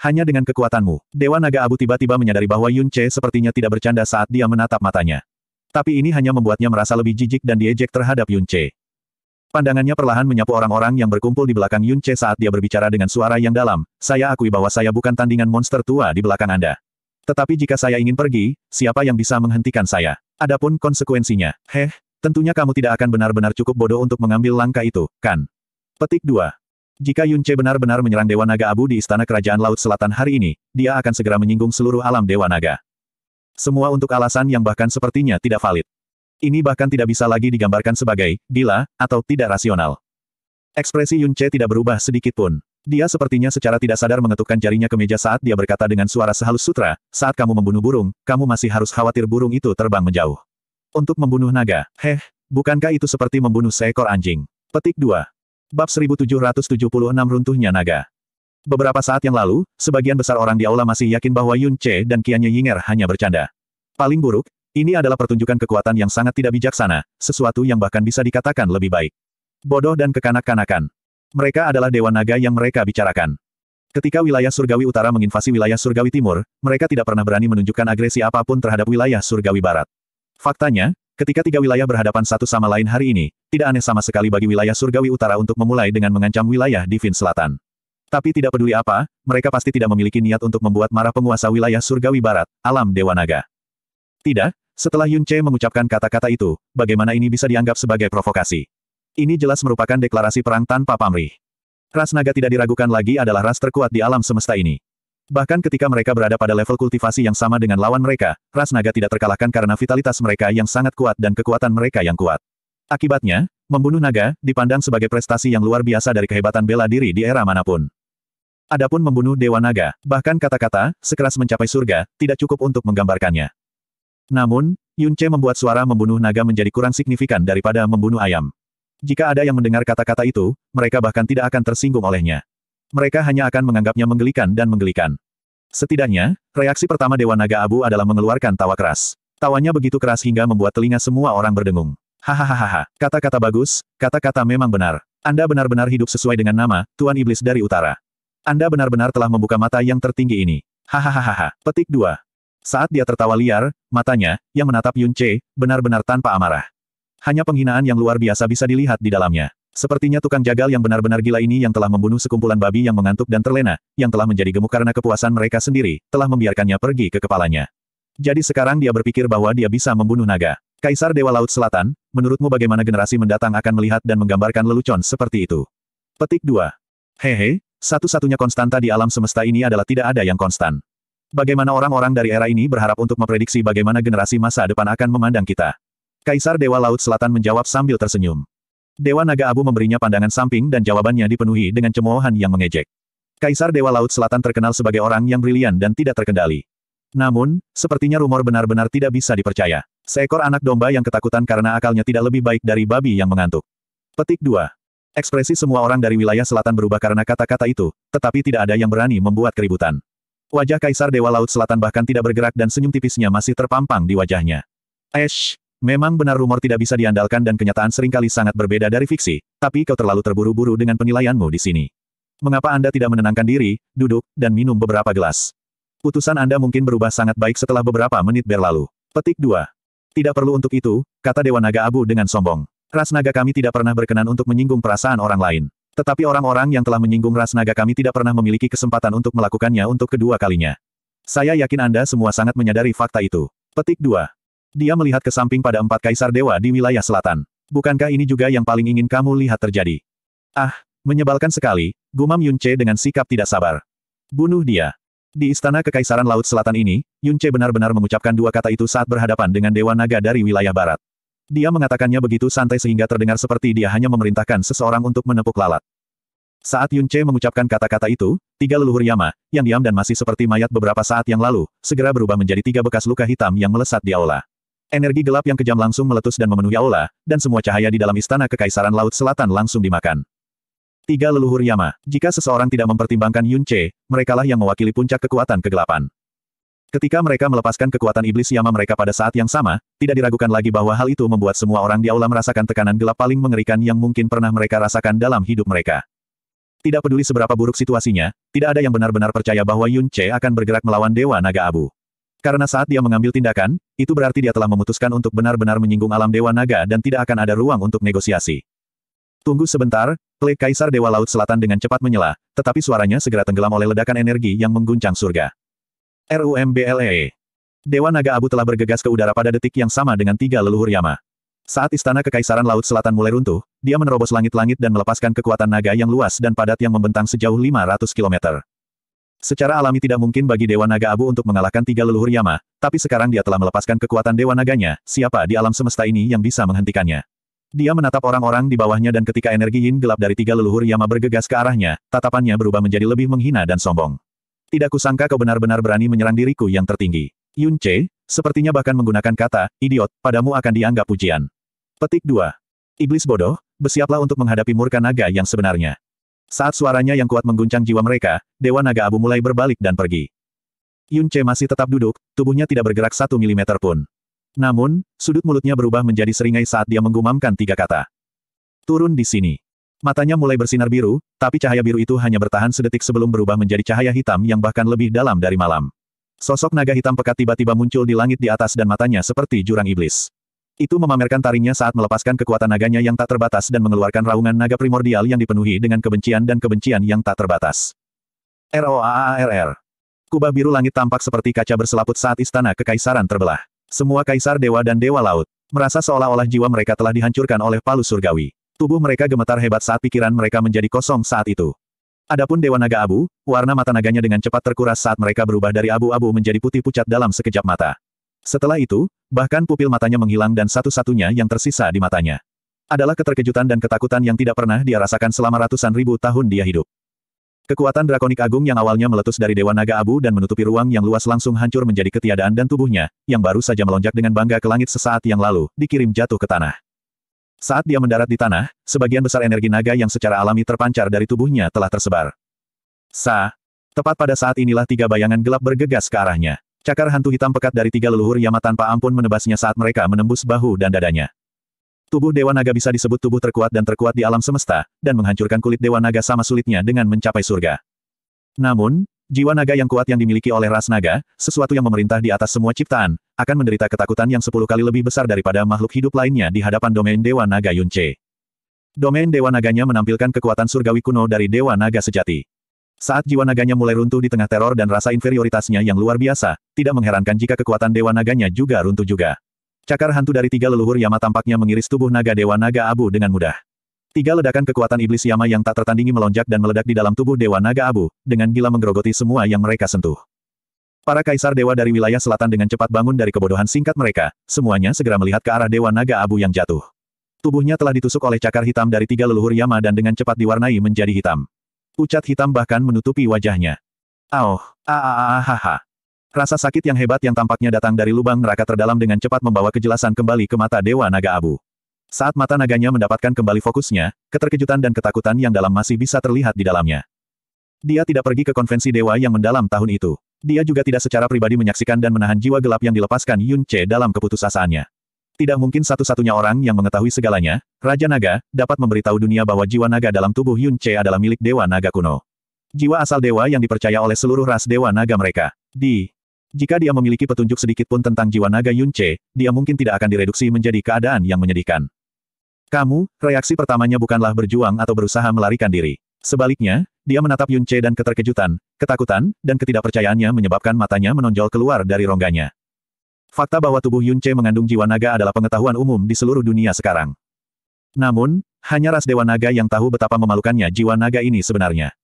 Hanya dengan kekuatanmu, Dewa Naga Abu tiba-tiba menyadari bahwa Yun Che sepertinya tidak bercanda saat dia menatap matanya. Tapi ini hanya membuatnya merasa lebih jijik dan diejek terhadap Yun Che. Pandangannya perlahan menyapu orang-orang yang berkumpul di belakang Yun Che saat dia berbicara dengan suara yang dalam, saya akui bahwa saya bukan tandingan monster tua di belakang Anda. Tetapi jika saya ingin pergi, siapa yang bisa menghentikan saya? Adapun konsekuensinya, heh, Tentunya kamu tidak akan benar-benar cukup bodoh untuk mengambil langkah itu, kan? Petik 2. Jika Yun Che benar-benar menyerang Dewa Naga Abu di Istana Kerajaan Laut Selatan hari ini, dia akan segera menyinggung seluruh alam Dewa Naga. Semua untuk alasan yang bahkan sepertinya tidak valid. Ini bahkan tidak bisa lagi digambarkan sebagai gila atau tidak rasional. Ekspresi Yun Che tidak berubah sedikit pun. Dia sepertinya secara tidak sadar mengetukkan jarinya ke meja saat dia berkata dengan suara sehalus sutra, saat kamu membunuh burung, kamu masih harus khawatir burung itu terbang menjauh. Untuk membunuh naga, heh, bukankah itu seperti membunuh seekor anjing? Petik 2. Bab 1776 runtuhnya naga. Beberapa saat yang lalu, sebagian besar orang di aula masih yakin bahwa Yun Che dan Kianye Yinger hanya bercanda. Paling buruk, ini adalah pertunjukan kekuatan yang sangat tidak bijaksana, sesuatu yang bahkan bisa dikatakan lebih baik. Bodoh dan kekanak-kanakan. Mereka adalah dewa naga yang mereka bicarakan. Ketika wilayah surgawi utara menginvasi wilayah surgawi timur, mereka tidak pernah berani menunjukkan agresi apapun terhadap wilayah surgawi barat. Faktanya, ketika tiga wilayah berhadapan satu sama lain hari ini, tidak aneh sama sekali bagi wilayah surgawi utara untuk memulai dengan mengancam wilayah Divin Selatan. Tapi tidak peduli apa, mereka pasti tidak memiliki niat untuk membuat marah penguasa wilayah surgawi barat, alam Dewa Naga. Tidak, setelah Yun Che mengucapkan kata-kata itu, bagaimana ini bisa dianggap sebagai provokasi? Ini jelas merupakan deklarasi perang tanpa pamrih. Ras naga tidak diragukan lagi adalah ras terkuat di alam semesta ini. Bahkan ketika mereka berada pada level kultivasi yang sama dengan lawan mereka, ras naga tidak terkalahkan karena vitalitas mereka yang sangat kuat dan kekuatan mereka yang kuat. Akibatnya, membunuh naga, dipandang sebagai prestasi yang luar biasa dari kehebatan bela diri di era manapun. Adapun membunuh Dewa Naga, bahkan kata-kata, sekeras mencapai surga, tidak cukup untuk menggambarkannya. Namun, Yunce membuat suara membunuh naga menjadi kurang signifikan daripada membunuh ayam. Jika ada yang mendengar kata-kata itu, mereka bahkan tidak akan tersinggung olehnya mereka hanya akan menganggapnya menggelikan dan menggelikan. Setidaknya, reaksi pertama Dewa Naga Abu adalah mengeluarkan tawa keras. Tawanya begitu keras hingga membuat telinga semua orang berdengung. Hahaha, kata-kata bagus, kata-kata memang benar. Anda benar-benar hidup sesuai dengan nama, Tuan Iblis dari Utara. Anda benar-benar telah membuka mata yang tertinggi ini. Hahaha, petik dua. Saat dia tertawa liar, matanya, yang menatap Yun Che, benar-benar tanpa amarah. Hanya penghinaan yang luar biasa bisa dilihat di dalamnya. Sepertinya tukang jagal yang benar-benar gila ini yang telah membunuh sekumpulan babi yang mengantuk dan terlena, yang telah menjadi gemuk karena kepuasan mereka sendiri, telah membiarkannya pergi ke kepalanya. Jadi sekarang dia berpikir bahwa dia bisa membunuh naga. Kaisar Dewa Laut Selatan, menurutmu bagaimana generasi mendatang akan melihat dan menggambarkan lelucon seperti itu? Petik 2. Hehe, satu-satunya konstanta di alam semesta ini adalah tidak ada yang konstan. Bagaimana orang-orang dari era ini berharap untuk memprediksi bagaimana generasi masa depan akan memandang kita? Kaisar Dewa Laut Selatan menjawab sambil tersenyum. Dewa Naga Abu memberinya pandangan samping dan jawabannya dipenuhi dengan cemoohan yang mengejek. Kaisar Dewa Laut Selatan terkenal sebagai orang yang brilian dan tidak terkendali. Namun, sepertinya rumor benar-benar tidak bisa dipercaya. Seekor anak domba yang ketakutan karena akalnya tidak lebih baik dari babi yang mengantuk. Petik 2. Ekspresi semua orang dari wilayah selatan berubah karena kata-kata itu, tetapi tidak ada yang berani membuat keributan. Wajah Kaisar Dewa Laut Selatan bahkan tidak bergerak dan senyum tipisnya masih terpampang di wajahnya. Esh, Memang benar rumor tidak bisa diandalkan dan kenyataan seringkali sangat berbeda dari fiksi, tapi kau terlalu terburu-buru dengan penilaianmu di sini. Mengapa Anda tidak menenangkan diri, duduk, dan minum beberapa gelas? Putusan Anda mungkin berubah sangat baik setelah beberapa menit berlalu. Petik 2. Tidak perlu untuk itu, kata Dewa Naga Abu dengan sombong. Ras naga kami tidak pernah berkenan untuk menyinggung perasaan orang lain. Tetapi orang-orang yang telah menyinggung ras naga kami tidak pernah memiliki kesempatan untuk melakukannya untuk kedua kalinya. Saya yakin Anda semua sangat menyadari fakta itu. Petik 2. Dia melihat ke samping pada empat kaisar dewa di wilayah selatan. Bukankah ini juga yang paling ingin kamu lihat terjadi? Ah, menyebalkan sekali, gumam Yunce dengan sikap tidak sabar. Bunuh dia. Di istana kekaisaran Laut Selatan ini, Yunce benar-benar mengucapkan dua kata itu saat berhadapan dengan Dewa Naga dari wilayah barat. Dia mengatakannya begitu santai sehingga terdengar seperti dia hanya memerintahkan seseorang untuk menepuk lalat. Saat Yunce mengucapkan kata-kata itu, tiga leluhur Yama, yang diam dan masih seperti mayat beberapa saat yang lalu, segera berubah menjadi tiga bekas luka hitam yang melesat di aula. Energi gelap yang kejam langsung meletus dan memenuhi aula, dan semua cahaya di dalam istana Kekaisaran Laut Selatan langsung dimakan. Tiga leluhur Yama, jika seseorang tidak mempertimbangkan Yun Che, merekalah yang mewakili puncak kekuatan kegelapan. Ketika mereka melepaskan kekuatan iblis Yama mereka pada saat yang sama, tidak diragukan lagi bahwa hal itu membuat semua orang di aula merasakan tekanan gelap paling mengerikan yang mungkin pernah mereka rasakan dalam hidup mereka. Tidak peduli seberapa buruk situasinya, tidak ada yang benar-benar percaya bahwa Yun Che akan bergerak melawan Dewa Naga Abu. Karena saat dia mengambil tindakan, itu berarti dia telah memutuskan untuk benar-benar menyinggung alam Dewa Naga dan tidak akan ada ruang untuk negosiasi. Tunggu sebentar, klik Kaisar Dewa Laut Selatan dengan cepat menyela, tetapi suaranya segera tenggelam oleh ledakan energi yang mengguncang surga. RUMBLE. E. Dewa Naga Abu telah bergegas ke udara pada detik yang sama dengan tiga leluhur Yama. Saat istana Kekaisaran Laut Selatan mulai runtuh, dia menerobos langit-langit dan melepaskan kekuatan naga yang luas dan padat yang membentang sejauh 500 kilometer. Secara alami tidak mungkin bagi Dewa Naga Abu untuk mengalahkan tiga leluhur Yama, tapi sekarang dia telah melepaskan kekuatan Dewa Naganya, siapa di alam semesta ini yang bisa menghentikannya. Dia menatap orang-orang di bawahnya dan ketika energi yin gelap dari tiga leluhur Yama bergegas ke arahnya, tatapannya berubah menjadi lebih menghina dan sombong. Tidak kusangka kau benar-benar berani menyerang diriku yang tertinggi. Yun Che, sepertinya bahkan menggunakan kata, idiot, padamu akan dianggap pujian. Petik 2. Iblis bodoh, bersiaplah untuk menghadapi murka naga yang sebenarnya. Saat suaranya yang kuat mengguncang jiwa mereka, Dewa Naga Abu mulai berbalik dan pergi. Yun Che masih tetap duduk, tubuhnya tidak bergerak satu milimeter pun. Namun, sudut mulutnya berubah menjadi seringai saat dia menggumamkan tiga kata. Turun di sini. Matanya mulai bersinar biru, tapi cahaya biru itu hanya bertahan sedetik sebelum berubah menjadi cahaya hitam yang bahkan lebih dalam dari malam. Sosok naga hitam pekat tiba-tiba muncul di langit di atas dan matanya seperti jurang iblis. Itu memamerkan taringnya saat melepaskan kekuatan naganya yang tak terbatas dan mengeluarkan raungan naga primordial yang dipenuhi dengan kebencian dan kebencian yang tak terbatas. ROAARR. Kubah biru langit tampak seperti kaca berselaput saat istana kekaisaran terbelah. Semua kaisar dewa dan dewa laut merasa seolah-olah jiwa mereka telah dihancurkan oleh palu surgawi. Tubuh mereka gemetar hebat saat pikiran mereka menjadi kosong saat itu. Adapun Dewa Naga Abu, warna mata naganya dengan cepat terkuras saat mereka berubah dari abu-abu menjadi putih pucat dalam sekejap mata. Setelah itu, bahkan pupil matanya menghilang dan satu-satunya yang tersisa di matanya adalah keterkejutan dan ketakutan yang tidak pernah dia rasakan selama ratusan ribu tahun dia hidup. Kekuatan drakonik agung yang awalnya meletus dari Dewa Naga Abu dan menutupi ruang yang luas langsung hancur menjadi ketiadaan dan tubuhnya, yang baru saja melonjak dengan bangga ke langit sesaat yang lalu, dikirim jatuh ke tanah. Saat dia mendarat di tanah, sebagian besar energi naga yang secara alami terpancar dari tubuhnya telah tersebar. Sa. Tepat pada saat inilah tiga bayangan gelap bergegas ke arahnya. Cakar hantu hitam pekat dari tiga leluhur Yama tanpa ampun menebasnya saat mereka menembus bahu dan dadanya. Tubuh Dewa Naga bisa disebut tubuh terkuat dan terkuat di alam semesta, dan menghancurkan kulit Dewa Naga sama sulitnya dengan mencapai surga. Namun, jiwa naga yang kuat yang dimiliki oleh ras naga, sesuatu yang memerintah di atas semua ciptaan, akan menderita ketakutan yang sepuluh kali lebih besar daripada makhluk hidup lainnya di hadapan domain Dewa Naga Yunce. Domain Dewa Naganya menampilkan kekuatan surgawi kuno dari Dewa Naga sejati. Saat jiwa naganya mulai runtuh di tengah teror dan rasa inferioritasnya yang luar biasa, tidak mengherankan jika kekuatan dewa naganya juga runtuh juga. Cakar hantu dari tiga leluhur Yama tampaknya mengiris tubuh naga dewa naga abu dengan mudah. Tiga ledakan kekuatan iblis Yama yang tak tertandingi melonjak dan meledak di dalam tubuh dewa naga abu, dengan gila menggerogoti semua yang mereka sentuh. Para kaisar dewa dari wilayah selatan dengan cepat bangun dari kebodohan singkat mereka, semuanya segera melihat ke arah dewa naga abu yang jatuh. Tubuhnya telah ditusuk oleh cakar hitam dari tiga leluhur Yama dan dengan cepat diwarnai menjadi hitam. Pucat hitam bahkan menutupi wajahnya. Auh, aaaahaha. Ah, ah, ah, Rasa sakit yang hebat yang tampaknya datang dari lubang neraka terdalam dengan cepat membawa kejelasan kembali ke mata Dewa Naga Abu. Saat mata naganya mendapatkan kembali fokusnya, keterkejutan dan ketakutan yang dalam masih bisa terlihat di dalamnya. Dia tidak pergi ke konvensi dewa yang mendalam tahun itu. Dia juga tidak secara pribadi menyaksikan dan menahan jiwa gelap yang dilepaskan Yun Che dalam keputusasaannya. Tidak mungkin satu-satunya orang yang mengetahui segalanya, Raja Naga, dapat memberitahu dunia bahwa jiwa naga dalam tubuh Yun Che adalah milik Dewa Naga kuno. Jiwa asal dewa yang dipercaya oleh seluruh ras Dewa Naga mereka. Di jika dia memiliki petunjuk sedikit pun tentang jiwa naga Yun Che, dia mungkin tidak akan direduksi menjadi keadaan yang menyedihkan. Kamu, reaksi pertamanya bukanlah berjuang atau berusaha melarikan diri. Sebaliknya, dia menatap Yun Che dan keterkejutan, ketakutan, dan ketidakpercayaannya menyebabkan matanya menonjol keluar dari rongganya. Fakta bahwa tubuh Yun mengandung jiwa naga adalah pengetahuan umum di seluruh dunia sekarang. Namun, hanya ras Dewa Naga yang tahu betapa memalukannya jiwa naga ini sebenarnya.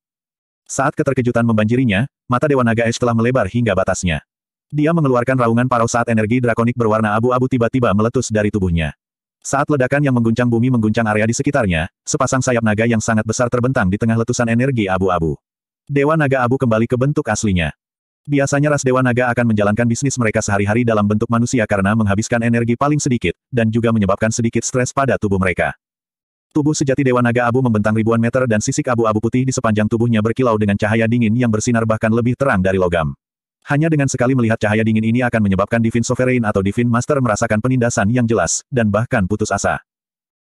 Saat keterkejutan membanjirinya, mata Dewa Naga Es telah melebar hingga batasnya. Dia mengeluarkan raungan parau saat energi drakonik berwarna abu-abu tiba-tiba meletus dari tubuhnya. Saat ledakan yang mengguncang bumi mengguncang area di sekitarnya, sepasang sayap naga yang sangat besar terbentang di tengah letusan energi abu-abu. Dewa Naga Abu kembali ke bentuk aslinya. Biasanya ras Dewa Naga akan menjalankan bisnis mereka sehari-hari dalam bentuk manusia karena menghabiskan energi paling sedikit, dan juga menyebabkan sedikit stres pada tubuh mereka. Tubuh sejati Dewa Naga Abu membentang ribuan meter dan sisik abu-abu putih di sepanjang tubuhnya berkilau dengan cahaya dingin yang bersinar bahkan lebih terang dari logam. Hanya dengan sekali melihat cahaya dingin ini akan menyebabkan Divin Sovereign atau Divin Master merasakan penindasan yang jelas, dan bahkan putus asa.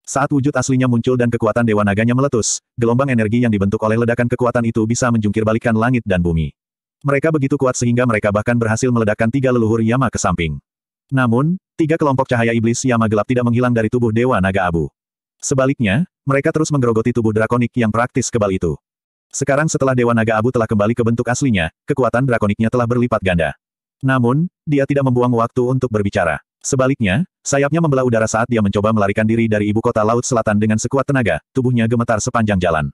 Saat wujud aslinya muncul dan kekuatan Dewa Naganya meletus, gelombang energi yang dibentuk oleh ledakan kekuatan itu bisa menjungkir balikan langit dan bumi. Mereka begitu kuat sehingga mereka bahkan berhasil meledakkan tiga leluhur Yama ke samping. Namun, tiga kelompok cahaya iblis Yama gelap tidak menghilang dari tubuh Dewa Naga Abu. Sebaliknya, mereka terus menggerogoti tubuh drakonik yang praktis kebal itu. Sekarang setelah Dewa Naga Abu telah kembali ke bentuk aslinya, kekuatan drakoniknya telah berlipat ganda. Namun, dia tidak membuang waktu untuk berbicara. Sebaliknya, sayapnya membelah udara saat dia mencoba melarikan diri dari ibu kota Laut Selatan dengan sekuat tenaga, tubuhnya gemetar sepanjang jalan.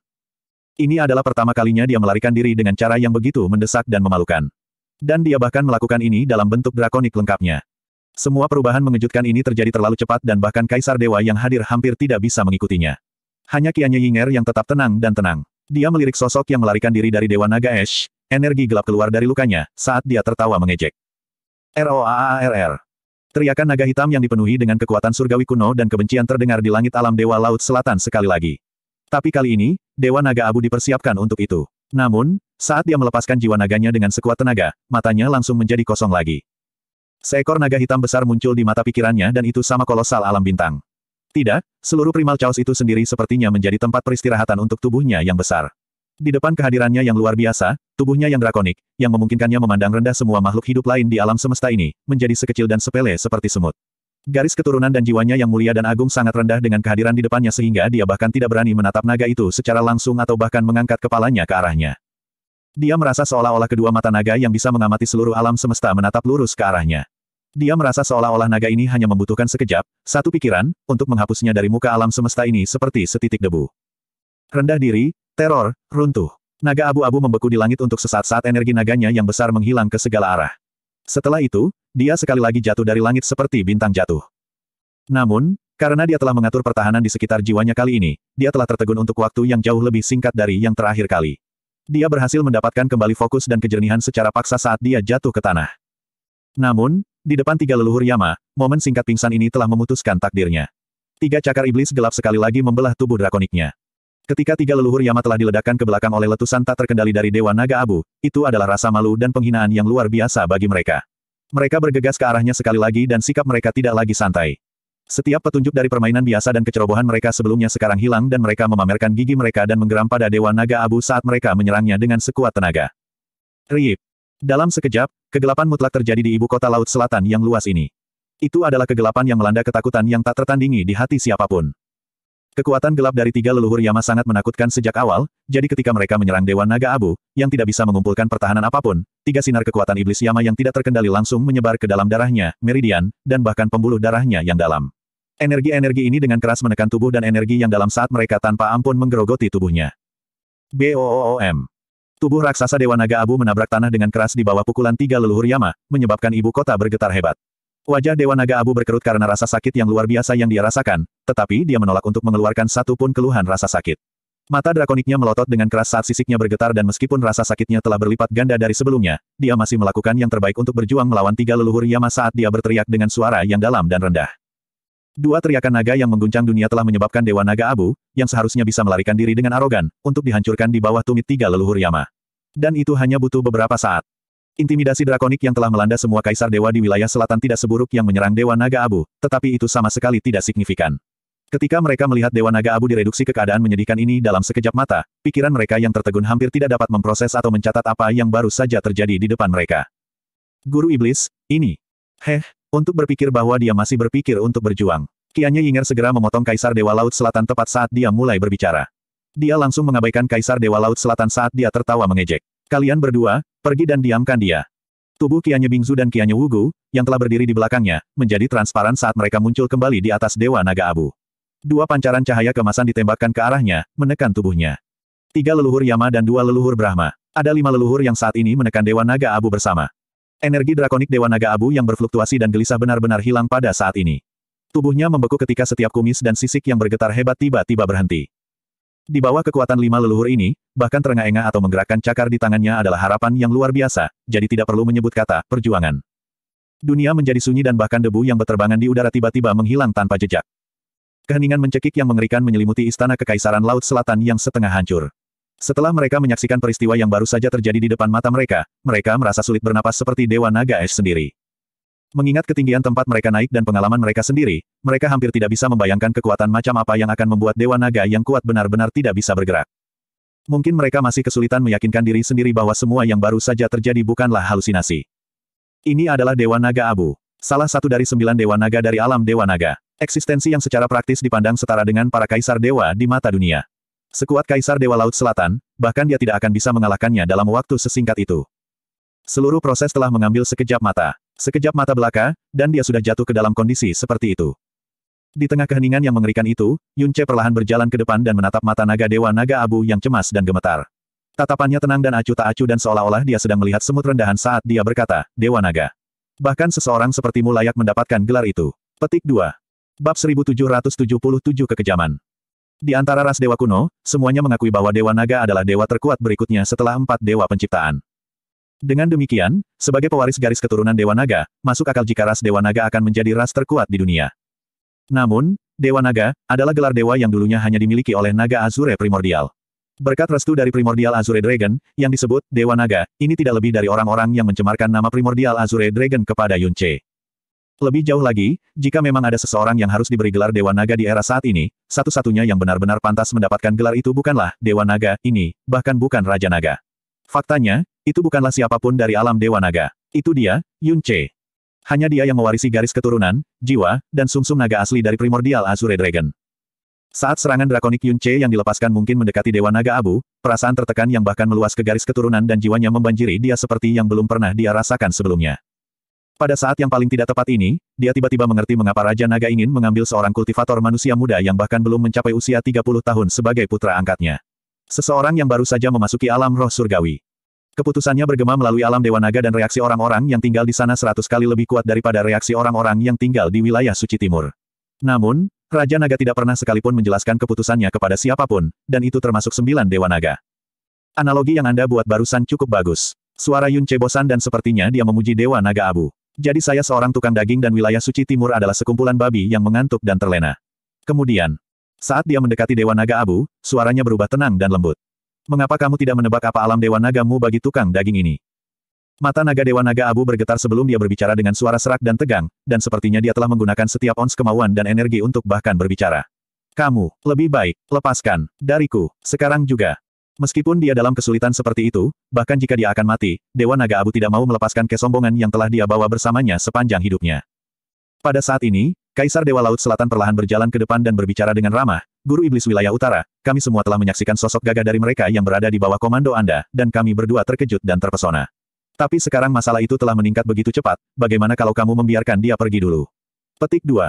Ini adalah pertama kalinya dia melarikan diri dengan cara yang begitu mendesak dan memalukan. Dan dia bahkan melakukan ini dalam bentuk drakonik lengkapnya. Semua perubahan mengejutkan ini terjadi terlalu cepat dan bahkan Kaisar Dewa yang hadir hampir tidak bisa mengikutinya. Hanya Kianya Yinger yang tetap tenang dan tenang. Dia melirik sosok yang melarikan diri dari Dewa Naga Ash, energi gelap keluar dari lukanya, saat dia tertawa mengejek. ROAARR. Teriakan naga hitam yang dipenuhi dengan kekuatan surgawi kuno dan kebencian terdengar di langit alam Dewa Laut Selatan sekali lagi. Tapi kali ini, Dewa Naga Abu dipersiapkan untuk itu. Namun, saat dia melepaskan jiwa naganya dengan sekuat tenaga, matanya langsung menjadi kosong lagi. Seekor naga hitam besar muncul di mata pikirannya dan itu sama kolosal alam bintang. Tidak, seluruh primal chaos itu sendiri sepertinya menjadi tempat peristirahatan untuk tubuhnya yang besar. Di depan kehadirannya yang luar biasa, tubuhnya yang drakonik, yang memungkinkannya memandang rendah semua makhluk hidup lain di alam semesta ini, menjadi sekecil dan sepele seperti semut. Garis keturunan dan jiwanya yang mulia dan agung sangat rendah dengan kehadiran di depannya sehingga dia bahkan tidak berani menatap naga itu secara langsung atau bahkan mengangkat kepalanya ke arahnya. Dia merasa seolah-olah kedua mata naga yang bisa mengamati seluruh alam semesta menatap lurus ke arahnya. Dia merasa seolah-olah naga ini hanya membutuhkan sekejap, satu pikiran, untuk menghapusnya dari muka alam semesta ini seperti setitik debu. Rendah diri, teror, runtuh. Naga abu-abu membeku di langit untuk sesaat-saat energi naganya yang besar menghilang ke segala arah. Setelah itu, dia sekali lagi jatuh dari langit seperti bintang jatuh. Namun, karena dia telah mengatur pertahanan di sekitar jiwanya kali ini, dia telah tertegun untuk waktu yang jauh lebih singkat dari yang terakhir kali. Dia berhasil mendapatkan kembali fokus dan kejernihan secara paksa saat dia jatuh ke tanah. Namun, di depan tiga leluhur Yama, momen singkat pingsan ini telah memutuskan takdirnya. Tiga cakar iblis gelap sekali lagi membelah tubuh drakoniknya. Ketika tiga leluhur Yama telah diledakkan ke belakang oleh letusan tak terkendali dari Dewa Naga Abu, itu adalah rasa malu dan penghinaan yang luar biasa bagi mereka. Mereka bergegas ke arahnya sekali lagi dan sikap mereka tidak lagi santai. Setiap petunjuk dari permainan biasa dan kecerobohan mereka sebelumnya sekarang hilang dan mereka memamerkan gigi mereka dan menggeram pada Dewa Naga Abu saat mereka menyerangnya dengan sekuat tenaga. Riip. Dalam sekejap, kegelapan mutlak terjadi di ibu kota Laut Selatan yang luas ini. Itu adalah kegelapan yang melanda ketakutan yang tak tertandingi di hati siapapun. Kekuatan gelap dari tiga leluhur Yama sangat menakutkan sejak awal, jadi ketika mereka menyerang Dewa Naga Abu, yang tidak bisa mengumpulkan pertahanan apapun, tiga sinar kekuatan iblis Yama yang tidak terkendali langsung menyebar ke dalam darahnya, meridian, dan bahkan pembuluh darahnya yang dalam. Energi-energi ini dengan keras menekan tubuh dan energi yang dalam saat mereka tanpa ampun menggerogoti tubuhnya. BOOM Tubuh raksasa Dewa Naga Abu menabrak tanah dengan keras di bawah pukulan tiga leluhur Yama, menyebabkan ibu kota bergetar hebat. Wajah Dewa Naga Abu berkerut karena rasa sakit yang luar biasa yang dia rasakan, tetapi dia menolak untuk mengeluarkan satu pun keluhan rasa sakit. Mata drakoniknya melotot dengan keras saat sisiknya bergetar dan meskipun rasa sakitnya telah berlipat ganda dari sebelumnya, dia masih melakukan yang terbaik untuk berjuang melawan tiga leluhur Yama saat dia berteriak dengan suara yang dalam dan rendah. Dua teriakan naga yang mengguncang dunia telah menyebabkan Dewa Naga Abu, yang seharusnya bisa melarikan diri dengan arogan, untuk dihancurkan di bawah tumit tiga leluhur Yama. Dan itu hanya butuh beberapa saat. Intimidasi drakonik yang telah melanda semua kaisar dewa di wilayah selatan tidak seburuk yang menyerang Dewa Naga Abu, tetapi itu sama sekali tidak signifikan. Ketika mereka melihat Dewa Naga Abu direduksi ke keadaan menyedihkan ini dalam sekejap mata, pikiran mereka yang tertegun hampir tidak dapat memproses atau mencatat apa yang baru saja terjadi di depan mereka. Guru Iblis, ini. Heh, untuk berpikir bahwa dia masih berpikir untuk berjuang. Kianya Yinger segera memotong Kaisar Dewa Laut Selatan tepat saat dia mulai berbicara. Dia langsung mengabaikan Kaisar Dewa Laut Selatan saat dia tertawa mengejek. Kalian berdua, pergi dan diamkan dia. Tubuh Kianye Bingzu dan Kianye Wugu, yang telah berdiri di belakangnya, menjadi transparan saat mereka muncul kembali di atas Dewa Naga Abu. Dua pancaran cahaya kemasan ditembakkan ke arahnya, menekan tubuhnya. Tiga leluhur Yama dan dua leluhur Brahma. Ada lima leluhur yang saat ini menekan Dewa Naga Abu bersama. Energi drakonik Dewa Naga Abu yang berfluktuasi dan gelisah benar-benar hilang pada saat ini. Tubuhnya membeku ketika setiap kumis dan sisik yang bergetar hebat tiba-tiba berhenti. Di bawah kekuatan lima leluhur ini, bahkan terengah-engah atau menggerakkan cakar di tangannya adalah harapan yang luar biasa, jadi tidak perlu menyebut kata perjuangan. Dunia menjadi sunyi dan bahkan debu yang berterbangan di udara tiba-tiba menghilang tanpa jejak. Keheningan mencekik yang mengerikan menyelimuti istana kekaisaran Laut Selatan yang setengah hancur. Setelah mereka menyaksikan peristiwa yang baru saja terjadi di depan mata mereka, mereka merasa sulit bernapas seperti Dewa Naga Es sendiri. Mengingat ketinggian tempat mereka naik dan pengalaman mereka sendiri, mereka hampir tidak bisa membayangkan kekuatan macam apa yang akan membuat Dewa Naga yang kuat benar-benar tidak bisa bergerak. Mungkin mereka masih kesulitan meyakinkan diri sendiri bahwa semua yang baru saja terjadi bukanlah halusinasi. Ini adalah Dewa Naga Abu, salah satu dari sembilan Dewa Naga dari alam Dewa Naga. Eksistensi yang secara praktis dipandang setara dengan para kaisar dewa di mata dunia. Sekuat kaisar Dewa Laut Selatan, bahkan dia tidak akan bisa mengalahkannya dalam waktu sesingkat itu. Seluruh proses telah mengambil sekejap mata. Sekejap mata belaka, dan dia sudah jatuh ke dalam kondisi seperti itu. Di tengah keheningan yang mengerikan itu, Yunce perlahan berjalan ke depan dan menatap mata naga dewa naga abu yang cemas dan gemetar. Tatapannya tenang dan acuh tak acuh dan seolah-olah dia sedang melihat semut rendahan saat dia berkata, Dewa Naga. Bahkan seseorang sepertimu layak mendapatkan gelar itu. Petik 2. Bab 1777 Kekejaman Di antara ras dewa kuno, semuanya mengakui bahwa Dewa Naga adalah dewa terkuat berikutnya setelah empat dewa penciptaan. Dengan demikian, sebagai pewaris garis keturunan Dewa Naga, masuk akal jika ras Dewa Naga akan menjadi ras terkuat di dunia. Namun, Dewa Naga adalah gelar dewa yang dulunya hanya dimiliki oleh Naga Azure Primordial. Berkat restu dari Primordial Azure Dragon, yang disebut Dewa Naga, ini tidak lebih dari orang-orang yang mencemarkan nama Primordial Azure Dragon kepada Yunche. Lebih jauh lagi, jika memang ada seseorang yang harus diberi gelar Dewa Naga di era saat ini, satu-satunya yang benar-benar pantas mendapatkan gelar itu bukanlah Dewa Naga ini, bahkan bukan Raja Naga. Faktanya, itu bukanlah siapapun dari alam Dewa Naga. Itu dia, Yun Che. Hanya dia yang mewarisi garis keturunan, jiwa, dan sumsum naga asli dari primordial Azure Dragon. Saat serangan drakonik Yun Che yang dilepaskan mungkin mendekati Dewa Naga Abu, perasaan tertekan yang bahkan meluas ke garis keturunan dan jiwanya membanjiri dia seperti yang belum pernah dia rasakan sebelumnya. Pada saat yang paling tidak tepat ini, dia tiba-tiba mengerti mengapa Raja Naga ingin mengambil seorang kultivator manusia muda yang bahkan belum mencapai usia 30 tahun sebagai putra angkatnya. Seseorang yang baru saja memasuki alam roh surgawi. Keputusannya bergema melalui alam Dewa Naga dan reaksi orang-orang yang tinggal di sana seratus kali lebih kuat daripada reaksi orang-orang yang tinggal di wilayah suci timur. Namun, Raja Naga tidak pernah sekalipun menjelaskan keputusannya kepada siapapun, dan itu termasuk sembilan Dewa Naga. Analogi yang Anda buat barusan cukup bagus. Suara Yun Cebosan dan sepertinya dia memuji Dewa Naga Abu. Jadi saya seorang tukang daging dan wilayah suci timur adalah sekumpulan babi yang mengantuk dan terlena. Kemudian, saat dia mendekati Dewa Naga Abu, suaranya berubah tenang dan lembut. Mengapa kamu tidak menebak apa alam Dewa Nagamu bagi tukang daging ini? Mata Naga Dewa Naga Abu bergetar sebelum dia berbicara dengan suara serak dan tegang, dan sepertinya dia telah menggunakan setiap ons kemauan dan energi untuk bahkan berbicara. Kamu, lebih baik, lepaskan, dariku, sekarang juga. Meskipun dia dalam kesulitan seperti itu, bahkan jika dia akan mati, Dewa Naga Abu tidak mau melepaskan kesombongan yang telah dia bawa bersamanya sepanjang hidupnya. Pada saat ini, Kaisar Dewa Laut Selatan perlahan berjalan ke depan dan berbicara dengan ramah, Guru Iblis Wilayah Utara, kami semua telah menyaksikan sosok gagah dari mereka yang berada di bawah komando Anda, dan kami berdua terkejut dan terpesona. Tapi sekarang masalah itu telah meningkat begitu cepat, bagaimana kalau kamu membiarkan dia pergi dulu? Petik 2.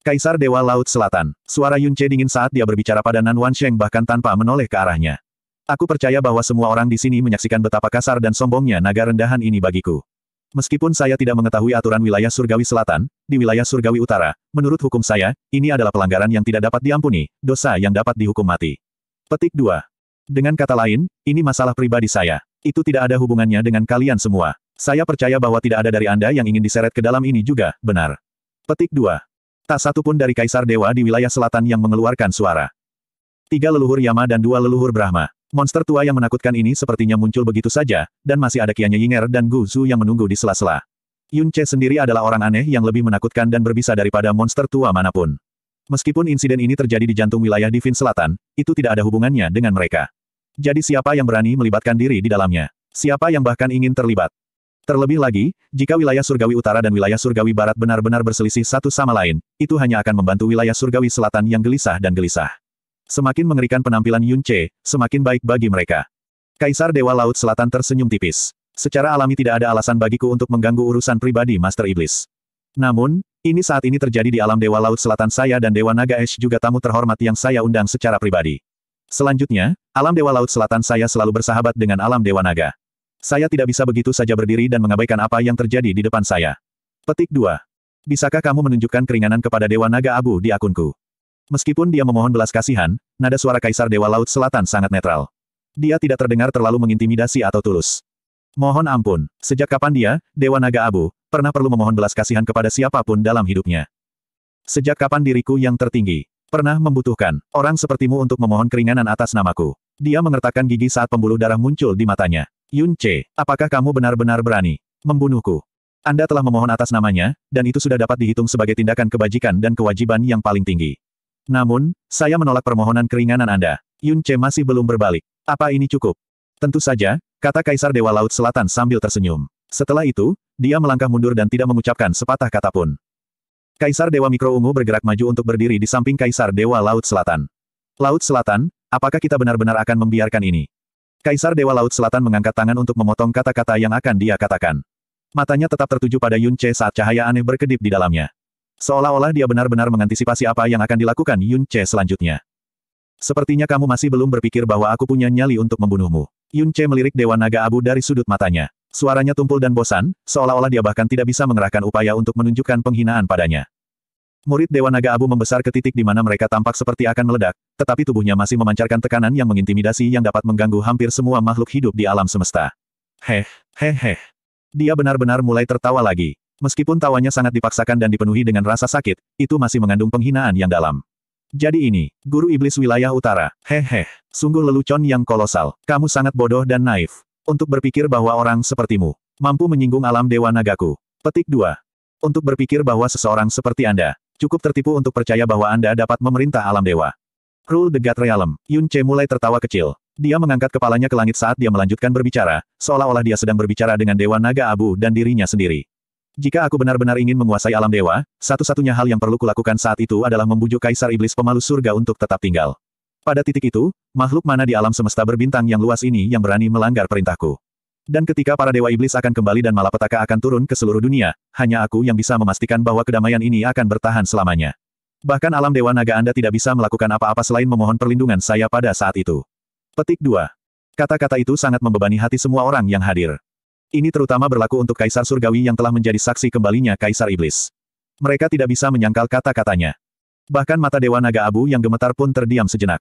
Kaisar Dewa Laut Selatan. Suara Yun Che dingin saat dia berbicara pada Nan Wan Sheng bahkan tanpa menoleh ke arahnya. Aku percaya bahwa semua orang di sini menyaksikan betapa kasar dan sombongnya naga rendahan ini bagiku. Meskipun saya tidak mengetahui aturan wilayah surgawi selatan, di wilayah surgawi utara, menurut hukum saya, ini adalah pelanggaran yang tidak dapat diampuni, dosa yang dapat dihukum mati. Petik 2. Dengan kata lain, ini masalah pribadi saya. Itu tidak ada hubungannya dengan kalian semua. Saya percaya bahwa tidak ada dari Anda yang ingin diseret ke dalam ini juga, benar. Petik 2. Tak satu pun dari Kaisar Dewa di wilayah selatan yang mengeluarkan suara. Tiga leluhur Yama dan dua leluhur Brahma. Monster tua yang menakutkan ini sepertinya muncul begitu saja, dan masih ada Kianya Yinger dan Gu Zu yang menunggu di sela-sela. Yun Che sendiri adalah orang aneh yang lebih menakutkan dan berbisa daripada monster tua manapun. Meskipun insiden ini terjadi di jantung wilayah Divin Selatan, itu tidak ada hubungannya dengan mereka. Jadi siapa yang berani melibatkan diri di dalamnya? Siapa yang bahkan ingin terlibat? Terlebih lagi, jika wilayah surgawi utara dan wilayah surgawi barat benar-benar berselisih satu sama lain, itu hanya akan membantu wilayah surgawi selatan yang gelisah dan gelisah. Semakin mengerikan penampilan Yun Che, semakin baik bagi mereka. Kaisar Dewa Laut Selatan tersenyum tipis. Secara alami tidak ada alasan bagiku untuk mengganggu urusan pribadi Master Iblis. Namun, ini saat ini terjadi di alam Dewa Laut Selatan saya dan Dewa Naga Es juga tamu terhormat yang saya undang secara pribadi. Selanjutnya, alam Dewa Laut Selatan saya selalu bersahabat dengan alam Dewa Naga. Saya tidak bisa begitu saja berdiri dan mengabaikan apa yang terjadi di depan saya. Petik 2. Bisakah kamu menunjukkan keringanan kepada Dewa Naga Abu di akunku? Meskipun dia memohon belas kasihan, nada suara Kaisar Dewa Laut Selatan sangat netral. Dia tidak terdengar terlalu mengintimidasi atau tulus. Mohon ampun, sejak kapan dia, Dewa Naga Abu, pernah perlu memohon belas kasihan kepada siapapun dalam hidupnya? Sejak kapan diriku yang tertinggi, pernah membutuhkan orang sepertimu untuk memohon keringanan atas namaku? Dia mengertakkan gigi saat pembuluh darah muncul di matanya. Yun Che, apakah kamu benar-benar berani membunuhku? Anda telah memohon atas namanya, dan itu sudah dapat dihitung sebagai tindakan kebajikan dan kewajiban yang paling tinggi. Namun, saya menolak permohonan keringanan Anda. Yun Che masih belum berbalik. Apa ini cukup? Tentu saja, kata Kaisar Dewa Laut Selatan sambil tersenyum. Setelah itu, dia melangkah mundur dan tidak mengucapkan sepatah kata pun. Kaisar Dewa Mikro Ungu bergerak maju untuk berdiri di samping Kaisar Dewa Laut Selatan. Laut Selatan, apakah kita benar-benar akan membiarkan ini? Kaisar Dewa Laut Selatan mengangkat tangan untuk memotong kata-kata yang akan dia katakan. Matanya tetap tertuju pada Yun Che saat cahaya aneh berkedip di dalamnya. Seolah-olah dia benar-benar mengantisipasi apa yang akan dilakukan Yun Che selanjutnya. Sepertinya kamu masih belum berpikir bahwa aku punya nyali untuk membunuhmu. Yun Che melirik Dewa Naga Abu dari sudut matanya. Suaranya tumpul dan bosan, seolah-olah dia bahkan tidak bisa mengerahkan upaya untuk menunjukkan penghinaan padanya. Murid Dewa Naga Abu membesar ke titik di mana mereka tampak seperti akan meledak, tetapi tubuhnya masih memancarkan tekanan yang mengintimidasi yang dapat mengganggu hampir semua makhluk hidup di alam semesta. Heh, heh heh. Dia benar-benar mulai tertawa lagi. Meskipun tawanya sangat dipaksakan dan dipenuhi dengan rasa sakit, itu masih mengandung penghinaan yang dalam. Jadi ini, guru iblis wilayah utara, hehe, sungguh lelucon yang kolosal, kamu sangat bodoh dan naif. Untuk berpikir bahwa orang sepertimu, mampu menyinggung alam dewa nagaku. Petik 2. Untuk berpikir bahwa seseorang seperti Anda, cukup tertipu untuk percaya bahwa Anda dapat memerintah alam dewa. Rule the God Realm, Yun Che mulai tertawa kecil. Dia mengangkat kepalanya ke langit saat dia melanjutkan berbicara, seolah-olah dia sedang berbicara dengan Dewa Naga Abu dan dirinya sendiri. Jika aku benar-benar ingin menguasai alam dewa, satu-satunya hal yang perlu kulakukan saat itu adalah membujuk Kaisar Iblis Pemalu Surga untuk tetap tinggal. Pada titik itu, makhluk mana di alam semesta berbintang yang luas ini yang berani melanggar perintahku. Dan ketika para dewa iblis akan kembali dan malapetaka akan turun ke seluruh dunia, hanya aku yang bisa memastikan bahwa kedamaian ini akan bertahan selamanya. Bahkan alam dewa naga Anda tidak bisa melakukan apa-apa selain memohon perlindungan saya pada saat itu. Petik 2. Kata-kata itu sangat membebani hati semua orang yang hadir. Ini terutama berlaku untuk Kaisar Surgawi yang telah menjadi saksi kembalinya Kaisar Iblis. Mereka tidak bisa menyangkal kata-katanya. Bahkan mata Dewa Naga Abu yang gemetar pun terdiam sejenak.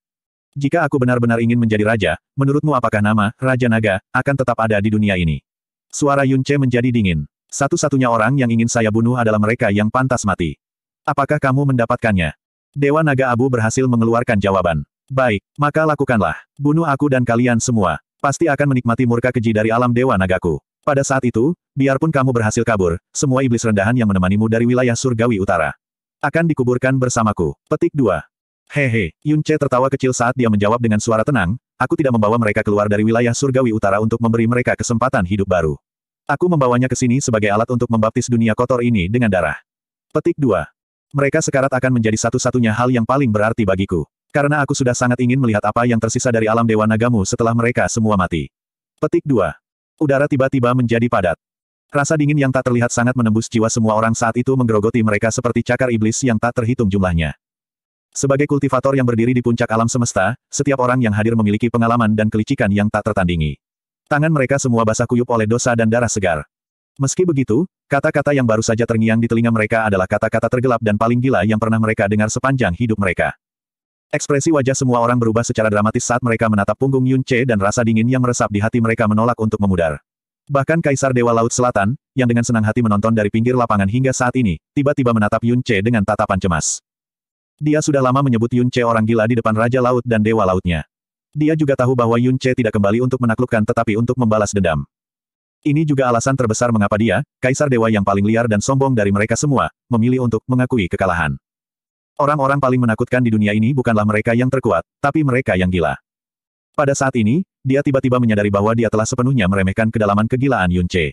Jika aku benar-benar ingin menjadi raja, menurutmu apakah nama, Raja Naga, akan tetap ada di dunia ini? Suara Yunce menjadi dingin. Satu-satunya orang yang ingin saya bunuh adalah mereka yang pantas mati. Apakah kamu mendapatkannya? Dewa Naga Abu berhasil mengeluarkan jawaban. Baik, maka lakukanlah. Bunuh aku dan kalian semua. Pasti akan menikmati murka keji dari alam Dewa Nagaku. Pada saat itu, biarpun kamu berhasil kabur, semua iblis rendahan yang menemanimu dari wilayah surgawi utara akan dikuburkan bersamaku. Petik 2. Hehe, Yun Che tertawa kecil saat dia menjawab dengan suara tenang, aku tidak membawa mereka keluar dari wilayah surgawi utara untuk memberi mereka kesempatan hidup baru. Aku membawanya ke sini sebagai alat untuk membaptis dunia kotor ini dengan darah. Petik 2. Mereka sekarat akan menjadi satu-satunya hal yang paling berarti bagiku. Karena aku sudah sangat ingin melihat apa yang tersisa dari alam Dewa Nagamu setelah mereka semua mati. Petik 2. Udara tiba-tiba menjadi padat. Rasa dingin yang tak terlihat sangat menembus jiwa semua orang saat itu menggerogoti mereka seperti cakar iblis yang tak terhitung jumlahnya. Sebagai kultivator yang berdiri di puncak alam semesta, setiap orang yang hadir memiliki pengalaman dan kelicikan yang tak tertandingi. Tangan mereka semua basah kuyup oleh dosa dan darah segar. Meski begitu, kata-kata yang baru saja terngiang di telinga mereka adalah kata-kata tergelap dan paling gila yang pernah mereka dengar sepanjang hidup mereka. Ekspresi wajah semua orang berubah secara dramatis saat mereka menatap punggung Yun Che dan rasa dingin yang meresap di hati mereka menolak untuk memudar. Bahkan Kaisar Dewa Laut Selatan, yang dengan senang hati menonton dari pinggir lapangan hingga saat ini, tiba-tiba menatap Yun Che dengan tatapan cemas. Dia sudah lama menyebut Yun Che orang gila di depan Raja Laut dan Dewa Lautnya. Dia juga tahu bahwa Yun Che tidak kembali untuk menaklukkan tetapi untuk membalas dendam. Ini juga alasan terbesar mengapa dia, Kaisar Dewa yang paling liar dan sombong dari mereka semua, memilih untuk mengakui kekalahan. Orang-orang paling menakutkan di dunia ini bukanlah mereka yang terkuat, tapi mereka yang gila. Pada saat ini, dia tiba-tiba menyadari bahwa dia telah sepenuhnya meremehkan kedalaman kegilaan Yun Che.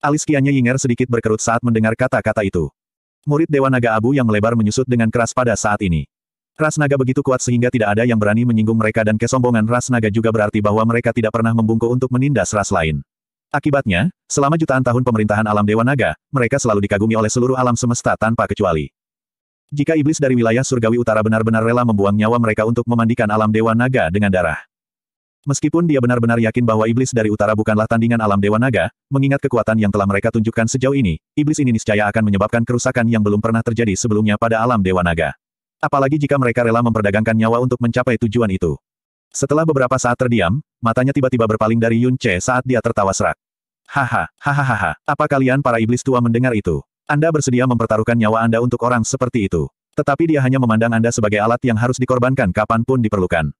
Alis kianya Yinger sedikit berkerut saat mendengar kata-kata itu. Murid Dewa Naga Abu yang melebar menyusut dengan keras pada saat ini. Ras naga begitu kuat sehingga tidak ada yang berani menyinggung mereka dan kesombongan ras naga juga berarti bahwa mereka tidak pernah membungkuk untuk menindas ras lain. Akibatnya, selama jutaan tahun pemerintahan alam Dewa Naga, mereka selalu dikagumi oleh seluruh alam semesta tanpa kecuali. Jika iblis dari wilayah surgawi utara benar-benar rela membuang nyawa mereka untuk memandikan alam dewa naga dengan darah. Meskipun dia benar-benar yakin bahwa iblis dari utara bukanlah tandingan alam dewa naga, mengingat kekuatan yang telah mereka tunjukkan sejauh ini, iblis ini niscaya akan menyebabkan kerusakan yang belum pernah terjadi sebelumnya pada alam dewa naga. Apalagi jika mereka rela memperdagangkan nyawa untuk mencapai tujuan itu. Setelah beberapa saat terdiam, matanya tiba-tiba berpaling dari Yun Che saat dia tertawa serak. Haha, hahaha, apa kalian para iblis tua mendengar itu? Anda bersedia mempertaruhkan nyawa Anda untuk orang seperti itu. Tetapi dia hanya memandang Anda sebagai alat yang harus dikorbankan kapanpun diperlukan.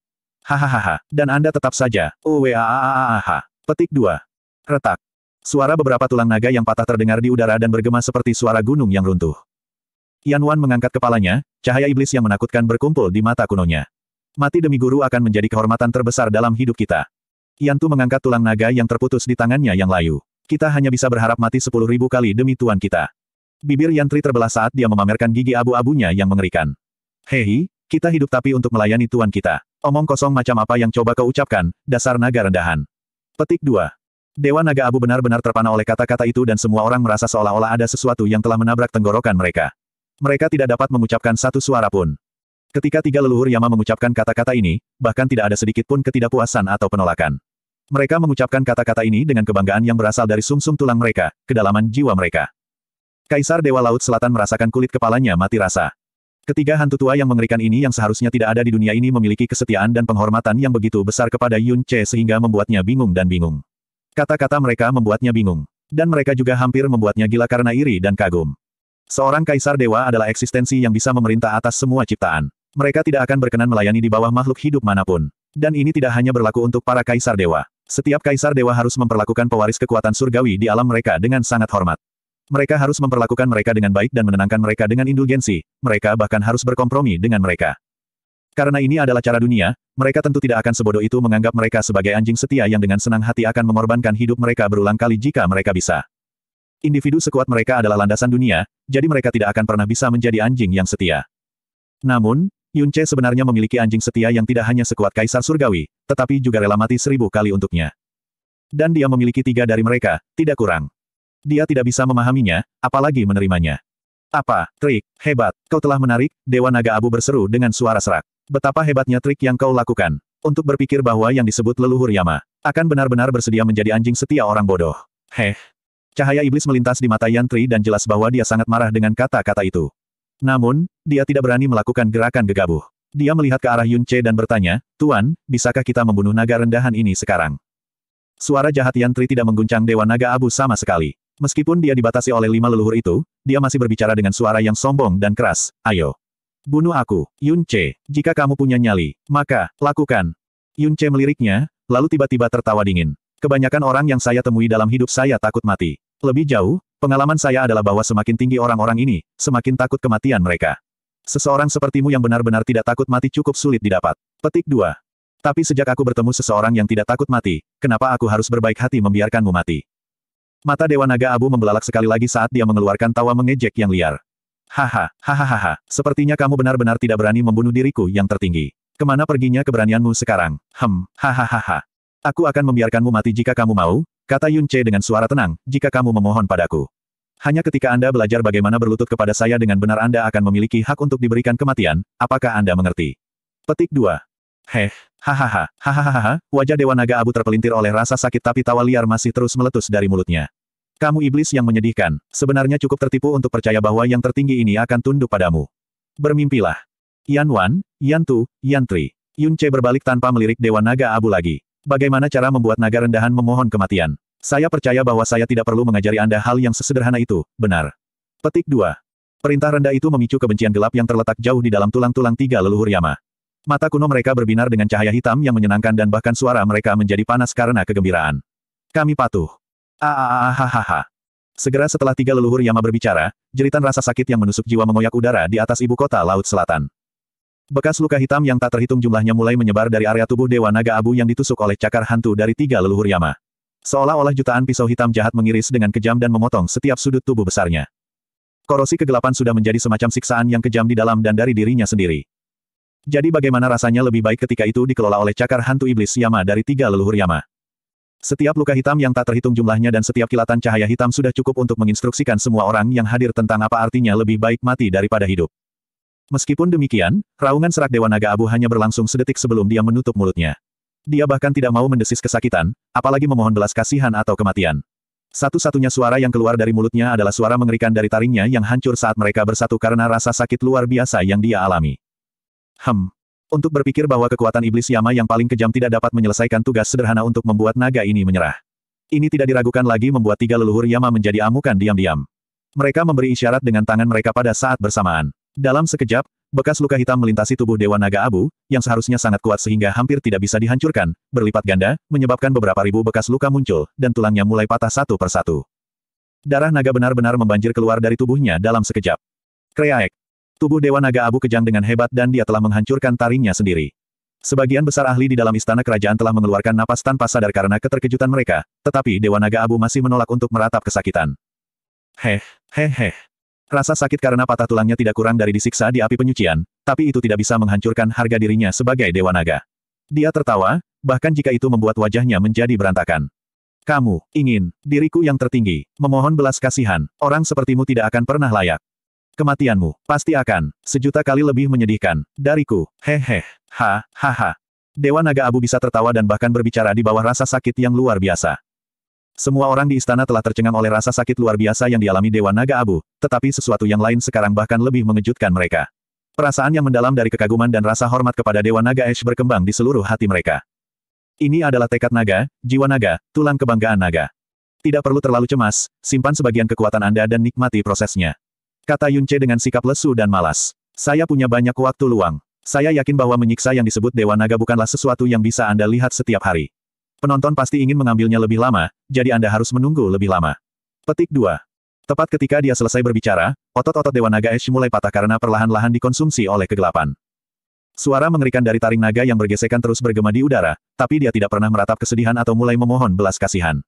Hahaha, dan Anda tetap saja. Uwaaaaaah. Oh, Petik 2. Retak. Suara beberapa tulang naga yang patah terdengar di udara dan bergema seperti suara gunung yang runtuh. Yan Wan mengangkat kepalanya, cahaya iblis yang menakutkan berkumpul di mata kunonya. Mati demi guru akan menjadi kehormatan terbesar dalam hidup kita. Tu mengangkat tulang naga yang terputus di tangannya yang layu. Kita hanya bisa berharap mati sepuluh ribu kali demi tuan kita. Bibir Yantri terbelah saat dia memamerkan gigi abu-abunya yang mengerikan. Hei, kita hidup tapi untuk melayani tuan kita. Omong kosong macam apa yang coba kau ucapkan, dasar naga rendahan. Petik 2. Dewa naga abu benar-benar terpana oleh kata-kata itu dan semua orang merasa seolah-olah ada sesuatu yang telah menabrak tenggorokan mereka. Mereka tidak dapat mengucapkan satu suara pun. Ketika tiga leluhur Yama mengucapkan kata-kata ini, bahkan tidak ada sedikit pun ketidakpuasan atau penolakan. Mereka mengucapkan kata-kata ini dengan kebanggaan yang berasal dari sumsum -sum tulang mereka, kedalaman jiwa mereka. Kaisar Dewa Laut Selatan merasakan kulit kepalanya mati rasa. Ketiga hantu tua yang mengerikan ini yang seharusnya tidak ada di dunia ini memiliki kesetiaan dan penghormatan yang begitu besar kepada Yun Che sehingga membuatnya bingung dan bingung. Kata-kata mereka membuatnya bingung. Dan mereka juga hampir membuatnya gila karena iri dan kagum. Seorang kaisar dewa adalah eksistensi yang bisa memerintah atas semua ciptaan. Mereka tidak akan berkenan melayani di bawah makhluk hidup manapun. Dan ini tidak hanya berlaku untuk para kaisar dewa. Setiap kaisar dewa harus memperlakukan pewaris kekuatan surgawi di alam mereka dengan sangat hormat. Mereka harus memperlakukan mereka dengan baik dan menenangkan mereka dengan indulgensi, mereka bahkan harus berkompromi dengan mereka. Karena ini adalah cara dunia, mereka tentu tidak akan sebodoh itu menganggap mereka sebagai anjing setia yang dengan senang hati akan mengorbankan hidup mereka berulang kali jika mereka bisa. Individu sekuat mereka adalah landasan dunia, jadi mereka tidak akan pernah bisa menjadi anjing yang setia. Namun, Yun Che sebenarnya memiliki anjing setia yang tidak hanya sekuat kaisar surgawi, tetapi juga rela mati seribu kali untuknya. Dan dia memiliki tiga dari mereka, tidak kurang dia tidak bisa memahaminya, apalagi menerimanya. Apa, trik, hebat, kau telah menarik, Dewa Naga Abu berseru dengan suara serak. Betapa hebatnya trik yang kau lakukan. Untuk berpikir bahwa yang disebut leluhur Yama, akan benar-benar bersedia menjadi anjing setia orang bodoh. Heh. Cahaya iblis melintas di mata Yantri dan jelas bahwa dia sangat marah dengan kata-kata itu. Namun, dia tidak berani melakukan gerakan gegabah. Dia melihat ke arah Yunche dan bertanya, Tuan, bisakah kita membunuh naga rendahan ini sekarang? Suara jahat Yantri tidak mengguncang Dewa Naga Abu sama sekali. Meskipun dia dibatasi oleh lima leluhur itu, dia masih berbicara dengan suara yang sombong dan keras. Ayo. Bunuh aku, Yun Che. Jika kamu punya nyali, maka, lakukan. Yun Che meliriknya, lalu tiba-tiba tertawa dingin. Kebanyakan orang yang saya temui dalam hidup saya takut mati. Lebih jauh, pengalaman saya adalah bahwa semakin tinggi orang-orang ini, semakin takut kematian mereka. Seseorang sepertimu yang benar-benar tidak takut mati cukup sulit didapat. Petik 2. Tapi sejak aku bertemu seseorang yang tidak takut mati, kenapa aku harus berbaik hati membiarkanmu mati? Mata Dewa Naga Abu membelalak sekali lagi saat dia mengeluarkan tawa mengejek yang liar. Haha, hahaha, sepertinya kamu benar-benar tidak berani membunuh diriku yang tertinggi. Kemana perginya keberanianmu sekarang? Hem, hahaha. Aku akan membiarkanmu mati jika kamu mau, kata Yun Che dengan suara tenang, jika kamu memohon padaku. Hanya ketika Anda belajar bagaimana berlutut kepada saya dengan benar Anda akan memiliki hak untuk diberikan kematian, apakah Anda mengerti? Petik 2. Heh, hahaha, hahaha, wajah Dewa Naga Abu terpelintir oleh rasa sakit tapi tawa liar masih terus meletus dari mulutnya. Kamu iblis yang menyedihkan, sebenarnya cukup tertipu untuk percaya bahwa yang tertinggi ini akan tunduk padamu. Bermimpilah. Yan Wan, Yan Tu, Yan Tri. Yun Che berbalik tanpa melirik Dewa Naga Abu lagi. Bagaimana cara membuat naga rendahan memohon kematian? Saya percaya bahwa saya tidak perlu mengajari Anda hal yang sesederhana itu, benar. Petik 2. Perintah rendah itu memicu kebencian gelap yang terletak jauh di dalam tulang-tulang tiga leluhur Yama. Mata kuno mereka berbinar dengan cahaya hitam yang menyenangkan dan bahkan suara mereka menjadi panas karena kegembiraan. Kami patuh. Aaaahahaha. Ah, ah, Segera setelah tiga leluhur Yama berbicara, jeritan rasa sakit yang menusuk jiwa mengoyak udara di atas ibu kota Laut Selatan. Bekas luka hitam yang tak terhitung jumlahnya mulai menyebar dari area tubuh Dewa Naga Abu yang ditusuk oleh cakar hantu dari tiga leluhur Yama. Seolah-olah jutaan pisau hitam jahat mengiris dengan kejam dan memotong setiap sudut tubuh besarnya. Korosi kegelapan sudah menjadi semacam siksaan yang kejam di dalam dan dari dirinya sendiri. Jadi bagaimana rasanya lebih baik ketika itu dikelola oleh cakar hantu iblis Yama dari tiga leluhur Yama. Setiap luka hitam yang tak terhitung jumlahnya dan setiap kilatan cahaya hitam sudah cukup untuk menginstruksikan semua orang yang hadir tentang apa artinya lebih baik mati daripada hidup. Meskipun demikian, raungan serak Dewa Naga Abu hanya berlangsung sedetik sebelum dia menutup mulutnya. Dia bahkan tidak mau mendesis kesakitan, apalagi memohon belas kasihan atau kematian. Satu-satunya suara yang keluar dari mulutnya adalah suara mengerikan dari taringnya yang hancur saat mereka bersatu karena rasa sakit luar biasa yang dia alami. Hmm. Untuk berpikir bahwa kekuatan iblis Yama yang paling kejam tidak dapat menyelesaikan tugas sederhana untuk membuat naga ini menyerah. Ini tidak diragukan lagi membuat tiga leluhur Yama menjadi amukan diam-diam. Mereka memberi isyarat dengan tangan mereka pada saat bersamaan. Dalam sekejap, bekas luka hitam melintasi tubuh Dewa Naga Abu, yang seharusnya sangat kuat sehingga hampir tidak bisa dihancurkan, berlipat ganda, menyebabkan beberapa ribu bekas luka muncul, dan tulangnya mulai patah satu persatu. Darah naga benar-benar membanjir keluar dari tubuhnya dalam sekejap. Kreaek, Tubuh Dewa Naga Abu kejang dengan hebat dan dia telah menghancurkan taringnya sendiri. Sebagian besar ahli di dalam istana kerajaan telah mengeluarkan napas tanpa sadar karena keterkejutan mereka, tetapi Dewa Naga Abu masih menolak untuk meratap kesakitan. Heh, heh heh. Rasa sakit karena patah tulangnya tidak kurang dari disiksa di api penyucian, tapi itu tidak bisa menghancurkan harga dirinya sebagai Dewa Naga. Dia tertawa, bahkan jika itu membuat wajahnya menjadi berantakan. Kamu, ingin, diriku yang tertinggi, memohon belas kasihan, orang sepertimu tidak akan pernah layak. Kematianmu, pasti akan, sejuta kali lebih menyedihkan, dariku, hehe, ha, ha, ha. Dewa Naga Abu bisa tertawa dan bahkan berbicara di bawah rasa sakit yang luar biasa. Semua orang di istana telah tercengang oleh rasa sakit luar biasa yang dialami Dewa Naga Abu, tetapi sesuatu yang lain sekarang bahkan lebih mengejutkan mereka. Perasaan yang mendalam dari kekaguman dan rasa hormat kepada Dewa Naga Ash berkembang di seluruh hati mereka. Ini adalah tekad naga, jiwa naga, tulang kebanggaan naga. Tidak perlu terlalu cemas, simpan sebagian kekuatan Anda dan nikmati prosesnya. Kata Yunce dengan sikap lesu dan malas. Saya punya banyak waktu luang. Saya yakin bahwa menyiksa yang disebut Dewa Naga bukanlah sesuatu yang bisa Anda lihat setiap hari. Penonton pasti ingin mengambilnya lebih lama, jadi Anda harus menunggu lebih lama. Petik 2. Tepat ketika dia selesai berbicara, otot-otot Dewa Naga Ash mulai patah karena perlahan-lahan dikonsumsi oleh kegelapan. Suara mengerikan dari taring naga yang bergesekan terus bergema di udara, tapi dia tidak pernah meratap kesedihan atau mulai memohon belas kasihan.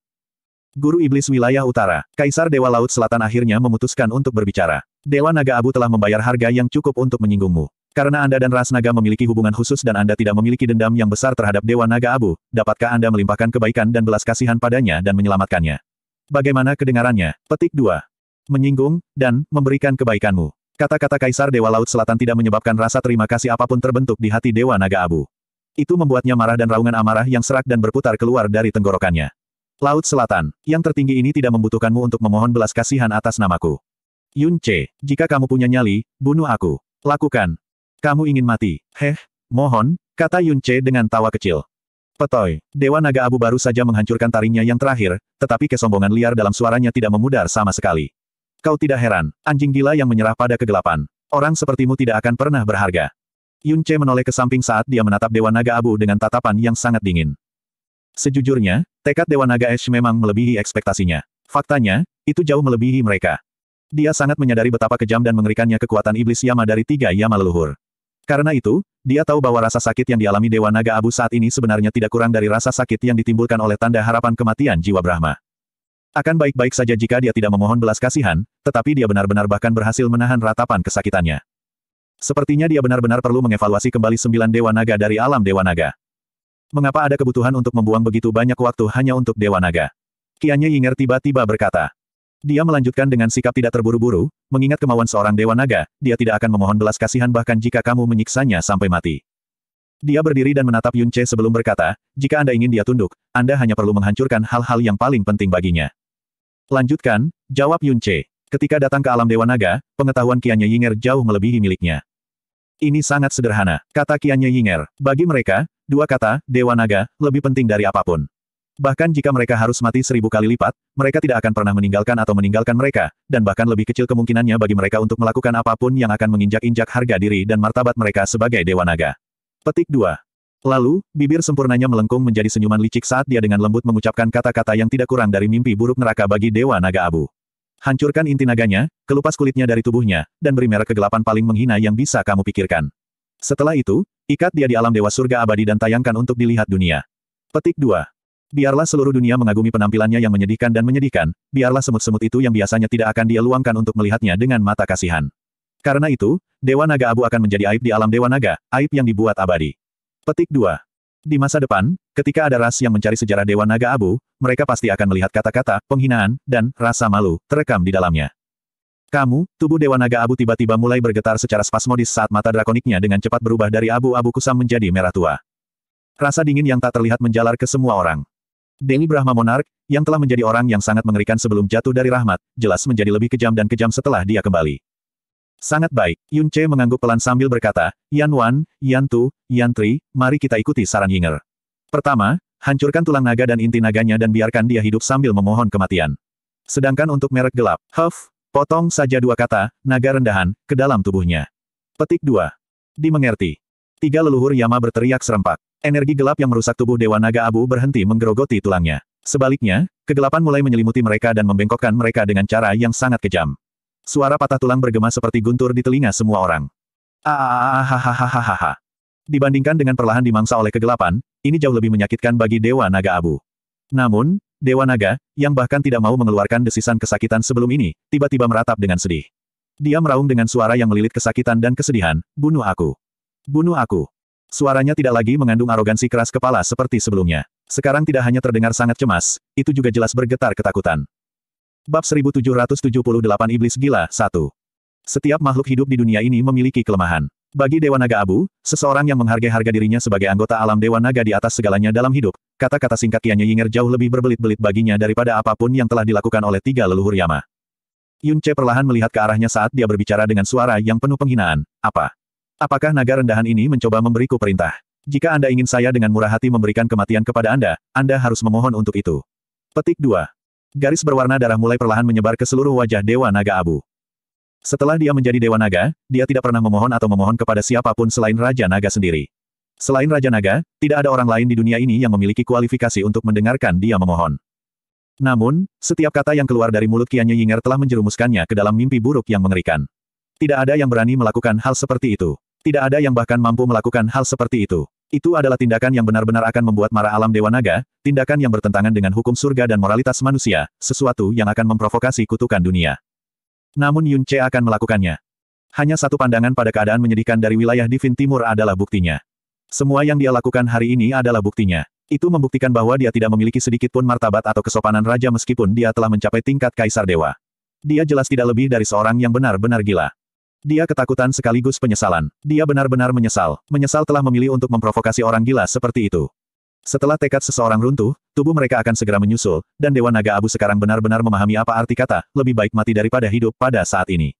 Guru Iblis Wilayah Utara, Kaisar Dewa Laut Selatan akhirnya memutuskan untuk berbicara. Dewa Naga Abu telah membayar harga yang cukup untuk menyinggungmu. Karena Anda dan Ras Naga memiliki hubungan khusus dan Anda tidak memiliki dendam yang besar terhadap Dewa Naga Abu, dapatkah Anda melimpahkan kebaikan dan belas kasihan padanya dan menyelamatkannya? Bagaimana kedengarannya? Petik 2. Menyinggung, dan memberikan kebaikanmu. Kata-kata Kaisar Dewa Laut Selatan tidak menyebabkan rasa terima kasih apapun terbentuk di hati Dewa Naga Abu. Itu membuatnya marah dan raungan amarah yang serak dan berputar keluar dari tenggorokannya. Laut Selatan, yang tertinggi ini tidak membutuhkanmu untuk memohon belas kasihan atas namaku. Yun Che, jika kamu punya nyali, bunuh aku. Lakukan. Kamu ingin mati. Heh, mohon, kata Yun Che dengan tawa kecil. Petoy, Dewa Naga Abu baru saja menghancurkan taringnya yang terakhir, tetapi kesombongan liar dalam suaranya tidak memudar sama sekali. Kau tidak heran, anjing gila yang menyerah pada kegelapan. Orang sepertimu tidak akan pernah berharga. Yun Che menoleh ke samping saat dia menatap Dewa Naga Abu dengan tatapan yang sangat dingin. Sejujurnya, tekad Dewa Naga Ash memang melebihi ekspektasinya. Faktanya, itu jauh melebihi mereka. Dia sangat menyadari betapa kejam dan mengerikannya kekuatan iblis Yama dari tiga Yama leluhur. Karena itu, dia tahu bahwa rasa sakit yang dialami Dewa Naga Abu saat ini sebenarnya tidak kurang dari rasa sakit yang ditimbulkan oleh tanda harapan kematian jiwa Brahma. Akan baik-baik saja jika dia tidak memohon belas kasihan, tetapi dia benar-benar bahkan berhasil menahan ratapan kesakitannya. Sepertinya dia benar-benar perlu mengevaluasi kembali sembilan Dewa Naga dari alam Dewa Naga mengapa ada kebutuhan untuk membuang begitu banyak waktu hanya untuk Dewa Naga? Kianye Yinger tiba-tiba berkata. Dia melanjutkan dengan sikap tidak terburu-buru, mengingat kemauan seorang Dewa Naga, dia tidak akan memohon belas kasihan bahkan jika kamu menyiksanya sampai mati. Dia berdiri dan menatap Yun Che sebelum berkata, jika Anda ingin dia tunduk, Anda hanya perlu menghancurkan hal-hal yang paling penting baginya. Lanjutkan, jawab Yun Che. Ketika datang ke alam Dewa Naga, pengetahuan Kianye Yinger jauh melebihi miliknya. Ini sangat sederhana, kata Kianye Yinger. Bagi mereka, Dua kata, Dewa Naga, lebih penting dari apapun. Bahkan jika mereka harus mati seribu kali lipat, mereka tidak akan pernah meninggalkan atau meninggalkan mereka, dan bahkan lebih kecil kemungkinannya bagi mereka untuk melakukan apapun yang akan menginjak-injak harga diri dan martabat mereka sebagai Dewa Naga. Petik 2. Lalu, bibir sempurnanya melengkung menjadi senyuman licik saat dia dengan lembut mengucapkan kata-kata yang tidak kurang dari mimpi buruk neraka bagi Dewa Naga Abu. Hancurkan inti naganya, kelupas kulitnya dari tubuhnya, dan beri merek kegelapan paling menghina yang bisa kamu pikirkan. Setelah itu, ikat dia di alam dewa surga abadi dan tayangkan untuk dilihat dunia. Petik 2. Biarlah seluruh dunia mengagumi penampilannya yang menyedihkan dan menyedihkan, biarlah semut-semut itu yang biasanya tidak akan dia luangkan untuk melihatnya dengan mata kasihan. Karena itu, Dewa Naga Abu akan menjadi aib di alam Dewa Naga, aib yang dibuat abadi. Petik 2. Di masa depan, ketika ada ras yang mencari sejarah Dewa Naga Abu, mereka pasti akan melihat kata-kata, penghinaan, dan rasa malu, terekam di dalamnya. Kamu, tubuh Dewa Naga Abu tiba-tiba mulai bergetar secara spasmodis saat mata drakoniknya dengan cepat berubah dari abu-abu kusam menjadi merah tua. Rasa dingin yang tak terlihat menjalar ke semua orang. Dewi Brahma Monark, yang telah menjadi orang yang sangat mengerikan sebelum jatuh dari rahmat, jelas menjadi lebih kejam dan kejam setelah dia kembali. Sangat baik, Yun Che mengangguk pelan sambil berkata, Yan Wan, Yan Tu, Yan Tri, mari kita ikuti saran Yinger. Pertama, hancurkan tulang naga dan inti naganya dan biarkan dia hidup sambil memohon kematian. Sedangkan untuk merek gelap, Huff, Potong saja dua kata, naga rendahan, ke dalam tubuhnya. Petik dua. Dimengerti. Tiga leluhur Yama berteriak serempak. Energi gelap yang merusak tubuh Dewa Naga Abu berhenti menggerogoti tulangnya. Sebaliknya, kegelapan mulai menyelimuti mereka dan membengkokkan mereka dengan cara yang sangat kejam. Suara patah tulang bergema seperti guntur di telinga semua orang. Ahahahahahaha. Dibandingkan dengan perlahan dimangsa oleh kegelapan, ini jauh lebih menyakitkan bagi Dewa Naga Abu. Namun, Dewa Naga, yang bahkan tidak mau mengeluarkan desisan kesakitan sebelum ini, tiba-tiba meratap dengan sedih. Dia meraung dengan suara yang melilit kesakitan dan kesedihan, bunuh aku. Bunuh aku. Suaranya tidak lagi mengandung arogansi keras kepala seperti sebelumnya. Sekarang tidak hanya terdengar sangat cemas, itu juga jelas bergetar ketakutan. Bab 1778 Iblis Gila 1 Setiap makhluk hidup di dunia ini memiliki kelemahan. Bagi Dewa Naga Abu, seseorang yang menghargai harga dirinya sebagai anggota alam Dewa Naga di atas segalanya dalam hidup, kata-kata singkat Kianya Yinger jauh lebih berbelit-belit baginya daripada apapun yang telah dilakukan oleh tiga leluhur Yama. Yunche perlahan melihat ke arahnya saat dia berbicara dengan suara yang penuh penghinaan. Apa? Apakah naga rendahan ini mencoba memberiku perintah? Jika Anda ingin saya dengan murah hati memberikan kematian kepada Anda, Anda harus memohon untuk itu. Petik 2. Garis berwarna darah mulai perlahan menyebar ke seluruh wajah Dewa Naga Abu. Setelah dia menjadi Dewa Naga, dia tidak pernah memohon atau memohon kepada siapapun selain Raja Naga sendiri. Selain Raja Naga, tidak ada orang lain di dunia ini yang memiliki kualifikasi untuk mendengarkan dia memohon. Namun, setiap kata yang keluar dari mulut Kianya Yinger telah menjerumuskannya ke dalam mimpi buruk yang mengerikan. Tidak ada yang berani melakukan hal seperti itu. Tidak ada yang bahkan mampu melakukan hal seperti itu. Itu adalah tindakan yang benar-benar akan membuat marah alam Dewa Naga, tindakan yang bertentangan dengan hukum surga dan moralitas manusia, sesuatu yang akan memprovokasi kutukan dunia. Namun Yun Che akan melakukannya. Hanya satu pandangan pada keadaan menyedihkan dari wilayah Divin Timur adalah buktinya. Semua yang dia lakukan hari ini adalah buktinya. Itu membuktikan bahwa dia tidak memiliki sedikit pun martabat atau kesopanan raja meskipun dia telah mencapai tingkat kaisar dewa. Dia jelas tidak lebih dari seorang yang benar-benar gila. Dia ketakutan sekaligus penyesalan. Dia benar-benar menyesal. Menyesal telah memilih untuk memprovokasi orang gila seperti itu. Setelah tekad seseorang runtuh, tubuh mereka akan segera menyusul, dan Dewa Naga Abu sekarang benar-benar memahami apa arti kata, lebih baik mati daripada hidup pada saat ini.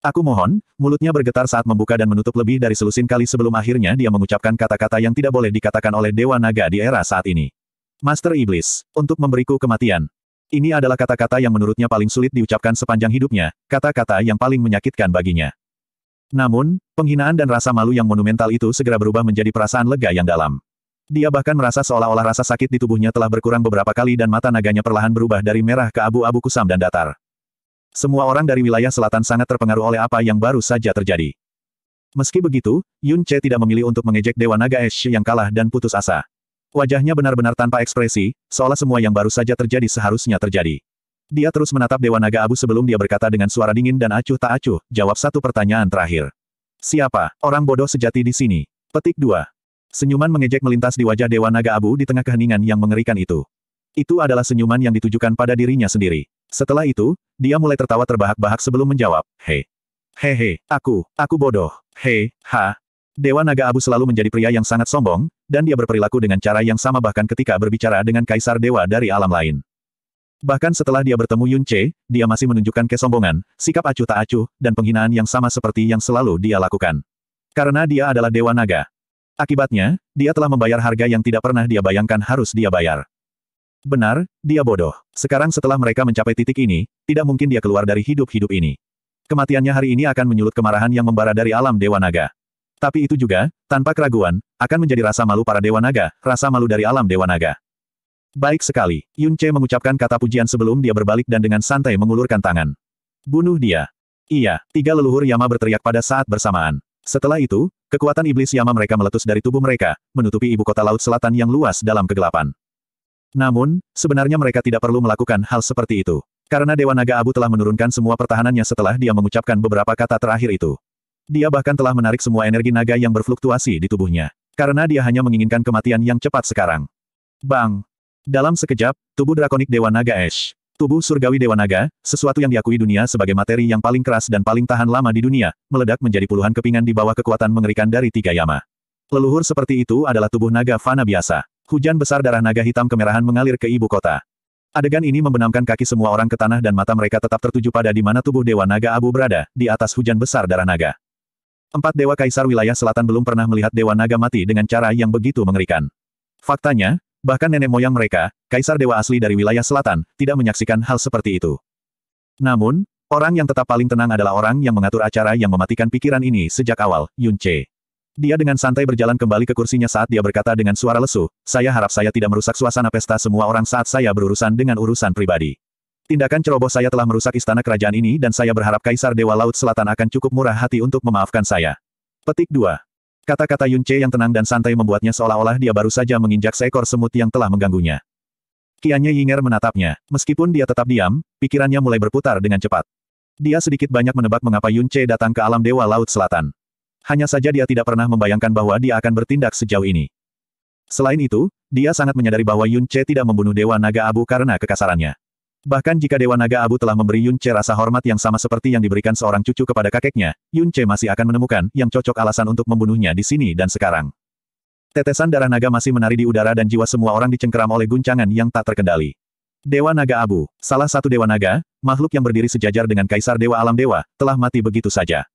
Aku mohon, mulutnya bergetar saat membuka dan menutup lebih dari selusin kali sebelum akhirnya dia mengucapkan kata-kata yang tidak boleh dikatakan oleh Dewa Naga di era saat ini. Master Iblis, untuk memberiku kematian. Ini adalah kata-kata yang menurutnya paling sulit diucapkan sepanjang hidupnya, kata-kata yang paling menyakitkan baginya. Namun, penghinaan dan rasa malu yang monumental itu segera berubah menjadi perasaan lega yang dalam. Dia bahkan merasa seolah-olah rasa sakit di tubuhnya telah berkurang beberapa kali dan mata naganya perlahan berubah dari merah ke abu-abu kusam dan datar. Semua orang dari wilayah selatan sangat terpengaruh oleh apa yang baru saja terjadi. Meski begitu, Yun Che tidak memilih untuk mengejek Dewa Naga Esh yang kalah dan putus asa. Wajahnya benar-benar tanpa ekspresi, seolah semua yang baru saja terjadi seharusnya terjadi. Dia terus menatap Dewa Naga Abu sebelum dia berkata dengan suara dingin dan acuh tak acuh, jawab satu pertanyaan terakhir. Siapa, orang bodoh sejati di sini? Petik 2. Senyuman mengejek melintas di wajah Dewa Naga Abu di tengah keheningan yang mengerikan itu. Itu adalah senyuman yang ditujukan pada dirinya sendiri. Setelah itu, dia mulai tertawa terbahak-bahak sebelum menjawab, Hei. Hei Hehe, aku, aku bodoh. Hei, ha. Dewa Naga Abu selalu menjadi pria yang sangat sombong, dan dia berperilaku dengan cara yang sama bahkan ketika berbicara dengan kaisar dewa dari alam lain. Bahkan setelah dia bertemu Yun Che, dia masih menunjukkan kesombongan, sikap acuh tak acuh, dan penghinaan yang sama seperti yang selalu dia lakukan. Karena dia adalah Dewa Naga, Akibatnya, dia telah membayar harga yang tidak pernah dia bayangkan harus dia bayar. Benar, dia bodoh. Sekarang setelah mereka mencapai titik ini, tidak mungkin dia keluar dari hidup-hidup ini. Kematiannya hari ini akan menyulut kemarahan yang membara dari alam Dewa Naga. Tapi itu juga, tanpa keraguan, akan menjadi rasa malu para Dewa Naga, rasa malu dari alam Dewa Naga. Baik sekali, Yun Che mengucapkan kata pujian sebelum dia berbalik dan dengan santai mengulurkan tangan. Bunuh dia. Iya, tiga leluhur Yama berteriak pada saat bersamaan. Setelah itu, kekuatan iblis Yama mereka meletus dari tubuh mereka, menutupi ibu kota laut selatan yang luas dalam kegelapan. Namun, sebenarnya mereka tidak perlu melakukan hal seperti itu. Karena Dewa Naga Abu telah menurunkan semua pertahanannya setelah dia mengucapkan beberapa kata terakhir itu. Dia bahkan telah menarik semua energi naga yang berfluktuasi di tubuhnya. Karena dia hanya menginginkan kematian yang cepat sekarang. Bang! Dalam sekejap, tubuh drakonik Dewa Naga Ash Tubuh surgawi Dewa Naga, sesuatu yang diakui dunia sebagai materi yang paling keras dan paling tahan lama di dunia, meledak menjadi puluhan kepingan di bawah kekuatan mengerikan dari tiga yama. Leluhur seperti itu adalah tubuh naga fana biasa. Hujan besar darah naga hitam kemerahan mengalir ke ibu kota. Adegan ini membenamkan kaki semua orang ke tanah dan mata mereka tetap tertuju pada di mana tubuh Dewa Naga Abu berada, di atas hujan besar darah naga. Empat Dewa Kaisar wilayah selatan belum pernah melihat Dewa Naga mati dengan cara yang begitu mengerikan. Faktanya, Bahkan nenek moyang mereka, kaisar dewa asli dari wilayah selatan, tidak menyaksikan hal seperti itu. Namun, orang yang tetap paling tenang adalah orang yang mengatur acara yang mematikan pikiran ini sejak awal, Yun Che. Dia dengan santai berjalan kembali ke kursinya saat dia berkata dengan suara lesu, saya harap saya tidak merusak suasana pesta semua orang saat saya berurusan dengan urusan pribadi. Tindakan ceroboh saya telah merusak istana kerajaan ini dan saya berharap Kaisar Dewa Laut Selatan akan cukup murah hati untuk memaafkan saya. Petik 2. Kata-kata Yun Che yang tenang dan santai membuatnya seolah-olah dia baru saja menginjak seekor semut yang telah mengganggunya. Kianya Yinger menatapnya. Meskipun dia tetap diam, pikirannya mulai berputar dengan cepat. Dia sedikit banyak menebak mengapa Yun Che datang ke alam Dewa Laut Selatan. Hanya saja dia tidak pernah membayangkan bahwa dia akan bertindak sejauh ini. Selain itu, dia sangat menyadari bahwa Yun Che tidak membunuh Dewa Naga Abu karena kekasarannya. Bahkan jika Dewa Naga Abu telah memberi Yun Che rasa hormat yang sama seperti yang diberikan seorang cucu kepada kakeknya, Yun Che masih akan menemukan yang cocok alasan untuk membunuhnya di sini dan sekarang. Tetesan darah naga masih menari di udara dan jiwa semua orang dicengkeram oleh guncangan yang tak terkendali. Dewa Naga Abu, salah satu Dewa Naga, makhluk yang berdiri sejajar dengan Kaisar Dewa Alam Dewa, telah mati begitu saja.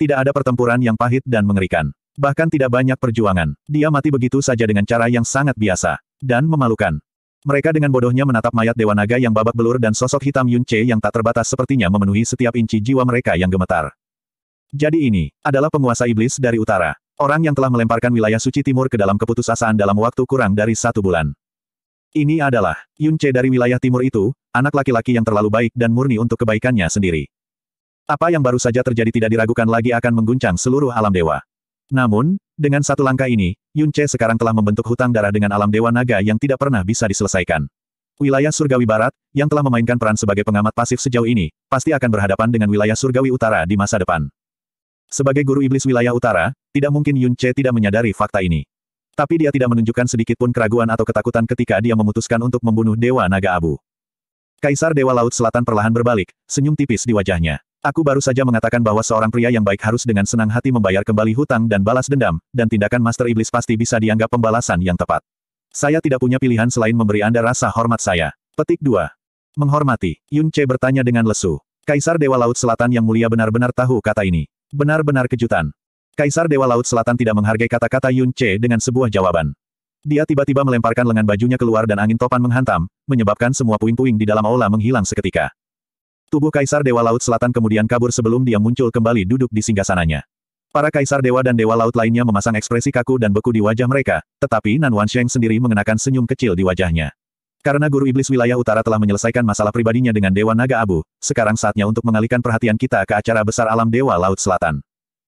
Tidak ada pertempuran yang pahit dan mengerikan. Bahkan tidak banyak perjuangan. Dia mati begitu saja dengan cara yang sangat biasa. Dan memalukan. Mereka dengan bodohnya menatap mayat Dewa Naga yang babak belur dan sosok hitam Yun Che yang tak terbatas sepertinya memenuhi setiap inci jiwa mereka yang gemetar. Jadi ini, adalah penguasa iblis dari utara. Orang yang telah melemparkan wilayah suci timur ke dalam keputusasaan dalam waktu kurang dari satu bulan. Ini adalah, Yun Che dari wilayah timur itu, anak laki-laki yang terlalu baik dan murni untuk kebaikannya sendiri. Apa yang baru saja terjadi tidak diragukan lagi akan mengguncang seluruh alam dewa. Namun, dengan satu langkah ini, Yun Che sekarang telah membentuk hutang darah dengan alam Dewa Naga yang tidak pernah bisa diselesaikan. Wilayah Surgawi Barat, yang telah memainkan peran sebagai pengamat pasif sejauh ini, pasti akan berhadapan dengan wilayah Surgawi Utara di masa depan. Sebagai guru iblis wilayah utara, tidak mungkin Yun Che tidak menyadari fakta ini. Tapi dia tidak menunjukkan sedikit pun keraguan atau ketakutan ketika dia memutuskan untuk membunuh Dewa Naga Abu. Kaisar Dewa Laut Selatan perlahan berbalik, senyum tipis di wajahnya. Aku baru saja mengatakan bahwa seorang pria yang baik harus dengan senang hati membayar kembali hutang dan balas dendam, dan tindakan Master Iblis pasti bisa dianggap pembalasan yang tepat. Saya tidak punya pilihan selain memberi Anda rasa hormat saya. Petik 2. Menghormati, Yun Che bertanya dengan lesu. Kaisar Dewa Laut Selatan yang mulia benar-benar tahu kata ini. Benar-benar kejutan. Kaisar Dewa Laut Selatan tidak menghargai kata-kata Yun Che dengan sebuah jawaban. Dia tiba-tiba melemparkan lengan bajunya keluar dan angin topan menghantam, menyebabkan semua puing-puing di dalam aula menghilang seketika. Tubuh Kaisar Dewa Laut Selatan kemudian kabur sebelum dia muncul kembali duduk di singgasananya. Para Kaisar Dewa dan Dewa Laut lainnya memasang ekspresi kaku dan beku di wajah mereka, tetapi Nan Wan Wansheng sendiri mengenakan senyum kecil di wajahnya. Karena Guru Iblis Wilayah Utara telah menyelesaikan masalah pribadinya dengan Dewa Naga Abu, sekarang saatnya untuk mengalihkan perhatian kita ke acara besar alam Dewa Laut Selatan.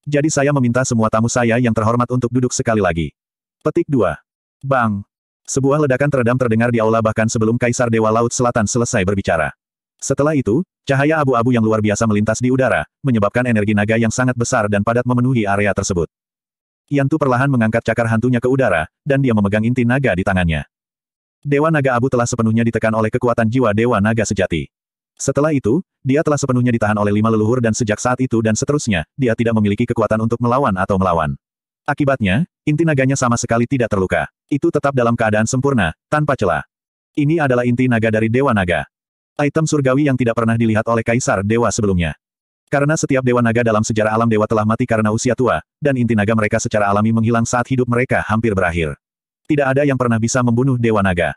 Jadi saya meminta semua tamu saya yang terhormat untuk duduk sekali lagi. Petik 2. Bang! Sebuah ledakan teredam terdengar di aula bahkan sebelum Kaisar Dewa Laut Selatan selesai berbicara. Setelah itu, cahaya abu-abu yang luar biasa melintas di udara, menyebabkan energi naga yang sangat besar dan padat memenuhi area tersebut. Yantu perlahan mengangkat cakar hantunya ke udara, dan dia memegang inti naga di tangannya. Dewa naga abu telah sepenuhnya ditekan oleh kekuatan jiwa dewa naga sejati. Setelah itu, dia telah sepenuhnya ditahan oleh lima leluhur dan sejak saat itu dan seterusnya, dia tidak memiliki kekuatan untuk melawan atau melawan. Akibatnya, inti naganya sama sekali tidak terluka. Itu tetap dalam keadaan sempurna, tanpa celah. Ini adalah inti naga dari Dewa Naga. Item surgawi yang tidak pernah dilihat oleh kaisar dewa sebelumnya. Karena setiap dewa naga dalam sejarah alam dewa telah mati karena usia tua, dan inti naga mereka secara alami menghilang saat hidup mereka hampir berakhir. Tidak ada yang pernah bisa membunuh dewa naga.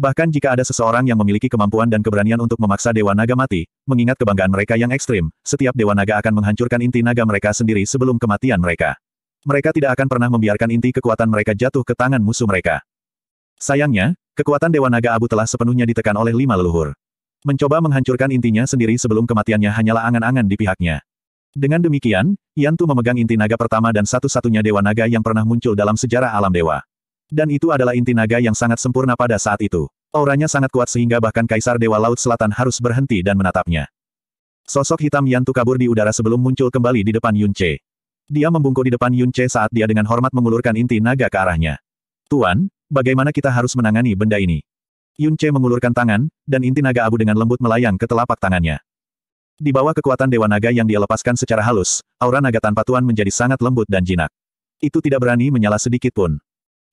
Bahkan jika ada seseorang yang memiliki kemampuan dan keberanian untuk memaksa Dewa Naga mati, mengingat kebanggaan mereka yang ekstrim, setiap Dewa Naga akan menghancurkan inti naga mereka sendiri sebelum kematian mereka. Mereka tidak akan pernah membiarkan inti kekuatan mereka jatuh ke tangan musuh mereka. Sayangnya, kekuatan Dewa Naga Abu telah sepenuhnya ditekan oleh lima leluhur mencoba menghancurkan intinya sendiri sebelum kematiannya hanyalah angan-angan di pihaknya. Dengan demikian, Yantu memegang inti naga pertama dan satu-satunya dewa naga yang pernah muncul dalam sejarah alam dewa. Dan itu adalah inti naga yang sangat sempurna pada saat itu. Auranya sangat kuat sehingga bahkan Kaisar Dewa Laut Selatan harus berhenti dan menatapnya. Sosok hitam Yantu kabur di udara sebelum muncul kembali di depan Yunce. Dia membungkuk di depan Yunce saat dia dengan hormat mengulurkan inti naga ke arahnya. Tuan, bagaimana kita harus menangani benda ini? Yun Che mengulurkan tangan, dan inti naga abu dengan lembut melayang ke telapak tangannya. Di bawah kekuatan Dewa Naga yang dia lepaskan secara halus, aura naga tanpa tuan menjadi sangat lembut dan jinak. Itu tidak berani menyala sedikit pun.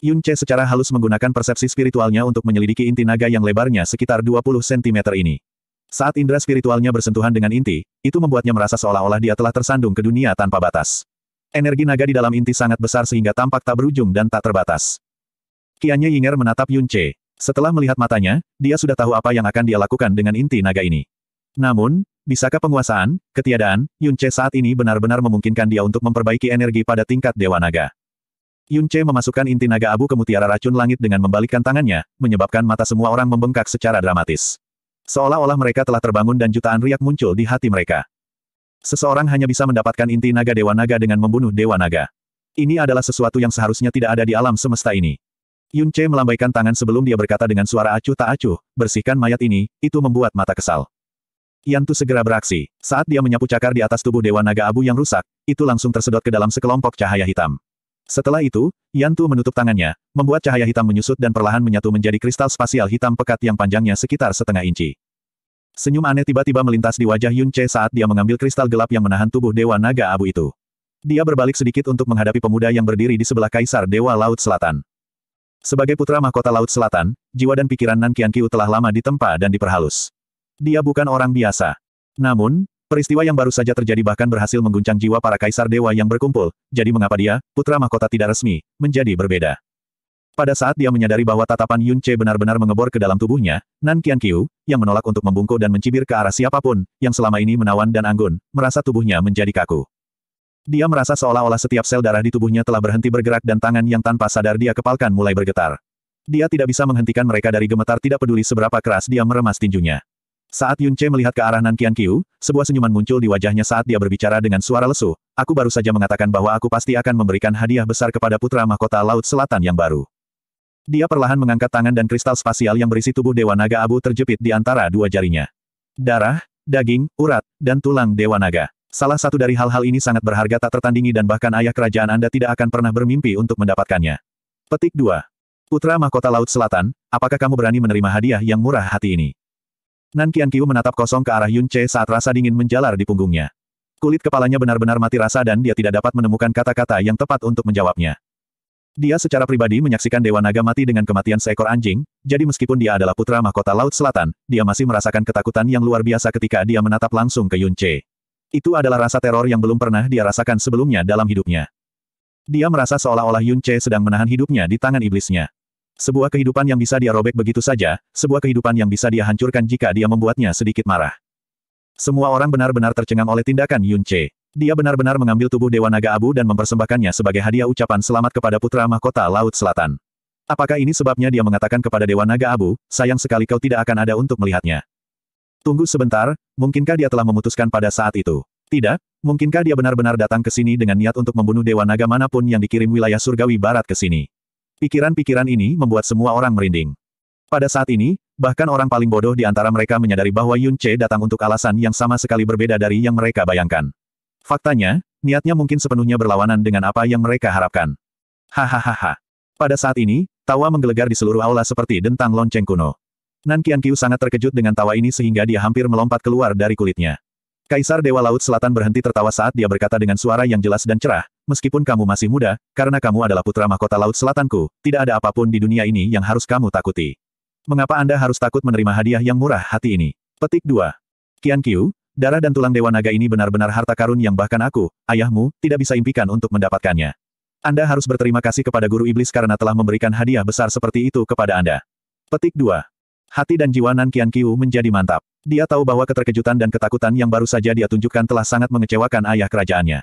Yun Che secara halus menggunakan persepsi spiritualnya untuk menyelidiki inti naga yang lebarnya sekitar 20 cm ini. Saat indera spiritualnya bersentuhan dengan inti, itu membuatnya merasa seolah-olah dia telah tersandung ke dunia tanpa batas. Energi naga di dalam inti sangat besar sehingga tampak tak berujung dan tak terbatas. Kianya Yinger menatap Yun Che. Setelah melihat matanya, dia sudah tahu apa yang akan dia lakukan dengan inti naga ini. Namun, bisakah penguasaan, ketiadaan, Yunce saat ini benar-benar memungkinkan dia untuk memperbaiki energi pada tingkat Dewa Naga? Yunce memasukkan inti naga abu ke mutiara racun langit dengan membalikkan tangannya, menyebabkan mata semua orang membengkak secara dramatis. Seolah-olah mereka telah terbangun dan jutaan riak muncul di hati mereka. Seseorang hanya bisa mendapatkan inti naga Dewa Naga dengan membunuh Dewa Naga. Ini adalah sesuatu yang seharusnya tidak ada di alam semesta ini. Yun Che melambaikan tangan sebelum dia berkata dengan suara acuh tak acuh, bersihkan mayat ini, itu membuat mata kesal. Yan Tu segera beraksi. Saat dia menyapu cakar di atas tubuh Dewa Naga Abu yang rusak, itu langsung tersedot ke dalam sekelompok cahaya hitam. Setelah itu, Yan Tu menutup tangannya, membuat cahaya hitam menyusut dan perlahan menyatu menjadi kristal spasial hitam pekat yang panjangnya sekitar setengah inci. Senyum aneh tiba-tiba melintas di wajah Yun Che saat dia mengambil kristal gelap yang menahan tubuh Dewa Naga Abu itu. Dia berbalik sedikit untuk menghadapi pemuda yang berdiri di sebelah Kaisar Dewa Laut Selatan. Sebagai putra mahkota Laut Selatan, jiwa dan pikiran Nan Qianqiu telah lama ditempa dan diperhalus. Dia bukan orang biasa. Namun, peristiwa yang baru saja terjadi bahkan berhasil mengguncang jiwa para kaisar dewa yang berkumpul, jadi mengapa dia, putra mahkota tidak resmi, menjadi berbeda. Pada saat dia menyadari bahwa tatapan Yun Che benar-benar mengebor ke dalam tubuhnya, Nan Qianqiu, yang menolak untuk membungkuk dan mencibir ke arah siapapun, yang selama ini menawan dan anggun, merasa tubuhnya menjadi kaku. Dia merasa seolah-olah setiap sel darah di tubuhnya telah berhenti bergerak dan tangan yang tanpa sadar dia kepalkan mulai bergetar. Dia tidak bisa menghentikan mereka dari gemetar tidak peduli seberapa keras dia meremas tinjunya. Saat Yun Che melihat ke arah Nan Qian Qiu, sebuah senyuman muncul di wajahnya saat dia berbicara dengan suara lesu, aku baru saja mengatakan bahwa aku pasti akan memberikan hadiah besar kepada putra mahkota Laut Selatan yang baru. Dia perlahan mengangkat tangan dan kristal spasial yang berisi tubuh Dewa Naga Abu terjepit di antara dua jarinya. Darah, daging, urat, dan tulang Dewa Naga. Salah satu dari hal-hal ini sangat berharga tak tertandingi dan bahkan ayah kerajaan Anda tidak akan pernah bermimpi untuk mendapatkannya. Petik 2. Putra Mahkota Laut Selatan, apakah kamu berani menerima hadiah yang murah hati ini? Nan Qian Qiu menatap kosong ke arah Yun Che saat rasa dingin menjalar di punggungnya. Kulit kepalanya benar-benar mati rasa dan dia tidak dapat menemukan kata-kata yang tepat untuk menjawabnya. Dia secara pribadi menyaksikan Dewa Naga mati dengan kematian seekor anjing, jadi meskipun dia adalah putra mahkota Laut Selatan, dia masih merasakan ketakutan yang luar biasa ketika dia menatap langsung ke Yun Che. Itu adalah rasa teror yang belum pernah dia rasakan sebelumnya dalam hidupnya. Dia merasa seolah-olah Yun Che sedang menahan hidupnya di tangan iblisnya. Sebuah kehidupan yang bisa dia robek begitu saja, sebuah kehidupan yang bisa dia hancurkan jika dia membuatnya sedikit marah. Semua orang benar-benar tercengang oleh tindakan Yun Che. Dia benar-benar mengambil tubuh Dewa Naga Abu dan mempersembahkannya sebagai hadiah ucapan selamat kepada putra mahkota Laut Selatan. Apakah ini sebabnya dia mengatakan kepada Dewa Naga Abu, sayang sekali kau tidak akan ada untuk melihatnya. Tunggu sebentar, mungkinkah dia telah memutuskan pada saat itu? Tidak, mungkinkah dia benar-benar datang ke sini dengan niat untuk membunuh dewa naga manapun yang dikirim wilayah surgawi barat ke sini? Pikiran-pikiran ini membuat semua orang merinding. Pada saat ini, bahkan orang paling bodoh di antara mereka menyadari bahwa Yun Che datang untuk alasan yang sama sekali berbeda dari yang mereka bayangkan. Faktanya, niatnya mungkin sepenuhnya berlawanan dengan apa yang mereka harapkan. Hahaha. Pada saat ini, tawa menggelegar di seluruh aula seperti dentang lonceng kuno. Nan Qian Qiu sangat terkejut dengan tawa ini sehingga dia hampir melompat keluar dari kulitnya. Kaisar Dewa Laut Selatan berhenti tertawa saat dia berkata dengan suara yang jelas dan cerah, meskipun kamu masih muda, karena kamu adalah putra mahkota Laut Selatanku, tidak ada apapun di dunia ini yang harus kamu takuti. Mengapa Anda harus takut menerima hadiah yang murah hati ini? Petik 2. Qian Qiu, darah dan tulang Dewa Naga ini benar-benar harta karun yang bahkan aku, ayahmu, tidak bisa impikan untuk mendapatkannya. Anda harus berterima kasih kepada Guru Iblis karena telah memberikan hadiah besar seperti itu kepada Anda. Petik 2. Hati dan jiwa Nan Qian Qiu menjadi mantap. Dia tahu bahwa keterkejutan dan ketakutan yang baru saja dia tunjukkan telah sangat mengecewakan ayah kerajaannya.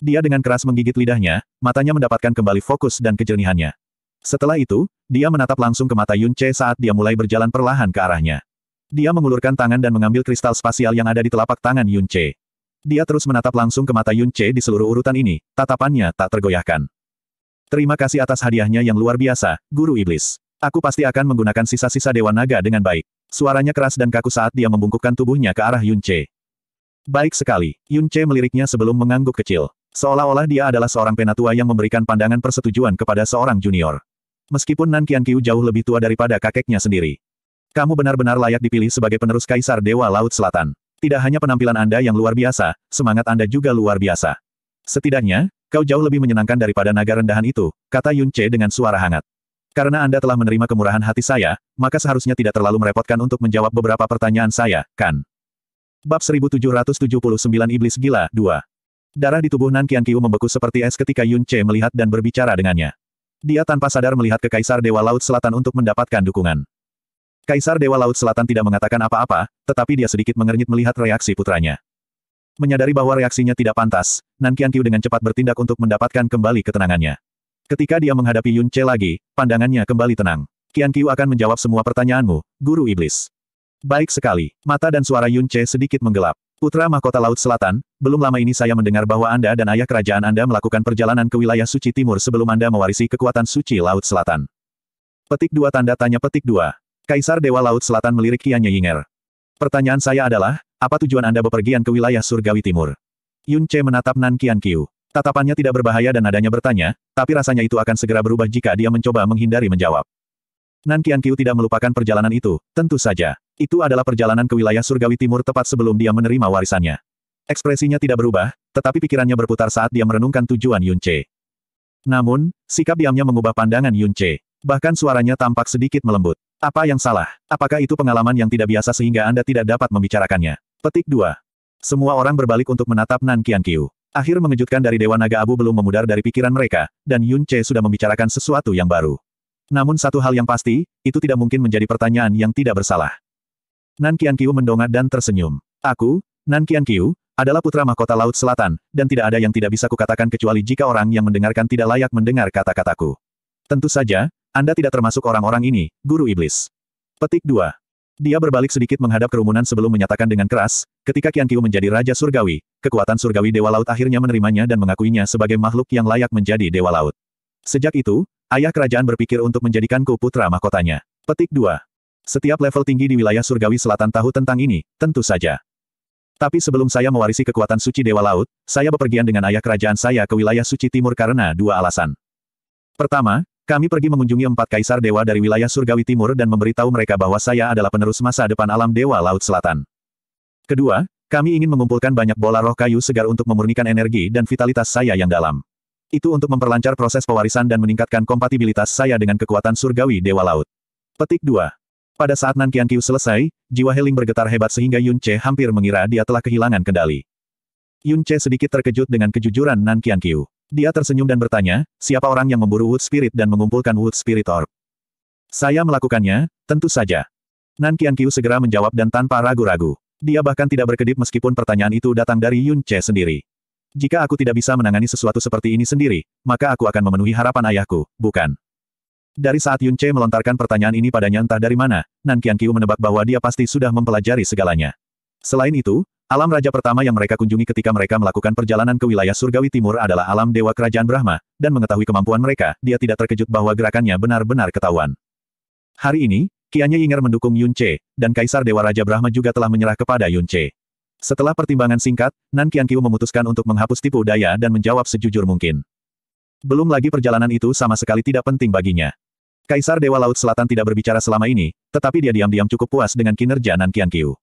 Dia dengan keras menggigit lidahnya, matanya mendapatkan kembali fokus dan kejernihannya. Setelah itu, dia menatap langsung ke mata Yun Che saat dia mulai berjalan perlahan ke arahnya. Dia mengulurkan tangan dan mengambil kristal spasial yang ada di telapak tangan Yun Che. Dia terus menatap langsung ke mata Yun Che di seluruh urutan ini, tatapannya tak tergoyahkan. Terima kasih atas hadiahnya yang luar biasa, Guru Iblis. Aku pasti akan menggunakan sisa-sisa Dewa Naga dengan baik. Suaranya keras dan kaku saat dia membungkukkan tubuhnya ke arah Yun Baik sekali, Yun meliriknya sebelum mengangguk kecil. Seolah-olah dia adalah seorang penatua yang memberikan pandangan persetujuan kepada seorang junior. Meskipun Nan Qian Qiu jauh lebih tua daripada kakeknya sendiri. Kamu benar-benar layak dipilih sebagai penerus Kaisar Dewa Laut Selatan. Tidak hanya penampilan Anda yang luar biasa, semangat Anda juga luar biasa. Setidaknya, kau jauh lebih menyenangkan daripada naga rendahan itu, kata Yun dengan suara hangat. Karena Anda telah menerima kemurahan hati saya, maka seharusnya tidak terlalu merepotkan untuk menjawab beberapa pertanyaan saya, kan? Bab 1779 Iblis Gila 2 Darah di tubuh Nan Qiu membeku seperti es ketika Yun Che melihat dan berbicara dengannya. Dia tanpa sadar melihat ke Kaisar Dewa Laut Selatan untuk mendapatkan dukungan. Kaisar Dewa Laut Selatan tidak mengatakan apa-apa, tetapi dia sedikit mengernyit melihat reaksi putranya. Menyadari bahwa reaksinya tidak pantas, Nan Qiu dengan cepat bertindak untuk mendapatkan kembali ketenangannya. Ketika dia menghadapi Yun Che lagi, pandangannya kembali tenang. Qian Qiu akan menjawab semua pertanyaanmu, Guru Iblis. Baik sekali, mata dan suara Yun Che sedikit menggelap. Putra Mahkota Laut Selatan, belum lama ini saya mendengar bahwa Anda dan ayah kerajaan Anda melakukan perjalanan ke wilayah suci timur sebelum Anda mewarisi kekuatan suci Laut Selatan. Petik dua tanda tanya petik dua. Kaisar Dewa Laut Selatan melirik Qian Yinger. Pertanyaan saya adalah, apa tujuan Anda bepergian ke wilayah surgawi timur? Yun Che menatap Nan Qian Qiu. Tatapannya tidak berbahaya dan nadanya bertanya, tapi rasanya itu akan segera berubah jika dia mencoba menghindari menjawab. Nan Qianqiu tidak melupakan perjalanan itu, tentu saja. Itu adalah perjalanan ke wilayah surgawi timur tepat sebelum dia menerima warisannya. Ekspresinya tidak berubah, tetapi pikirannya berputar saat dia merenungkan tujuan Yun Che. Namun, sikap diamnya mengubah pandangan Yun Che. Bahkan suaranya tampak sedikit melembut. Apa yang salah? Apakah itu pengalaman yang tidak biasa sehingga Anda tidak dapat membicarakannya? Petik 2. Semua orang berbalik untuk menatap Nan Qianqiu. Akhir mengejutkan dari Dewa Naga Abu belum memudar dari pikiran mereka, dan Yun Che sudah membicarakan sesuatu yang baru. Namun satu hal yang pasti, itu tidak mungkin menjadi pertanyaan yang tidak bersalah. Nan Qian Qiu mendongak dan tersenyum. Aku, Nan Qian Qiu, adalah putra mahkota Laut Selatan, dan tidak ada yang tidak bisa kukatakan kecuali jika orang yang mendengarkan tidak layak mendengar kata-kataku. Tentu saja, Anda tidak termasuk orang-orang ini, Guru Iblis. Petik 2. Dia berbalik sedikit menghadap kerumunan sebelum menyatakan dengan keras, ketika Qian Qiu menjadi Raja Surgawi, kekuatan Surgawi Dewa Laut akhirnya menerimanya dan mengakuinya sebagai makhluk yang layak menjadi Dewa Laut. Sejak itu, ayah kerajaan berpikir untuk menjadikanku putra mahkotanya. Petik 2. Setiap level tinggi di wilayah Surgawi Selatan tahu tentang ini, tentu saja. Tapi sebelum saya mewarisi kekuatan suci Dewa Laut, saya bepergian dengan ayah kerajaan saya ke wilayah suci timur karena dua alasan. Pertama, kami pergi mengunjungi empat kaisar dewa dari wilayah surgawi timur dan memberitahu mereka bahwa saya adalah penerus masa depan alam dewa laut selatan. Kedua, kami ingin mengumpulkan banyak bola roh kayu segar untuk memurnikan energi dan vitalitas saya yang dalam. Itu untuk memperlancar proses pewarisan dan meningkatkan kompatibilitas saya dengan kekuatan surgawi dewa laut. Petik 2. Pada saat Nan Kiu selesai, jiwa healing bergetar hebat sehingga Yun Che hampir mengira dia telah kehilangan kendali. Yun Che sedikit terkejut dengan kejujuran Nan Kiu. Dia tersenyum dan bertanya, siapa orang yang memburu Wood Spirit dan mengumpulkan Wood Spirit Orb? Saya melakukannya, tentu saja. Nan Qiu segera menjawab dan tanpa ragu-ragu. Dia bahkan tidak berkedip meskipun pertanyaan itu datang dari Yun Che sendiri. Jika aku tidak bisa menangani sesuatu seperti ini sendiri, maka aku akan memenuhi harapan ayahku, bukan? Dari saat Yun Che melontarkan pertanyaan ini padanya entah dari mana, Nan Qiu menebak bahwa dia pasti sudah mempelajari segalanya. Selain itu, Alam raja pertama yang mereka kunjungi ketika mereka melakukan perjalanan ke wilayah surgawi timur adalah alam dewa kerajaan Brahma, dan mengetahui kemampuan mereka, dia tidak terkejut bahwa gerakannya benar-benar ketahuan. Hari ini, Kianya Yinger mendukung Yun Che, dan Kaisar Dewa Raja Brahma juga telah menyerah kepada Yun Che. Setelah pertimbangan singkat, Nan Qiu memutuskan untuk menghapus tipu daya dan menjawab sejujur mungkin. Belum lagi perjalanan itu sama sekali tidak penting baginya. Kaisar Dewa Laut Selatan tidak berbicara selama ini, tetapi dia diam-diam cukup puas dengan kinerja Nan Qiu.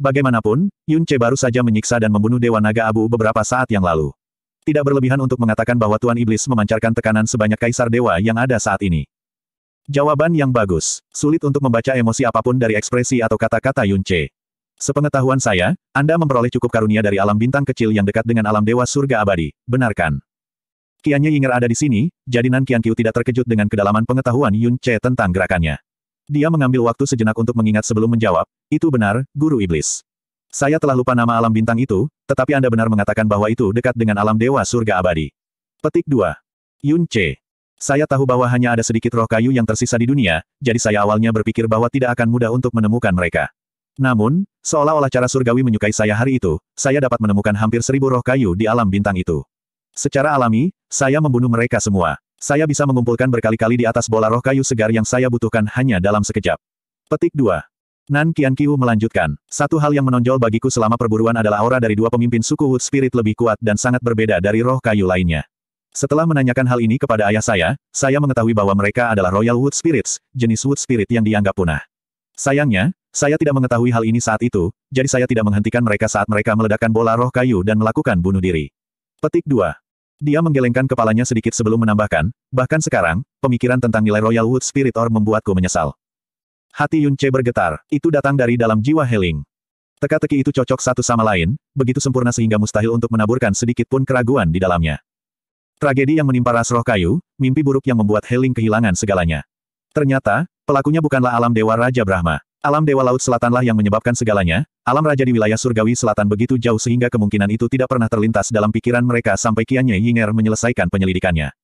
Bagaimanapun, Yun Che baru saja menyiksa dan membunuh Dewa Naga Abu beberapa saat yang lalu. Tidak berlebihan untuk mengatakan bahwa Tuan Iblis memancarkan tekanan sebanyak kaisar dewa yang ada saat ini. Jawaban yang bagus. Sulit untuk membaca emosi apapun dari ekspresi atau kata-kata Yun Che. Sepengetahuan saya, Anda memperoleh cukup karunia dari alam bintang kecil yang dekat dengan alam dewa surga abadi, benarkan? Kiannya Yinger ada di sini, jadi Nan Kiu tidak terkejut dengan kedalaman pengetahuan Yun Che tentang gerakannya. Dia mengambil waktu sejenak untuk mengingat sebelum menjawab, itu benar, Guru Iblis. Saya telah lupa nama alam bintang itu, tetapi Anda benar mengatakan bahwa itu dekat dengan alam dewa surga abadi. Petik 2. Yun C. Saya tahu bahwa hanya ada sedikit roh kayu yang tersisa di dunia, jadi saya awalnya berpikir bahwa tidak akan mudah untuk menemukan mereka. Namun, seolah-olah cara surgawi menyukai saya hari itu, saya dapat menemukan hampir seribu roh kayu di alam bintang itu. Secara alami, saya membunuh mereka semua. Saya bisa mengumpulkan berkali-kali di atas bola roh kayu segar yang saya butuhkan hanya dalam sekejap. Petik 2. Nan Qian Qiu melanjutkan, satu hal yang menonjol bagiku selama perburuan adalah aura dari dua pemimpin suku Wood Spirit lebih kuat dan sangat berbeda dari roh kayu lainnya. Setelah menanyakan hal ini kepada ayah saya, saya mengetahui bahwa mereka adalah Royal Wood Spirits, jenis Wood Spirit yang dianggap punah. Sayangnya, saya tidak mengetahui hal ini saat itu, jadi saya tidak menghentikan mereka saat mereka meledakkan bola roh kayu dan melakukan bunuh diri. Petik 2. Dia menggelengkan kepalanya sedikit sebelum menambahkan, bahkan sekarang, pemikiran tentang nilai Royal Wood Spirit Or membuatku menyesal. Hati Yunche bergetar, itu datang dari dalam jiwa Heling. Teka-teki itu cocok satu sama lain, begitu sempurna sehingga mustahil untuk menaburkan sedikit pun keraguan di dalamnya. Tragedi yang menimpa ras roh kayu, mimpi buruk yang membuat Heling kehilangan segalanya. Ternyata, pelakunya bukanlah alam dewa Raja Brahma. Alam Dewa Laut Selatanlah yang menyebabkan segalanya, alam raja di wilayah surgawi selatan begitu jauh sehingga kemungkinan itu tidak pernah terlintas dalam pikiran mereka sampai kiannya Yinger menyelesaikan penyelidikannya.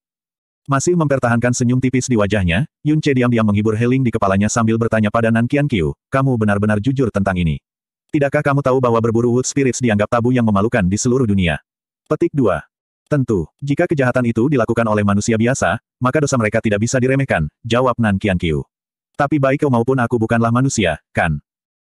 Masih mempertahankan senyum tipis di wajahnya, Yun Che diam-diam menghibur Heling di kepalanya sambil bertanya pada Nan Qian Qiu, kamu benar-benar jujur tentang ini. Tidakkah kamu tahu bahwa berburu Wood Spirits dianggap tabu yang memalukan di seluruh dunia? Petik 2. Tentu, jika kejahatan itu dilakukan oleh manusia biasa, maka dosa mereka tidak bisa diremehkan, jawab Nan Qian Qiu. Tapi baik kau maupun aku bukanlah manusia, kan?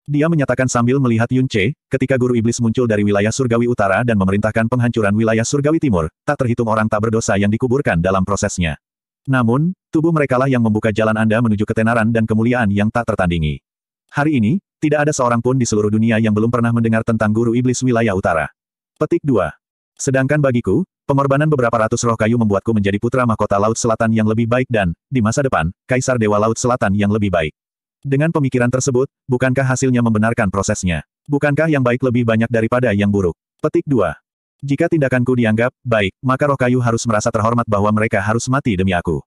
Dia menyatakan sambil melihat Yun Che, ketika guru iblis muncul dari wilayah surgawi utara dan memerintahkan penghancuran wilayah surgawi timur, tak terhitung orang tak berdosa yang dikuburkan dalam prosesnya. Namun, tubuh merekalah yang membuka jalan Anda menuju ketenaran dan kemuliaan yang tak tertandingi. Hari ini, tidak ada seorang pun di seluruh dunia yang belum pernah mendengar tentang guru iblis wilayah utara. Petik 2. Sedangkan bagiku, Pengorbanan beberapa ratus roh kayu membuatku menjadi putra mahkota Laut Selatan yang lebih baik dan, di masa depan, Kaisar Dewa Laut Selatan yang lebih baik. Dengan pemikiran tersebut, bukankah hasilnya membenarkan prosesnya? Bukankah yang baik lebih banyak daripada yang buruk? Petik 2. Jika tindakanku dianggap baik, maka roh kayu harus merasa terhormat bahwa mereka harus mati demi aku.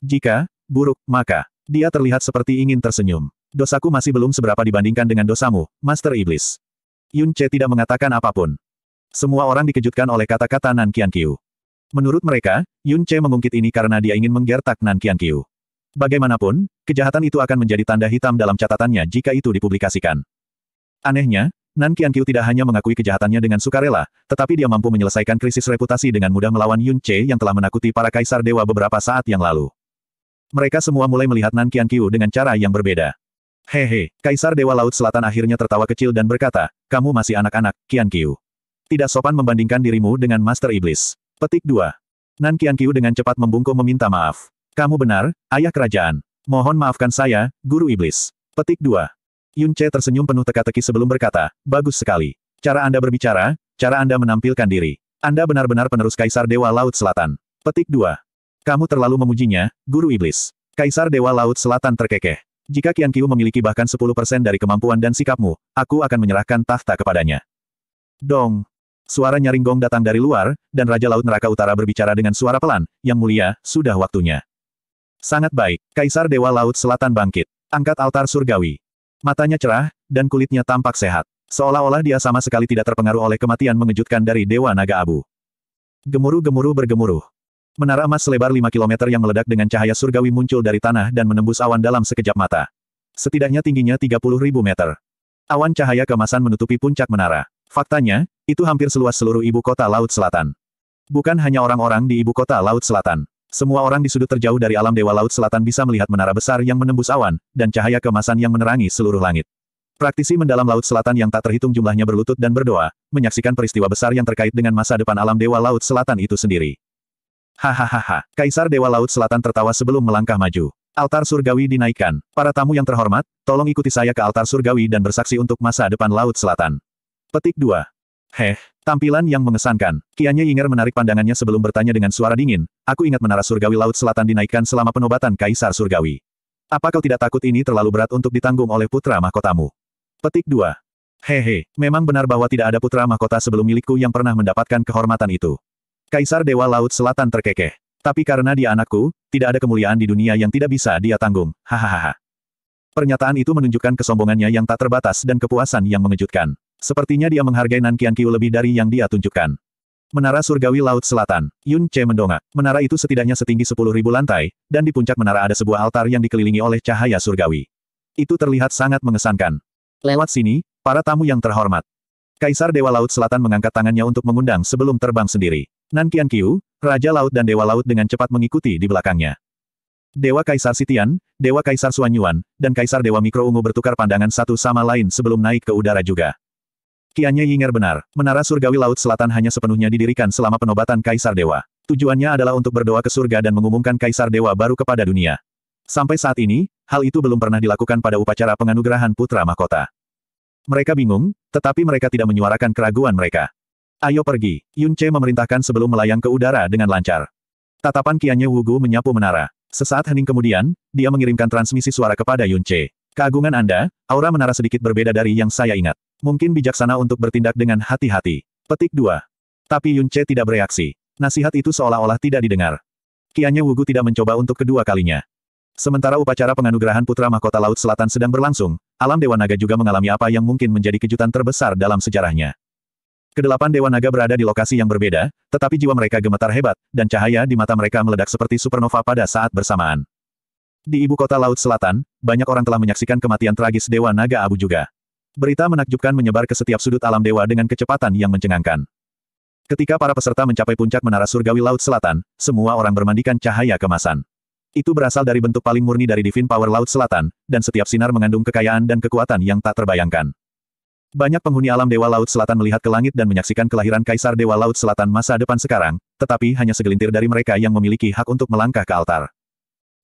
Jika buruk, maka dia terlihat seperti ingin tersenyum. Dosaku masih belum seberapa dibandingkan dengan dosamu, Master Iblis. Yun Che tidak mengatakan apapun. Semua orang dikejutkan oleh kata-kata Nan Qianqiu. Menurut mereka, Yun Che mengungkit ini karena dia ingin menggertak Nan Qianqiu. Bagaimanapun, kejahatan itu akan menjadi tanda hitam dalam catatannya jika itu dipublikasikan. Anehnya, Nan Qianqiu tidak hanya mengakui kejahatannya dengan sukarela, tetapi dia mampu menyelesaikan krisis reputasi dengan mudah melawan Yun Che yang telah menakuti para kaisar dewa beberapa saat yang lalu. Mereka semua mulai melihat Nan Qianqiu dengan cara yang berbeda. Hehe, Kaisar Dewa Laut Selatan akhirnya tertawa kecil dan berkata, kamu masih anak-anak, Qianqiu. Tidak sopan membandingkan dirimu dengan Master Iblis. Petik 2. Nan Qiangqiu dengan cepat membungkuk meminta maaf. Kamu benar, ayah kerajaan. Mohon maafkan saya, Guru Iblis. Petik 2. Yun Che tersenyum penuh teka-teki sebelum berkata, bagus sekali. Cara Anda berbicara, cara Anda menampilkan diri. Anda benar-benar penerus Kaisar Dewa Laut Selatan. Petik 2. Kamu terlalu memujinya, Guru Iblis. Kaisar Dewa Laut Selatan terkekeh. Jika Qian Qiu memiliki bahkan 10% dari kemampuan dan sikapmu, aku akan menyerahkan tahta kepadanya. Dong. Suara nyaring gong datang dari luar, dan Raja Laut Neraka Utara berbicara dengan suara pelan, yang mulia, sudah waktunya. Sangat baik, Kaisar Dewa Laut Selatan bangkit. Angkat altar surgawi. Matanya cerah, dan kulitnya tampak sehat. Seolah-olah dia sama sekali tidak terpengaruh oleh kematian mengejutkan dari Dewa Naga Abu. Gemuruh-gemuruh bergemuruh. Menara emas selebar 5 km yang meledak dengan cahaya surgawi muncul dari tanah dan menembus awan dalam sekejap mata. Setidaknya tingginya 30.000 meter. Awan cahaya kemasan menutupi puncak menara. Faktanya, itu hampir seluas seluruh ibu kota Laut Selatan. Bukan hanya orang-orang di ibu kota Laut Selatan. Semua orang di sudut terjauh dari alam Dewa Laut Selatan bisa melihat menara besar yang menembus awan, dan cahaya kemasan yang menerangi seluruh langit. Praktisi mendalam Laut Selatan yang tak terhitung jumlahnya berlutut dan berdoa, menyaksikan peristiwa besar yang terkait dengan masa depan alam Dewa Laut Selatan itu sendiri. Hahaha, Kaisar Dewa Laut Selatan tertawa sebelum melangkah maju. Altar surgawi dinaikkan. Para tamu yang terhormat, tolong ikuti saya ke altar surgawi dan bersaksi untuk masa depan Laut Selatan. Petik 2. Heh, tampilan yang mengesankan. Kianya Yinger menarik pandangannya sebelum bertanya dengan suara dingin, aku ingat menara surgawi Laut Selatan dinaikkan selama penobatan Kaisar Surgawi. Apa kau tidak takut ini terlalu berat untuk ditanggung oleh putra mahkotamu? Petik 2. Hehe, memang benar bahwa tidak ada putra mahkota sebelum milikku yang pernah mendapatkan kehormatan itu. Kaisar Dewa Laut Selatan terkekeh. Tapi karena dia anakku, tidak ada kemuliaan di dunia yang tidak bisa dia tanggung, hahaha. Pernyataan itu menunjukkan kesombongannya yang tak terbatas dan kepuasan yang mengejutkan. Sepertinya dia menghargai Nankian Qiu lebih dari yang dia tunjukkan. Menara Surgawi Laut Selatan, Yun Che mendongak. Menara itu setidaknya setinggi 10.000 lantai, dan di puncak menara ada sebuah altar yang dikelilingi oleh cahaya surgawi. Itu terlihat sangat mengesankan. Lewat sini, para tamu yang terhormat. Kaisar Dewa Laut Selatan mengangkat tangannya untuk mengundang sebelum terbang sendiri. Nankian Qiu, Raja Laut dan Dewa Laut dengan cepat mengikuti di belakangnya. Dewa Kaisar Sitian, Dewa Kaisar Suanyuan, dan Kaisar Dewa Mikro Ungu bertukar pandangan satu sama lain sebelum naik ke udara juga. Kianye Yinger benar, menara surgawi Laut Selatan hanya sepenuhnya didirikan selama penobatan Kaisar Dewa. Tujuannya adalah untuk berdoa ke surga dan mengumumkan Kaisar Dewa baru kepada dunia. Sampai saat ini, hal itu belum pernah dilakukan pada upacara penganugerahan Putra Mahkota. Mereka bingung, tetapi mereka tidak menyuarakan keraguan mereka. Ayo pergi, Yun Che memerintahkan sebelum melayang ke udara dengan lancar. Tatapan Kianye Wugu menyapu menara. Sesaat hening kemudian, dia mengirimkan transmisi suara kepada Yun Che. Keagungan Anda, aura menara sedikit berbeda dari yang saya ingat. Mungkin bijaksana untuk bertindak dengan hati-hati. Petik 2. Tapi Yun Che tidak bereaksi. Nasihat itu seolah-olah tidak didengar. Kianya Wugu tidak mencoba untuk kedua kalinya. Sementara upacara penganugerahan Putra Mahkota Laut Selatan sedang berlangsung, alam Dewa Naga juga mengalami apa yang mungkin menjadi kejutan terbesar dalam sejarahnya. Kedelapan Dewa Naga berada di lokasi yang berbeda, tetapi jiwa mereka gemetar hebat, dan cahaya di mata mereka meledak seperti supernova pada saat bersamaan. Di ibu kota Laut Selatan, banyak orang telah menyaksikan kematian tragis Dewa Naga Abu juga. Berita menakjubkan menyebar ke setiap sudut alam dewa dengan kecepatan yang mencengangkan. Ketika para peserta mencapai puncak menara surgawi Laut Selatan, semua orang bermandikan cahaya kemasan. Itu berasal dari bentuk paling murni dari Divine Power Laut Selatan, dan setiap sinar mengandung kekayaan dan kekuatan yang tak terbayangkan. Banyak penghuni alam Dewa Laut Selatan melihat ke langit dan menyaksikan kelahiran Kaisar Dewa Laut Selatan masa depan sekarang, tetapi hanya segelintir dari mereka yang memiliki hak untuk melangkah ke altar.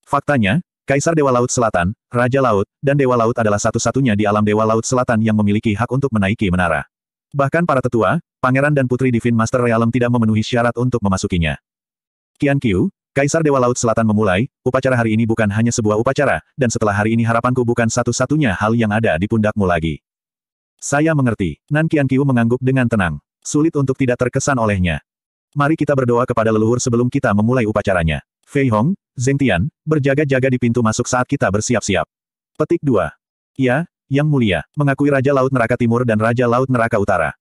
Faktanya, Kaisar Dewa Laut Selatan, Raja Laut, dan Dewa Laut adalah satu-satunya di alam Dewa Laut Selatan yang memiliki hak untuk menaiki menara. Bahkan para tetua, pangeran dan putri Divine Master Realm tidak memenuhi syarat untuk memasukinya. Qian Qiu, Kaisar Dewa Laut Selatan memulai, upacara hari ini bukan hanya sebuah upacara, dan setelah hari ini harapanku bukan satu-satunya hal yang ada di pundakmu lagi. Saya mengerti, Nan Qian Qiu mengangguk dengan tenang. Sulit untuk tidak terkesan olehnya. Mari kita berdoa kepada leluhur sebelum kita memulai upacaranya. Fei Hong, Zeng Tian, berjaga-jaga di pintu masuk saat kita bersiap-siap. Petik 2. Ya, Yang Mulia, mengakui Raja Laut Neraka Timur dan Raja Laut Neraka Utara.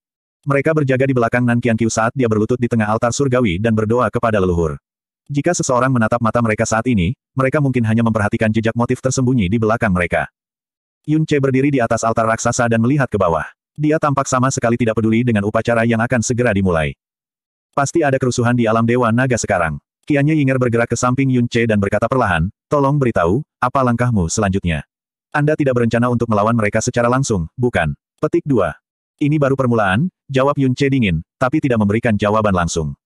Mereka berjaga di belakang Nan Qian saat dia berlutut di tengah altar surgawi dan berdoa kepada leluhur. Jika seseorang menatap mata mereka saat ini, mereka mungkin hanya memperhatikan jejak motif tersembunyi di belakang mereka. Yun Che berdiri di atas altar raksasa dan melihat ke bawah. Dia tampak sama sekali tidak peduli dengan upacara yang akan segera dimulai. Pasti ada kerusuhan di alam Dewa Naga sekarang. Kianya Yinger bergerak ke samping Yun Che dan berkata perlahan, tolong beritahu, apa langkahmu selanjutnya? Anda tidak berencana untuk melawan mereka secara langsung, bukan? Petik 2. Ini baru permulaan, jawab Yun Che dingin, tapi tidak memberikan jawaban langsung.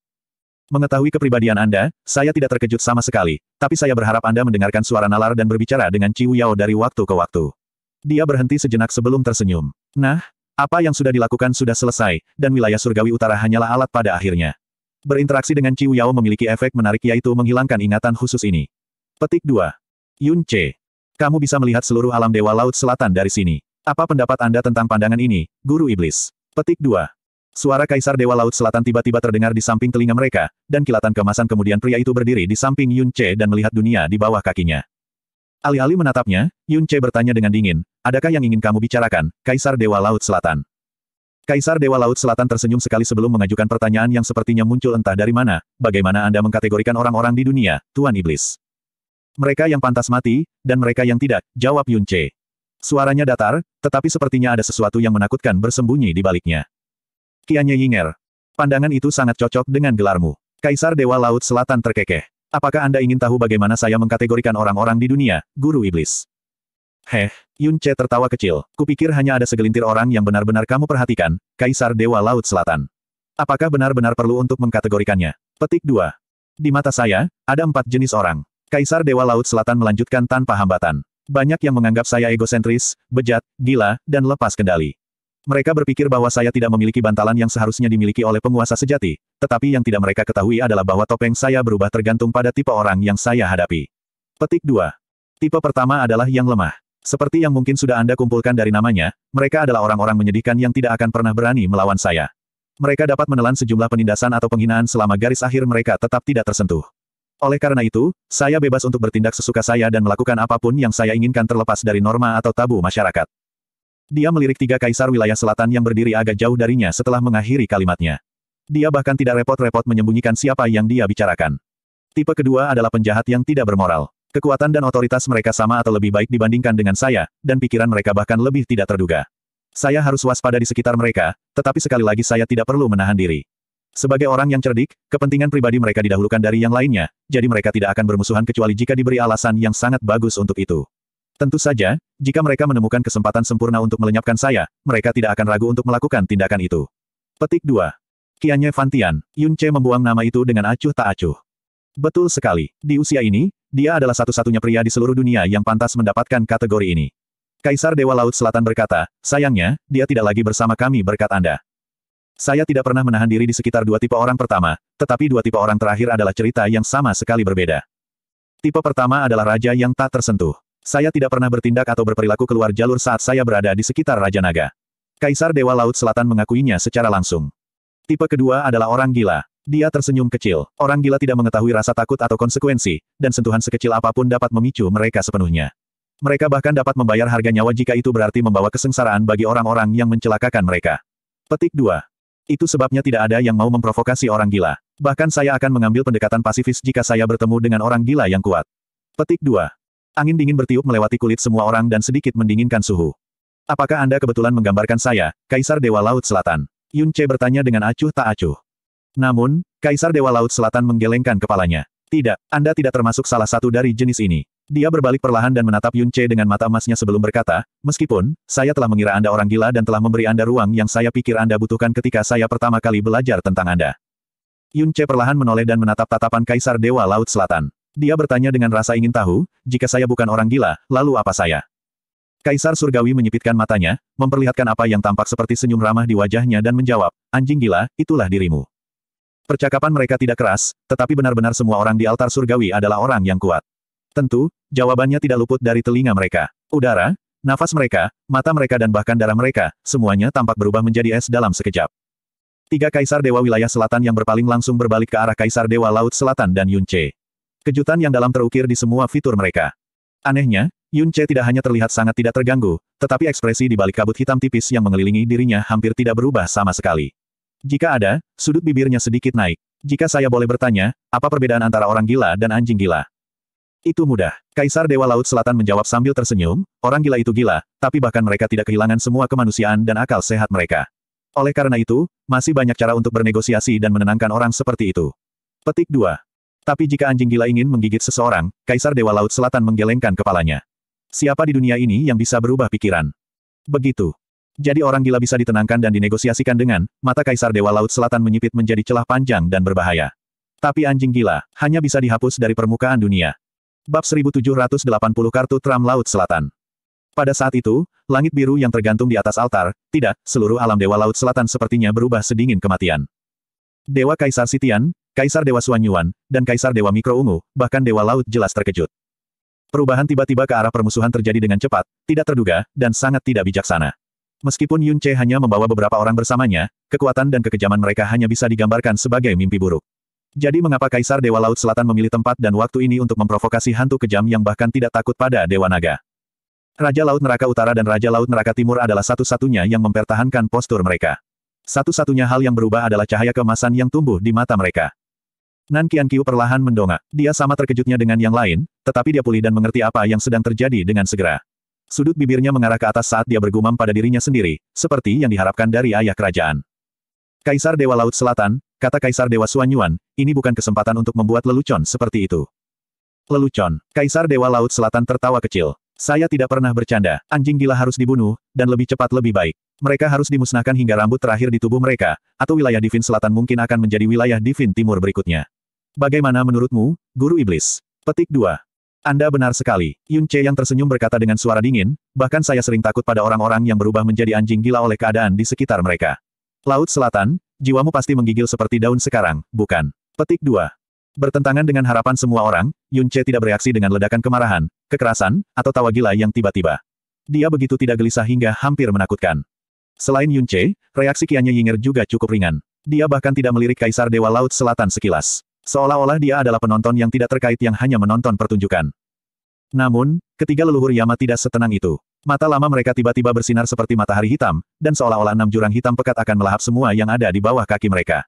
Mengetahui kepribadian Anda, saya tidak terkejut sama sekali, tapi saya berharap Anda mendengarkan suara nalar dan berbicara dengan Ciu Yao dari waktu ke waktu. Dia berhenti sejenak sebelum tersenyum. Nah, apa yang sudah dilakukan sudah selesai, dan wilayah surgawi utara hanyalah alat pada akhirnya. Berinteraksi dengan Ciu Yao memiliki efek menarik yaitu menghilangkan ingatan khusus ini. Petik 2. Yun C. Kamu bisa melihat seluruh alam Dewa Laut Selatan dari sini. Apa pendapat Anda tentang pandangan ini, Guru Iblis? Petik 2. Suara Kaisar Dewa Laut Selatan tiba-tiba terdengar di samping telinga mereka, dan kilatan kemasan kemudian pria itu berdiri di samping Yun Che dan melihat dunia di bawah kakinya. Alih-alih menatapnya, Yun Che bertanya dengan dingin, adakah yang ingin kamu bicarakan, Kaisar Dewa Laut Selatan? Kaisar Dewa Laut Selatan tersenyum sekali sebelum mengajukan pertanyaan yang sepertinya muncul entah dari mana, bagaimana Anda mengkategorikan orang-orang di dunia, Tuan Iblis? Mereka yang pantas mati, dan mereka yang tidak, jawab Yun Che. Suaranya datar, tetapi sepertinya ada sesuatu yang menakutkan bersembunyi di baliknya. Kianye Yinger. Pandangan itu sangat cocok dengan gelarmu. Kaisar Dewa Laut Selatan terkekeh. Apakah Anda ingin tahu bagaimana saya mengkategorikan orang-orang di dunia, Guru Iblis? Heh, Yun Che tertawa kecil. Kupikir hanya ada segelintir orang yang benar-benar kamu perhatikan, Kaisar Dewa Laut Selatan. Apakah benar-benar perlu untuk mengkategorikannya? Petik 2. Di mata saya, ada empat jenis orang. Kaisar Dewa Laut Selatan melanjutkan tanpa hambatan. Banyak yang menganggap saya egosentris, bejat, gila, dan lepas kendali. Mereka berpikir bahwa saya tidak memiliki bantalan yang seharusnya dimiliki oleh penguasa sejati, tetapi yang tidak mereka ketahui adalah bahwa topeng saya berubah tergantung pada tipe orang yang saya hadapi. Petik 2. Tipe pertama adalah yang lemah. Seperti yang mungkin sudah Anda kumpulkan dari namanya, mereka adalah orang-orang menyedihkan yang tidak akan pernah berani melawan saya. Mereka dapat menelan sejumlah penindasan atau penghinaan selama garis akhir mereka tetap tidak tersentuh. Oleh karena itu, saya bebas untuk bertindak sesuka saya dan melakukan apapun yang saya inginkan terlepas dari norma atau tabu masyarakat. Dia melirik tiga kaisar wilayah selatan yang berdiri agak jauh darinya setelah mengakhiri kalimatnya. Dia bahkan tidak repot-repot menyembunyikan siapa yang dia bicarakan. Tipe kedua adalah penjahat yang tidak bermoral. Kekuatan dan otoritas mereka sama atau lebih baik dibandingkan dengan saya, dan pikiran mereka bahkan lebih tidak terduga. Saya harus waspada di sekitar mereka, tetapi sekali lagi saya tidak perlu menahan diri. Sebagai orang yang cerdik, kepentingan pribadi mereka didahulukan dari yang lainnya, jadi mereka tidak akan bermusuhan kecuali jika diberi alasan yang sangat bagus untuk itu. Tentu saja, jika mereka menemukan kesempatan sempurna untuk melenyapkan saya, mereka tidak akan ragu untuk melakukan tindakan itu. Petik 2. Kianye Fantian, Yunche membuang nama itu dengan acuh tak acuh. Betul sekali, di usia ini, dia adalah satu-satunya pria di seluruh dunia yang pantas mendapatkan kategori ini. Kaisar Dewa Laut Selatan berkata, sayangnya, dia tidak lagi bersama kami berkat Anda. Saya tidak pernah menahan diri di sekitar dua tipe orang pertama, tetapi dua tipe orang terakhir adalah cerita yang sama sekali berbeda. Tipe pertama adalah raja yang tak tersentuh. Saya tidak pernah bertindak atau berperilaku keluar jalur saat saya berada di sekitar Raja Naga. Kaisar Dewa Laut Selatan mengakuinya secara langsung. Tipe kedua adalah orang gila. Dia tersenyum kecil. Orang gila tidak mengetahui rasa takut atau konsekuensi, dan sentuhan sekecil apapun dapat memicu mereka sepenuhnya. Mereka bahkan dapat membayar harga nyawa jika itu berarti membawa kesengsaraan bagi orang-orang yang mencelakakan mereka. Petik 2. Itu sebabnya tidak ada yang mau memprovokasi orang gila. Bahkan saya akan mengambil pendekatan pasifis jika saya bertemu dengan orang gila yang kuat. Petik 2. Angin dingin bertiup melewati kulit semua orang dan sedikit mendinginkan suhu. Apakah Anda kebetulan menggambarkan saya, Kaisar Dewa Laut Selatan? Yun Che bertanya dengan acuh tak acuh. Namun, Kaisar Dewa Laut Selatan menggelengkan kepalanya. Tidak, Anda tidak termasuk salah satu dari jenis ini. Dia berbalik perlahan dan menatap Yun Che dengan mata emasnya sebelum berkata, Meskipun, saya telah mengira Anda orang gila dan telah memberi Anda ruang yang saya pikir Anda butuhkan ketika saya pertama kali belajar tentang Anda. Yun Che perlahan menoleh dan menatap tatapan Kaisar Dewa Laut Selatan. Dia bertanya dengan rasa ingin tahu, jika saya bukan orang gila, lalu apa saya? Kaisar Surgawi menyipitkan matanya, memperlihatkan apa yang tampak seperti senyum ramah di wajahnya dan menjawab, anjing gila, itulah dirimu. Percakapan mereka tidak keras, tetapi benar-benar semua orang di altar surgawi adalah orang yang kuat. Tentu, jawabannya tidak luput dari telinga mereka. Udara, nafas mereka, mata mereka dan bahkan darah mereka, semuanya tampak berubah menjadi es dalam sekejap. Tiga kaisar dewa wilayah selatan yang berpaling langsung berbalik ke arah kaisar dewa laut selatan dan Yunche. Kejutan yang dalam terukir di semua fitur mereka. Anehnya, Yunche tidak hanya terlihat sangat tidak terganggu, tetapi ekspresi di balik kabut hitam tipis yang mengelilingi dirinya hampir tidak berubah sama sekali. Jika ada, sudut bibirnya sedikit naik. Jika saya boleh bertanya, apa perbedaan antara orang gila dan anjing gila? Itu mudah. Kaisar Dewa Laut Selatan menjawab sambil tersenyum, orang gila itu gila, tapi bahkan mereka tidak kehilangan semua kemanusiaan dan akal sehat mereka. Oleh karena itu, masih banyak cara untuk bernegosiasi dan menenangkan orang seperti itu. Petik 2. Tapi jika anjing gila ingin menggigit seseorang, Kaisar Dewa Laut Selatan menggelengkan kepalanya. Siapa di dunia ini yang bisa berubah pikiran? Begitu. Jadi orang gila bisa ditenangkan dan dinegosiasikan dengan, mata Kaisar Dewa Laut Selatan menyipit menjadi celah panjang dan berbahaya. Tapi anjing gila, hanya bisa dihapus dari permukaan dunia. Bab 1780 Kartu Tram Laut Selatan Pada saat itu, langit biru yang tergantung di atas altar, tidak, seluruh alam Dewa Laut Selatan sepertinya berubah sedingin kematian. Dewa Kaisar Sitian, Kaisar Dewa Suanyuan, dan Kaisar Dewa Mikro Ungu, bahkan Dewa Laut jelas terkejut. Perubahan tiba-tiba ke arah permusuhan terjadi dengan cepat, tidak terduga, dan sangat tidak bijaksana. Meskipun Yun Che hanya membawa beberapa orang bersamanya, kekuatan dan kekejaman mereka hanya bisa digambarkan sebagai mimpi buruk. Jadi mengapa Kaisar Dewa Laut Selatan memilih tempat dan waktu ini untuk memprovokasi hantu kejam yang bahkan tidak takut pada Dewa Naga? Raja Laut Neraka Utara dan Raja Laut Neraka Timur adalah satu-satunya yang mempertahankan postur mereka. Satu-satunya hal yang berubah adalah cahaya kemasan yang tumbuh di mata mereka. Nan Qian Qiu perlahan mendongak. Dia sama terkejutnya dengan yang lain, tetapi dia pulih dan mengerti apa yang sedang terjadi dengan segera. Sudut bibirnya mengarah ke atas saat dia bergumam pada dirinya sendiri, seperti yang diharapkan dari ayah kerajaan. Kaisar Dewa Laut Selatan, kata Kaisar Dewa Suanyuan, ini bukan kesempatan untuk membuat lelucon seperti itu. Lelucon, Kaisar Dewa Laut Selatan tertawa kecil. Saya tidak pernah bercanda, anjing gila harus dibunuh, dan lebih cepat lebih baik. Mereka harus dimusnahkan hingga rambut terakhir di tubuh mereka, atau wilayah Divin Selatan mungkin akan menjadi wilayah Divin Timur berikutnya. Bagaimana menurutmu, Guru Iblis? Petik 2. Anda benar sekali. Yun Che yang tersenyum berkata dengan suara dingin, bahkan saya sering takut pada orang-orang yang berubah menjadi anjing gila oleh keadaan di sekitar mereka. Laut Selatan, jiwamu pasti menggigil seperti daun sekarang, bukan? Petik 2. Bertentangan dengan harapan semua orang, Yun Che tidak bereaksi dengan ledakan kemarahan, kekerasan, atau tawa gila yang tiba-tiba. Dia begitu tidak gelisah hingga hampir menakutkan. Selain Yun Che, reaksi Kianya Yinger juga cukup ringan. Dia bahkan tidak melirik Kaisar Dewa Laut Selatan sekilas. Seolah-olah dia adalah penonton yang tidak terkait yang hanya menonton pertunjukan. Namun, ketiga leluhur Yama tidak setenang itu. Mata lama mereka tiba-tiba bersinar seperti matahari hitam, dan seolah-olah enam jurang hitam pekat akan melahap semua yang ada di bawah kaki mereka.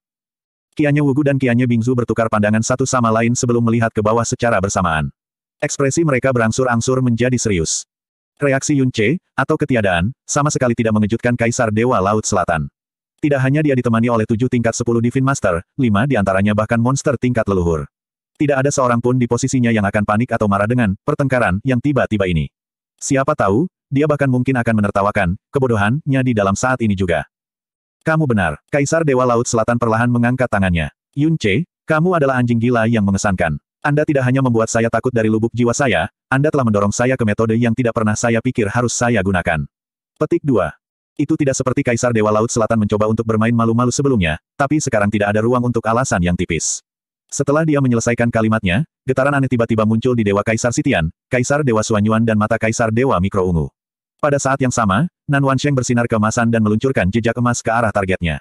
Kianya Wugu dan Kianya Bingzu bertukar pandangan satu sama lain sebelum melihat ke bawah secara bersamaan. Ekspresi mereka berangsur-angsur menjadi serius. Reaksi Yunce, atau ketiadaan, sama sekali tidak mengejutkan Kaisar Dewa Laut Selatan. Tidak hanya dia ditemani oleh tujuh tingkat sepuluh Divine Master, lima di antaranya bahkan monster tingkat leluhur. Tidak ada seorang pun di posisinya yang akan panik atau marah dengan pertengkaran yang tiba-tiba ini. Siapa tahu, dia bahkan mungkin akan menertawakan kebodohannya di dalam saat ini juga. Kamu benar, Kaisar Dewa Laut Selatan perlahan mengangkat tangannya. Yun Che, kamu adalah anjing gila yang mengesankan. Anda tidak hanya membuat saya takut dari lubuk jiwa saya, Anda telah mendorong saya ke metode yang tidak pernah saya pikir harus saya gunakan. Petik 2. Itu tidak seperti Kaisar Dewa Laut Selatan mencoba untuk bermain malu-malu sebelumnya, tapi sekarang tidak ada ruang untuk alasan yang tipis. Setelah dia menyelesaikan kalimatnya, getaran aneh tiba-tiba muncul di Dewa Kaisar Sitian, Kaisar Dewa Suanyuan dan mata Kaisar Dewa Mikro Ungu. Pada saat yang sama, Nan Wansheng bersinar keemasan dan meluncurkan jejak emas ke arah targetnya.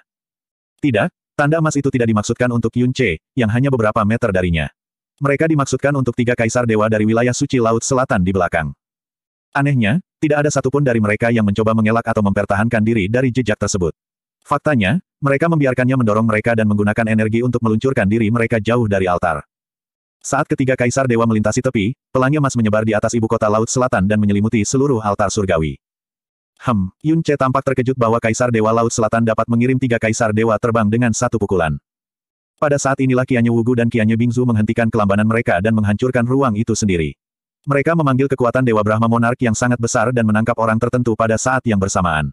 Tidak, tanda emas itu tidak dimaksudkan untuk Yun Che, yang hanya beberapa meter darinya. Mereka dimaksudkan untuk tiga kaisar dewa dari wilayah suci Laut Selatan di belakang. Anehnya, tidak ada satupun dari mereka yang mencoba mengelak atau mempertahankan diri dari jejak tersebut. Faktanya, mereka membiarkannya mendorong mereka dan menggunakan energi untuk meluncurkan diri mereka jauh dari altar. Saat ketiga kaisar dewa melintasi tepi, pelangi emas menyebar di atas ibu kota laut selatan dan menyelimuti seluruh altar surgawi. Hem, Yun Che tampak terkejut bahwa kaisar dewa laut selatan dapat mengirim tiga kaisar dewa terbang dengan satu pukulan. Pada saat inilah Kianyu Wugu dan Kianyu Bingzu menghentikan kelambanan mereka dan menghancurkan ruang itu sendiri. Mereka memanggil kekuatan Dewa Brahma Monark yang sangat besar dan menangkap orang tertentu pada saat yang bersamaan.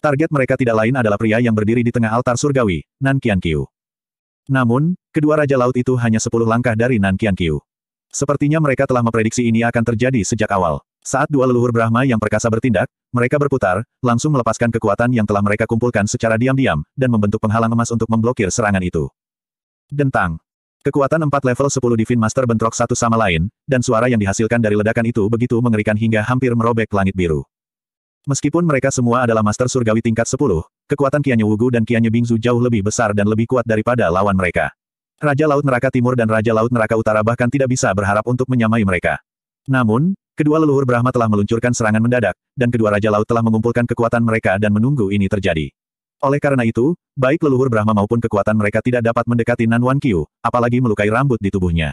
Target mereka tidak lain adalah pria yang berdiri di tengah altar surgawi, Nan Kiu. Namun, kedua Raja Laut itu hanya sepuluh langkah dari Nan Kiu. Sepertinya mereka telah memprediksi ini akan terjadi sejak awal. Saat dua leluhur Brahma yang perkasa bertindak, mereka berputar, langsung melepaskan kekuatan yang telah mereka kumpulkan secara diam-diam, dan membentuk penghalang emas untuk memblokir serangan itu. Dentang. Kekuatan empat level 10 Divine Master bentrok satu sama lain, dan suara yang dihasilkan dari ledakan itu begitu mengerikan hingga hampir merobek langit biru. Meskipun mereka semua adalah Master Surgawi tingkat sepuluh, kekuatan Kianyu Wugu dan Kianyu Bingzu jauh lebih besar dan lebih kuat daripada lawan mereka. Raja Laut Neraka Timur dan Raja Laut Neraka Utara bahkan tidak bisa berharap untuk menyamai mereka. Namun, kedua leluhur Brahma telah meluncurkan serangan mendadak, dan kedua Raja Laut telah mengumpulkan kekuatan mereka dan menunggu ini terjadi. Oleh karena itu, baik leluhur Brahma maupun kekuatan mereka tidak dapat mendekati Nan Wan Qiu, apalagi melukai rambut di tubuhnya.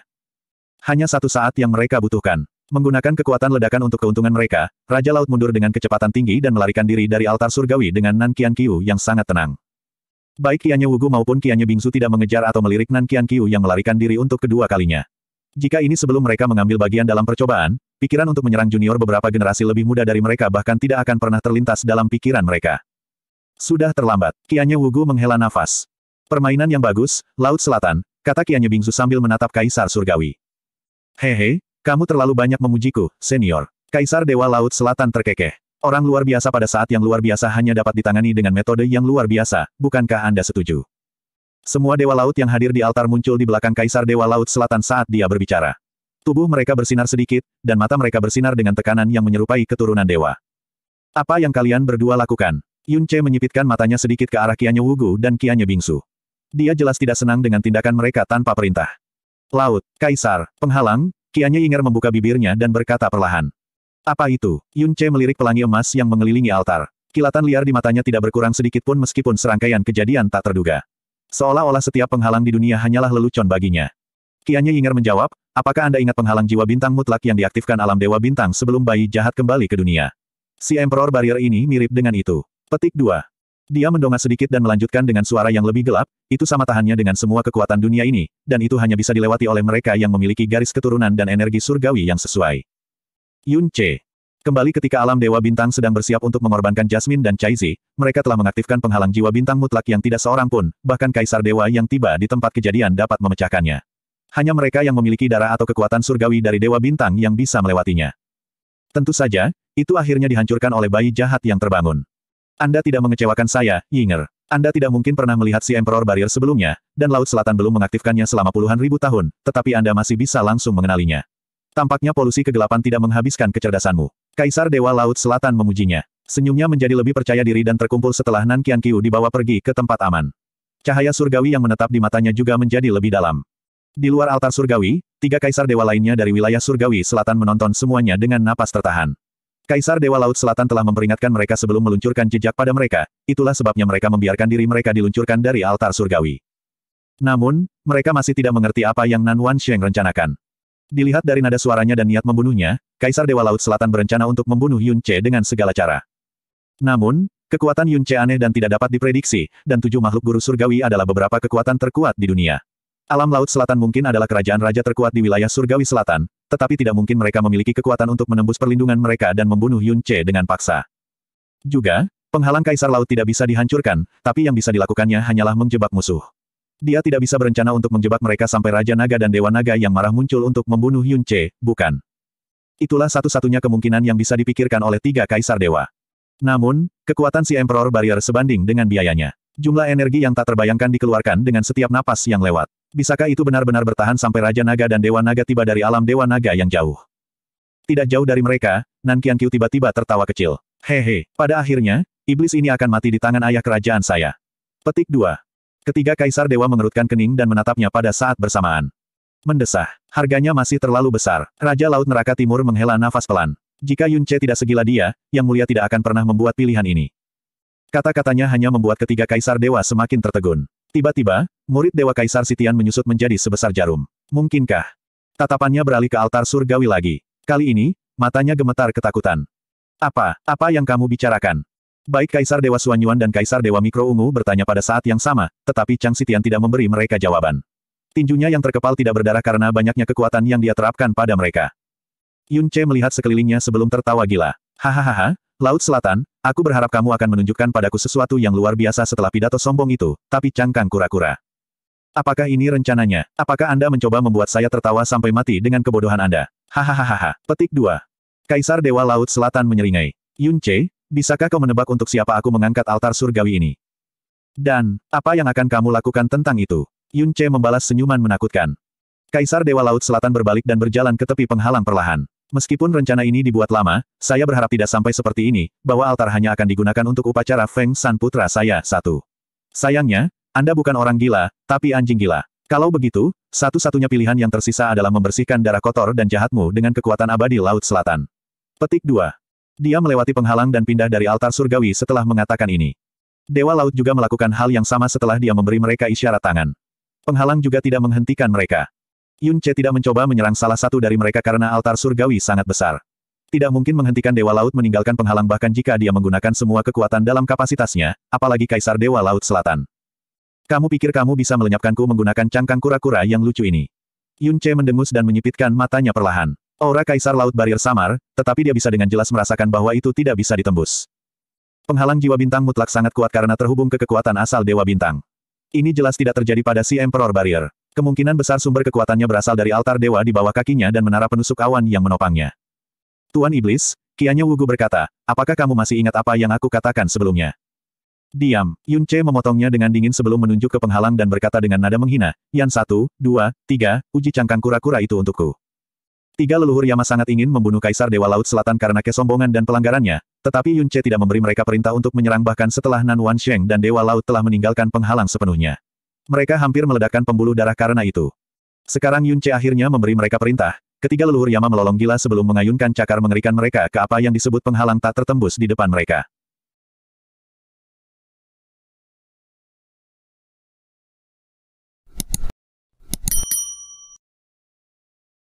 Hanya satu saat yang mereka butuhkan. Menggunakan kekuatan ledakan untuk keuntungan mereka, Raja Laut mundur dengan kecepatan tinggi dan melarikan diri dari altar surgawi dengan Nan Qian Qiu yang sangat tenang. Baik Kianya Wugu maupun Kianya Bingsu tidak mengejar atau melirik Nan Qian Qiu yang melarikan diri untuk kedua kalinya. Jika ini sebelum mereka mengambil bagian dalam percobaan, pikiran untuk menyerang junior beberapa generasi lebih muda dari mereka bahkan tidak akan pernah terlintas dalam pikiran mereka. Sudah terlambat. Kianya Wugu menghela nafas. Permainan yang bagus, Laut Selatan, kata Kianya Bingsu sambil menatap Kaisar Surgawi. Hehe, kamu terlalu banyak memujiku, senior. Kaisar Dewa Laut Selatan terkekeh. Orang luar biasa pada saat yang luar biasa hanya dapat ditangani dengan metode yang luar biasa, bukankah Anda setuju? Semua Dewa Laut yang hadir di altar muncul di belakang Kaisar Dewa Laut Selatan saat dia berbicara. Tubuh mereka bersinar sedikit, dan mata mereka bersinar dengan tekanan yang menyerupai keturunan dewa. Apa yang kalian berdua lakukan? Yun Che menyipitkan matanya sedikit ke arah Kianya Wugu dan Kianya Bingsu. Dia jelas tidak senang dengan tindakan mereka tanpa perintah. Laut, Kaisar, penghalang, Kianya Inger membuka bibirnya dan berkata perlahan. Apa itu? Yun Che melirik pelangi emas yang mengelilingi altar. Kilatan liar di matanya tidak berkurang sedikit pun meskipun serangkaian kejadian tak terduga. Seolah-olah setiap penghalang di dunia hanyalah lelucon baginya. Kianya Inger menjawab, apakah Anda ingat penghalang jiwa bintang mutlak yang diaktifkan alam dewa bintang sebelum bayi jahat kembali ke dunia? Si Emperor Barrier ini mirip dengan itu. Petik 2. Dia mendongak sedikit dan melanjutkan dengan suara yang lebih gelap, itu sama tahannya dengan semua kekuatan dunia ini, dan itu hanya bisa dilewati oleh mereka yang memiliki garis keturunan dan energi surgawi yang sesuai. Yun C. Kembali ketika alam Dewa Bintang sedang bersiap untuk mengorbankan Jasmine dan Chaizi, mereka telah mengaktifkan penghalang jiwa bintang mutlak yang tidak seorang pun, bahkan Kaisar Dewa yang tiba di tempat kejadian dapat memecahkannya. Hanya mereka yang memiliki darah atau kekuatan surgawi dari Dewa Bintang yang bisa melewatinya. Tentu saja, itu akhirnya dihancurkan oleh bayi jahat yang terbangun. Anda tidak mengecewakan saya, Yinger. Anda tidak mungkin pernah melihat si Emperor Barrier sebelumnya, dan Laut Selatan belum mengaktifkannya selama puluhan ribu tahun, tetapi Anda masih bisa langsung mengenalinya. Tampaknya polusi kegelapan tidak menghabiskan kecerdasanmu. Kaisar Dewa Laut Selatan memujinya. Senyumnya menjadi lebih percaya diri dan terkumpul setelah Nan Qian Qiu dibawa pergi ke tempat aman. Cahaya surgawi yang menetap di matanya juga menjadi lebih dalam. Di luar altar surgawi, tiga kaisar dewa lainnya dari wilayah surgawi selatan menonton semuanya dengan napas tertahan. Kaisar Dewa Laut Selatan telah memperingatkan mereka sebelum meluncurkan jejak pada mereka, itulah sebabnya mereka membiarkan diri mereka diluncurkan dari altar surgawi. Namun, mereka masih tidak mengerti apa yang Nan Wan Sheng rencanakan. Dilihat dari nada suaranya dan niat membunuhnya, Kaisar Dewa Laut Selatan berencana untuk membunuh Yun Che dengan segala cara. Namun, kekuatan Yun Che aneh dan tidak dapat diprediksi, dan tujuh makhluk guru surgawi adalah beberapa kekuatan terkuat di dunia. Alam Laut Selatan mungkin adalah kerajaan raja terkuat di wilayah surgawi selatan, tetapi tidak mungkin mereka memiliki kekuatan untuk menembus perlindungan mereka dan membunuh Yun Che dengan paksa. Juga, penghalang kaisar laut tidak bisa dihancurkan, tapi yang bisa dilakukannya hanyalah menjebak musuh. Dia tidak bisa berencana untuk menjebak mereka sampai Raja Naga dan Dewa Naga yang marah muncul untuk membunuh Yun Che, bukan. Itulah satu-satunya kemungkinan yang bisa dipikirkan oleh tiga kaisar dewa. Namun, kekuatan si Emperor Barrier sebanding dengan biayanya. Jumlah energi yang tak terbayangkan dikeluarkan dengan setiap napas yang lewat. Bisakah itu benar-benar bertahan sampai Raja Naga dan Dewa Naga tiba dari alam Dewa Naga yang jauh? Tidak jauh dari mereka, Nan Qianqiu tiba-tiba tertawa kecil. Hehe, pada akhirnya, iblis ini akan mati di tangan ayah kerajaan saya. Petik 2. Ketiga kaisar dewa mengerutkan kening dan menatapnya pada saat bersamaan. Mendesah. Harganya masih terlalu besar. Raja Laut Neraka Timur menghela nafas pelan. Jika Yun Che tidak segila dia, Yang Mulia tidak akan pernah membuat pilihan ini. Kata-katanya hanya membuat ketiga kaisar dewa semakin tertegun. Tiba-tiba, murid Dewa Kaisar Sitian menyusut menjadi sebesar jarum. Mungkinkah? Tatapannya beralih ke altar surgawi lagi. Kali ini, matanya gemetar ketakutan. Apa, apa yang kamu bicarakan? Baik Kaisar Dewa Suanyuan dan Kaisar Dewa Mikro Ungu bertanya pada saat yang sama, tetapi Chang Sitian tidak memberi mereka jawaban. Tinjunya yang terkepal tidak berdarah karena banyaknya kekuatan yang dia terapkan pada mereka. Yun Che melihat sekelilingnya sebelum tertawa gila. Hahaha, Laut Selatan, Aku berharap kamu akan menunjukkan padaku sesuatu yang luar biasa setelah pidato sombong itu, tapi cangkang kura-kura. Apakah ini rencananya? Apakah Anda mencoba membuat saya tertawa sampai mati dengan kebodohan Anda? Hahaha. Petik 2. Kaisar Dewa Laut Selatan menyeringai. Yun Che, bisakah kau menebak untuk siapa aku mengangkat altar surgawi ini? Dan, apa yang akan kamu lakukan tentang itu? Yun Che membalas senyuman menakutkan. Kaisar Dewa Laut Selatan berbalik dan berjalan ke tepi penghalang perlahan. Meskipun rencana ini dibuat lama, saya berharap tidak sampai seperti ini, bahwa altar hanya akan digunakan untuk upacara Feng San Putra saya satu. Sayangnya, Anda bukan orang gila, tapi anjing gila. Kalau begitu, satu-satunya pilihan yang tersisa adalah membersihkan darah kotor dan jahatmu dengan kekuatan abadi Laut Selatan. Petik 2. Dia melewati penghalang dan pindah dari altar surgawi setelah mengatakan ini. Dewa Laut juga melakukan hal yang sama setelah dia memberi mereka isyarat tangan. Penghalang juga tidak menghentikan mereka. Yun Che tidak mencoba menyerang salah satu dari mereka karena altar surgawi sangat besar. Tidak mungkin menghentikan Dewa Laut meninggalkan penghalang bahkan jika dia menggunakan semua kekuatan dalam kapasitasnya, apalagi Kaisar Dewa Laut Selatan. Kamu pikir kamu bisa melenyapkanku menggunakan cangkang kura-kura yang lucu ini? Yun Che mendengus dan menyipitkan matanya perlahan. Aura Kaisar Laut Barir samar, tetapi dia bisa dengan jelas merasakan bahwa itu tidak bisa ditembus. Penghalang jiwa bintang mutlak sangat kuat karena terhubung ke kekuatan asal Dewa Bintang. Ini jelas tidak terjadi pada si Emperor Barrier. Kemungkinan besar sumber kekuatannya berasal dari altar dewa di bawah kakinya dan menara penusuk awan yang menopangnya. Tuan Iblis, Kianya Wugu berkata, apakah kamu masih ingat apa yang aku katakan sebelumnya? Diam, Yun Che memotongnya dengan dingin sebelum menunjuk ke penghalang dan berkata dengan nada menghina, Yan satu, dua, tiga, uji cangkang kura-kura itu untukku. Tiga leluhur Yama sangat ingin membunuh Kaisar Dewa Laut Selatan karena kesombongan dan pelanggarannya, tetapi Yun Che tidak memberi mereka perintah untuk menyerang bahkan setelah Nan Wan Sheng dan Dewa Laut telah meninggalkan penghalang sepenuhnya. Mereka hampir meledakkan pembuluh darah karena itu. Sekarang Yun akhirnya memberi mereka perintah. Ketiga leluhur Yama melolong gila sebelum mengayunkan cakar mengerikan mereka ke apa yang disebut penghalang tak tertembus di depan mereka.